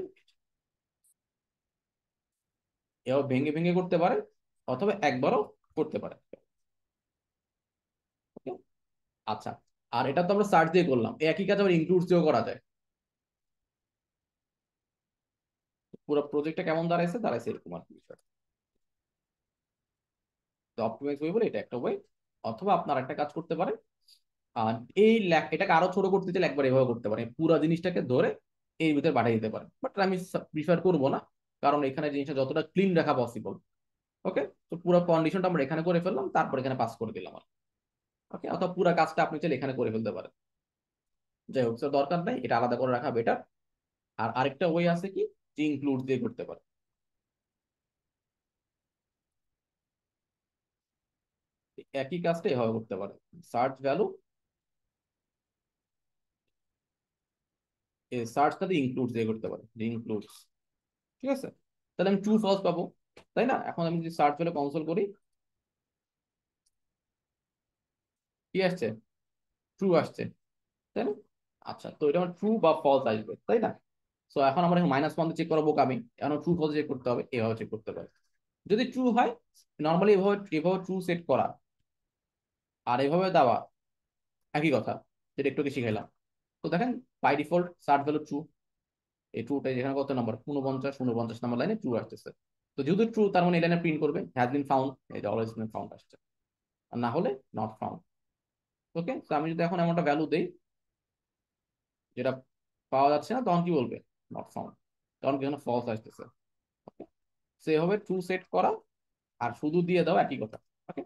এভাবে ভেঙে ভেঙে করতে পারে অথবা একবারও করতে পারে আচ্ছা আর এটা তো আমরা সার্চ দিয়ে করলাম একই কাজ আবার ইনক্লুড দিয়েও করা যায় পুরো প্রজেক্টটা কেমন দাঁড়াইছে দাঁড়াইছে এরকম আর কি অপটিমাইজ ওয়ে বলে এটা একটা ওয়ে অথবা আপনার একটা কাজ করতে পারেন আর এই এটাকে আরো ছোট করতে চাইলে একবার এভাবে করতে পারেন পুরো জিনিসটাকে ধরে এর ভিতরে পাঠিয়ে দিতে পারে বাট আমি প্রিফার করবো না কারণ এখানে জিনিসটা যতটা ক্লিন রাখা পসিবল ওকে তো পুরো কন্ডিশনটা আমরা এখানে করে ফেললাম তারপর এখানে পাস করে দিলাম আর ওকে অথবা পুরো কাজটা আপনি চাইলে এখানে করে ফেলতে পারেন যাই হোক দরকার নাই এটা আলাদা করে রাখা বেটার আর আরেকটা ওয়ে আছে কি ইনক্লুড দিয়ে করতে পারে একই কাজটা এভাবে করতে পারে সার্চ ভ্যালু সার্চ সাথে ইনক্লুড দিয়ে করতে পারে যে ইনক্লুডস ঠিক আছে তাহলে আমি ট্রু ফলস পাবো তাই না এখন আমি যদি সার্চ ভ্যালু কনসোল করি কি আসছে ট্রু আসছে তাই না আচ্ছা তো এটা আমার ট্রু বা ফলস আসবে তাই না সো এখন আমার এখন মাইনাস ওয়ান চেক করবো আমি এখন ট্রু ফলস চেক করতে হবে এভাবে চেক করতে পারি যদি ট্রু হয় নর্মালি এভাবে এভাবে ট্রু সেট করা আর এভাবে দেওয়া একই কথা যেটা একটু শিখাইলাম তো দেখেন by default search value true এই ট্রুটা যেখানে কত নাম্বার উনপঞ্চাশ উনপঞ্চাশ নাম্বার লাইনে ট্রু আসতেছে তো যেহেতু ট্রু তার মানে এই লাইনে প্রিন্ট করবে হ্যাজ বিন ফাউন্ড এটা অলওয়েজ বিন ফাউন্ড আসছে আর না হলে নট ফাউন্ড ওকে তো আমি যদি এখন এমন একটা ভ্যালু দেই যেটা পাওয়া যাচ্ছে না তখন কি বলবে not found কারণ কি ফলস আসতেছে সে হবে ট্রু সেট করা আর শুধু দিয়ে দাও একই কথা ওকে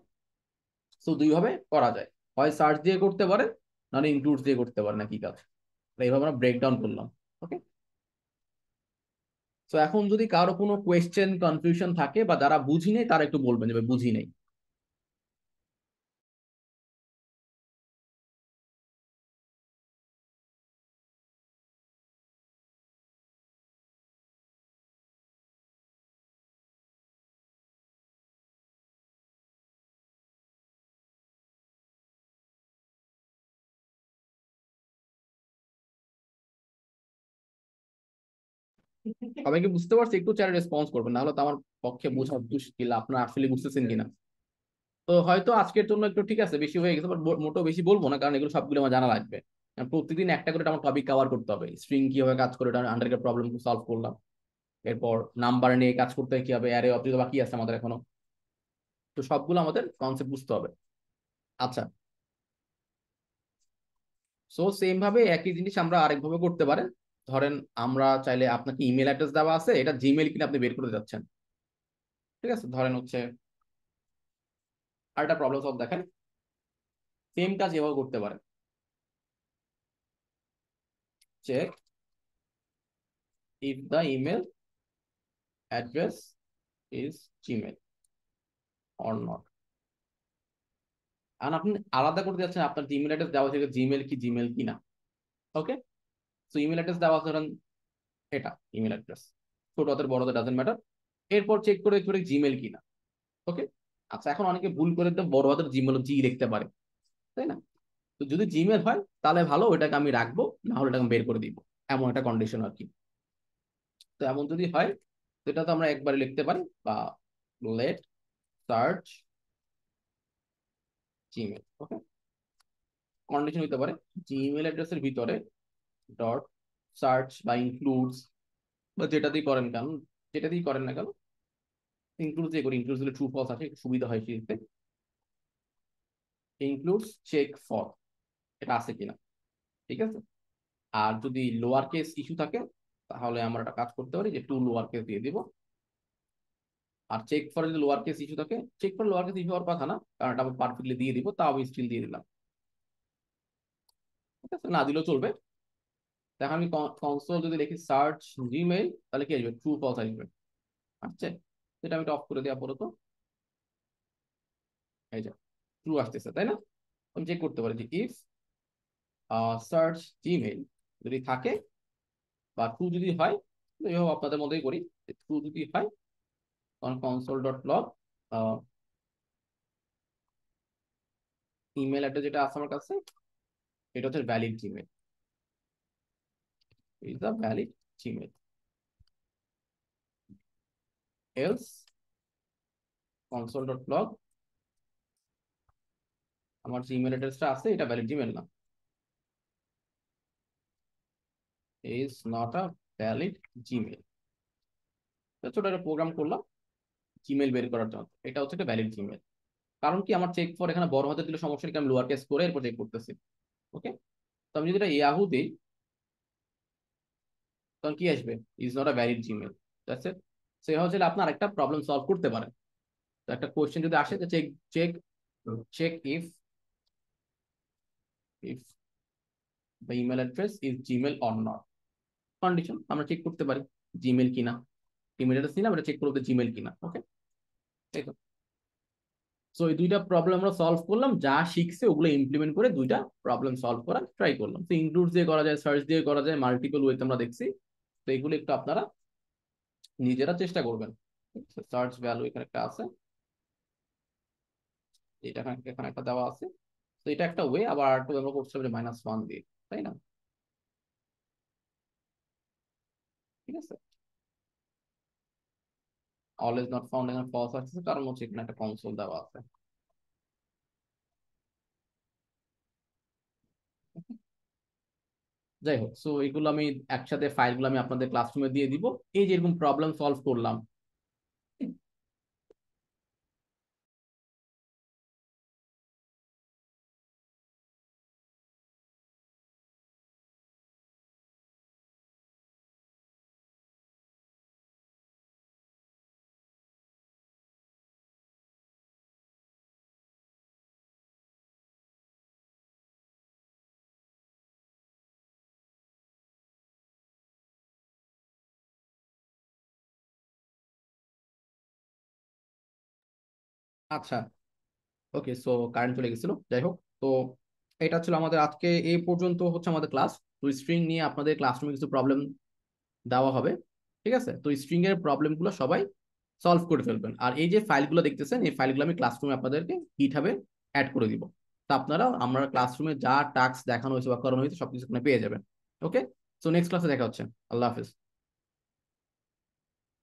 সো ভাবে করা যায় হয় সার্চ দিয়ে করতে পারেন নাহলে ইনক্লুড দিয়ে করতে পারেন কি কাজ এইভাবে আমরা ব্রেকডাউন করলাম ওকে সো এখন যদি কারো কোনো কোয়েশ্চেন কনফিউশন থাকে বা যারা বুঝি নেই তারা একটু বলবেন যে বুঝি নেই সবাই কি বুঝতে পারছি একটু চাই রেসপন্স করবেন না হলে তো আমার পক্ষে বোঝা হ্যাঁ। মুশকিল আপনারা আসলে বুঝতেছেন কিনা তো হয়তো আজকের জন্য একটু ঠিক আছে বেশি হয়ে গেছে মোটো বেশি বলবো না কারণ এগুলো সবগুলো আমার জানা লাগবে প্রতিদিন একটা করে আমার টপিক কভার করতে হবে স্ট্রিং কিভাবে কাজ করে ওটা আন্ডারকে প্রবলেম সলভ করলাম এরপর নাম্বার নিয়ে কাজ করতে হয় কি হবে অ্যারে অবজেক্ট বাকি আছে আমাদের এখনো তো সবগুলো আমাদের কনসেপ্ট বুঝতে হবে আচ্ছা সো সেম ভাবে একই জিনিস আমরা আরেকভাবে করতে পারেন ধরেন আমরা চাইলে আপনার কি ইমেল অ্যাড্রেস দেওয়া আছে এটা জিমেল কিনে আপনি বের করে যাচ্ছেন ঠিক আছে ধরেন হচ্ছে আর একটা প্রবলেম সব দেখেন সেম কাজ এভাবে করতে পারেন check if the email address is Gmail or not আর আপনি আলাদা করতে যাচ্ছেন আপনার জিমেল অ্যাড্রেস দেওয়া থেকে জিমেল কি জিমেল কি না ওকে সো ইমেল অ্যাড্রেস দেওয়া ধরেন এটা ইমেল অ্যাড্রেস ছোট হাতের বড়দের ডাজেন্ট ম্যাটার এরপর চেক করে করে জিমেল কিনা ওকে আচ্ছা এখন অনেকে ভুল করে বড় হাতের জিমেল জি দেখতে পারে তাই না তো যদি জিমেল হয় তাহলে ভালো ওইটাকে আমি রাখবো না হলে ওটাকে বের করে দিব এমন একটা কন্ডিশন আর কি তো এমন যদি হয় সেটা তো আমরা একবারে লিখতে পারি বা let search Gmail okay condition হতে পারে জিমেল অ্যাড্রেসের ভিতরে ডট সার্চ বা ইনক্লুডস বা যেটাতেই করেন কেন যেটাতেই করেন না কেন ইনক্লুডস দিয়ে করি ইনক্লুডস দিলে ট্রু ফলস আছে একটু সুবিধা হয় সেটাতে ইনক্লুডস চেক ফর এটা আছে কিনা ঠিক আছে আর যদি লোয়ার কেস ইস্যু থাকে তাহলে আমরা একটা কাজ করতে পারি যে টু লোয়ার কেস দিয়ে দিব আর চেক ফর যদি লোয়ার কেস ইস্যু থাকে check for lower case issue হওয়ার কথা না কারণ এটা আমি পারফেক্টলি দিয়ে দিব তাও আমি স্টিল দিয়ে দিলাম ঠিক আছে না দিলেও চলবে দেখো আমি কনসোল যদি লিখি সার্চ জিমেইল তাহলে কি আসবে ট্রু ফলস আসবে আচ্ছা সেটা আমি অফ করে দিই আপাতত এই যে ট্রু আসতেছে তাই না আমি চেক করতে পারি যে ইফ সার্চ জিমেইল যদি থাকে বা ট্রু যদি হয় এইভাবে আপনাদের মধ্যেই করি ট্রু যদি হয় তখন console dot log email address যেটা আছে আমার কাছে এটা হচ্ছে valid Gmail is a valid Gmail. Else console.log আমার জিমেল অ্যাড্রেসটা আছে এটা ভ্যালিড জিমেল না is not a valid Gmail ছোট একটা প্রোগ্রাম করলাম জিমেল বের করার জন্য এটা হচ্ছে একটা ভ্যালিড জিমেল কারণ কি আমার চেক ফর এখানে বড় হাতে দিলে সমস্যা কি আমি লোয়ার কেস করে এরপর চেক করতেছি ওকে তো আমি যদি এটা ইয়াহু দিই তখন কি আসবে is not a valid Gmail that's it so চাইলে আপনার একটা প্রবলেম সলভ করতে পারেন তো একটা কোয়েশ্চেন যদি আসে যে check check check if if the email address is Gmail or not condition আমরা চেক করতে পারি জিমেল কিনা ইমেল অ্যাড্রেস নিলাম আমরা চেক করবো জিমেল কিনা ওকে ঠিক সো এই দুইটা প্রবলেম আমরা সলভ করলাম যা শিখছে ওগুলো ইমপ্লিমেন্ট করে দুইটা প্রবলেম সলভ করার ট্রাই করলাম তো ইনক্লুড দিয়ে করা যায় সার্চ দিয়ে করা যায় মাল্টিপল ওয়েতে আমরা দেখছি তো এগুলো একটু আপনারা নিজেরা চেষ্টা করবেন সার্চ ভ্যালু এখানে একটা আছে এটা এখানে একটা দেওয়া আছে তো এটা একটা ওয়ে আবার আর টু আমরা করছিলাম যে মাইনাস ওয়ান দিয়ে তাই না ঠিক আছে অলওয়েজ নট ফাউন্ড এখানে ফলস আসছে কারণ হচ্ছে এখানে একটা কনসোল দেওয়া আছে যাই হোক সো এগুলো আমি একসাথে ফাইলগুলো আমি আপনাদের ক্লাসরুমে দিয়ে দিব এই যে এরকম প্রবলেম সলভ করলাম আচ্ছা ওকে সো কারেন্ট চলে গেছিল যাই হোক তো এটা ছিল আমাদের আজকে এই পর্যন্ত হচ্ছে আমাদের ক্লাস তো স্ট্রিং নিয়ে আপনাদের ক্লাসরুমে কিছু প্রবলেম দেওয়া হবে ঠিক আছে তো স্ট্রিং এর প্রবলেমগুলো সবাই সলভ করে ফেলবেন আর এই যে ফাইলগুলো দেখতেছেন এই ফাইলগুলো আমি ক্লাসরুমে আপনাদেরকে হিট হবে অ্যাড করে দিব তো আপনারা আমরা ক্লাসরুমে যা টাস্ক দেখানো হয়েছে বা করানো হয়েছে সবকিছু পেয়ে যাবেন ওকে সো নেক্সট ক্লাসে দেখা হচ্ছে আল্লাহ হাফিজ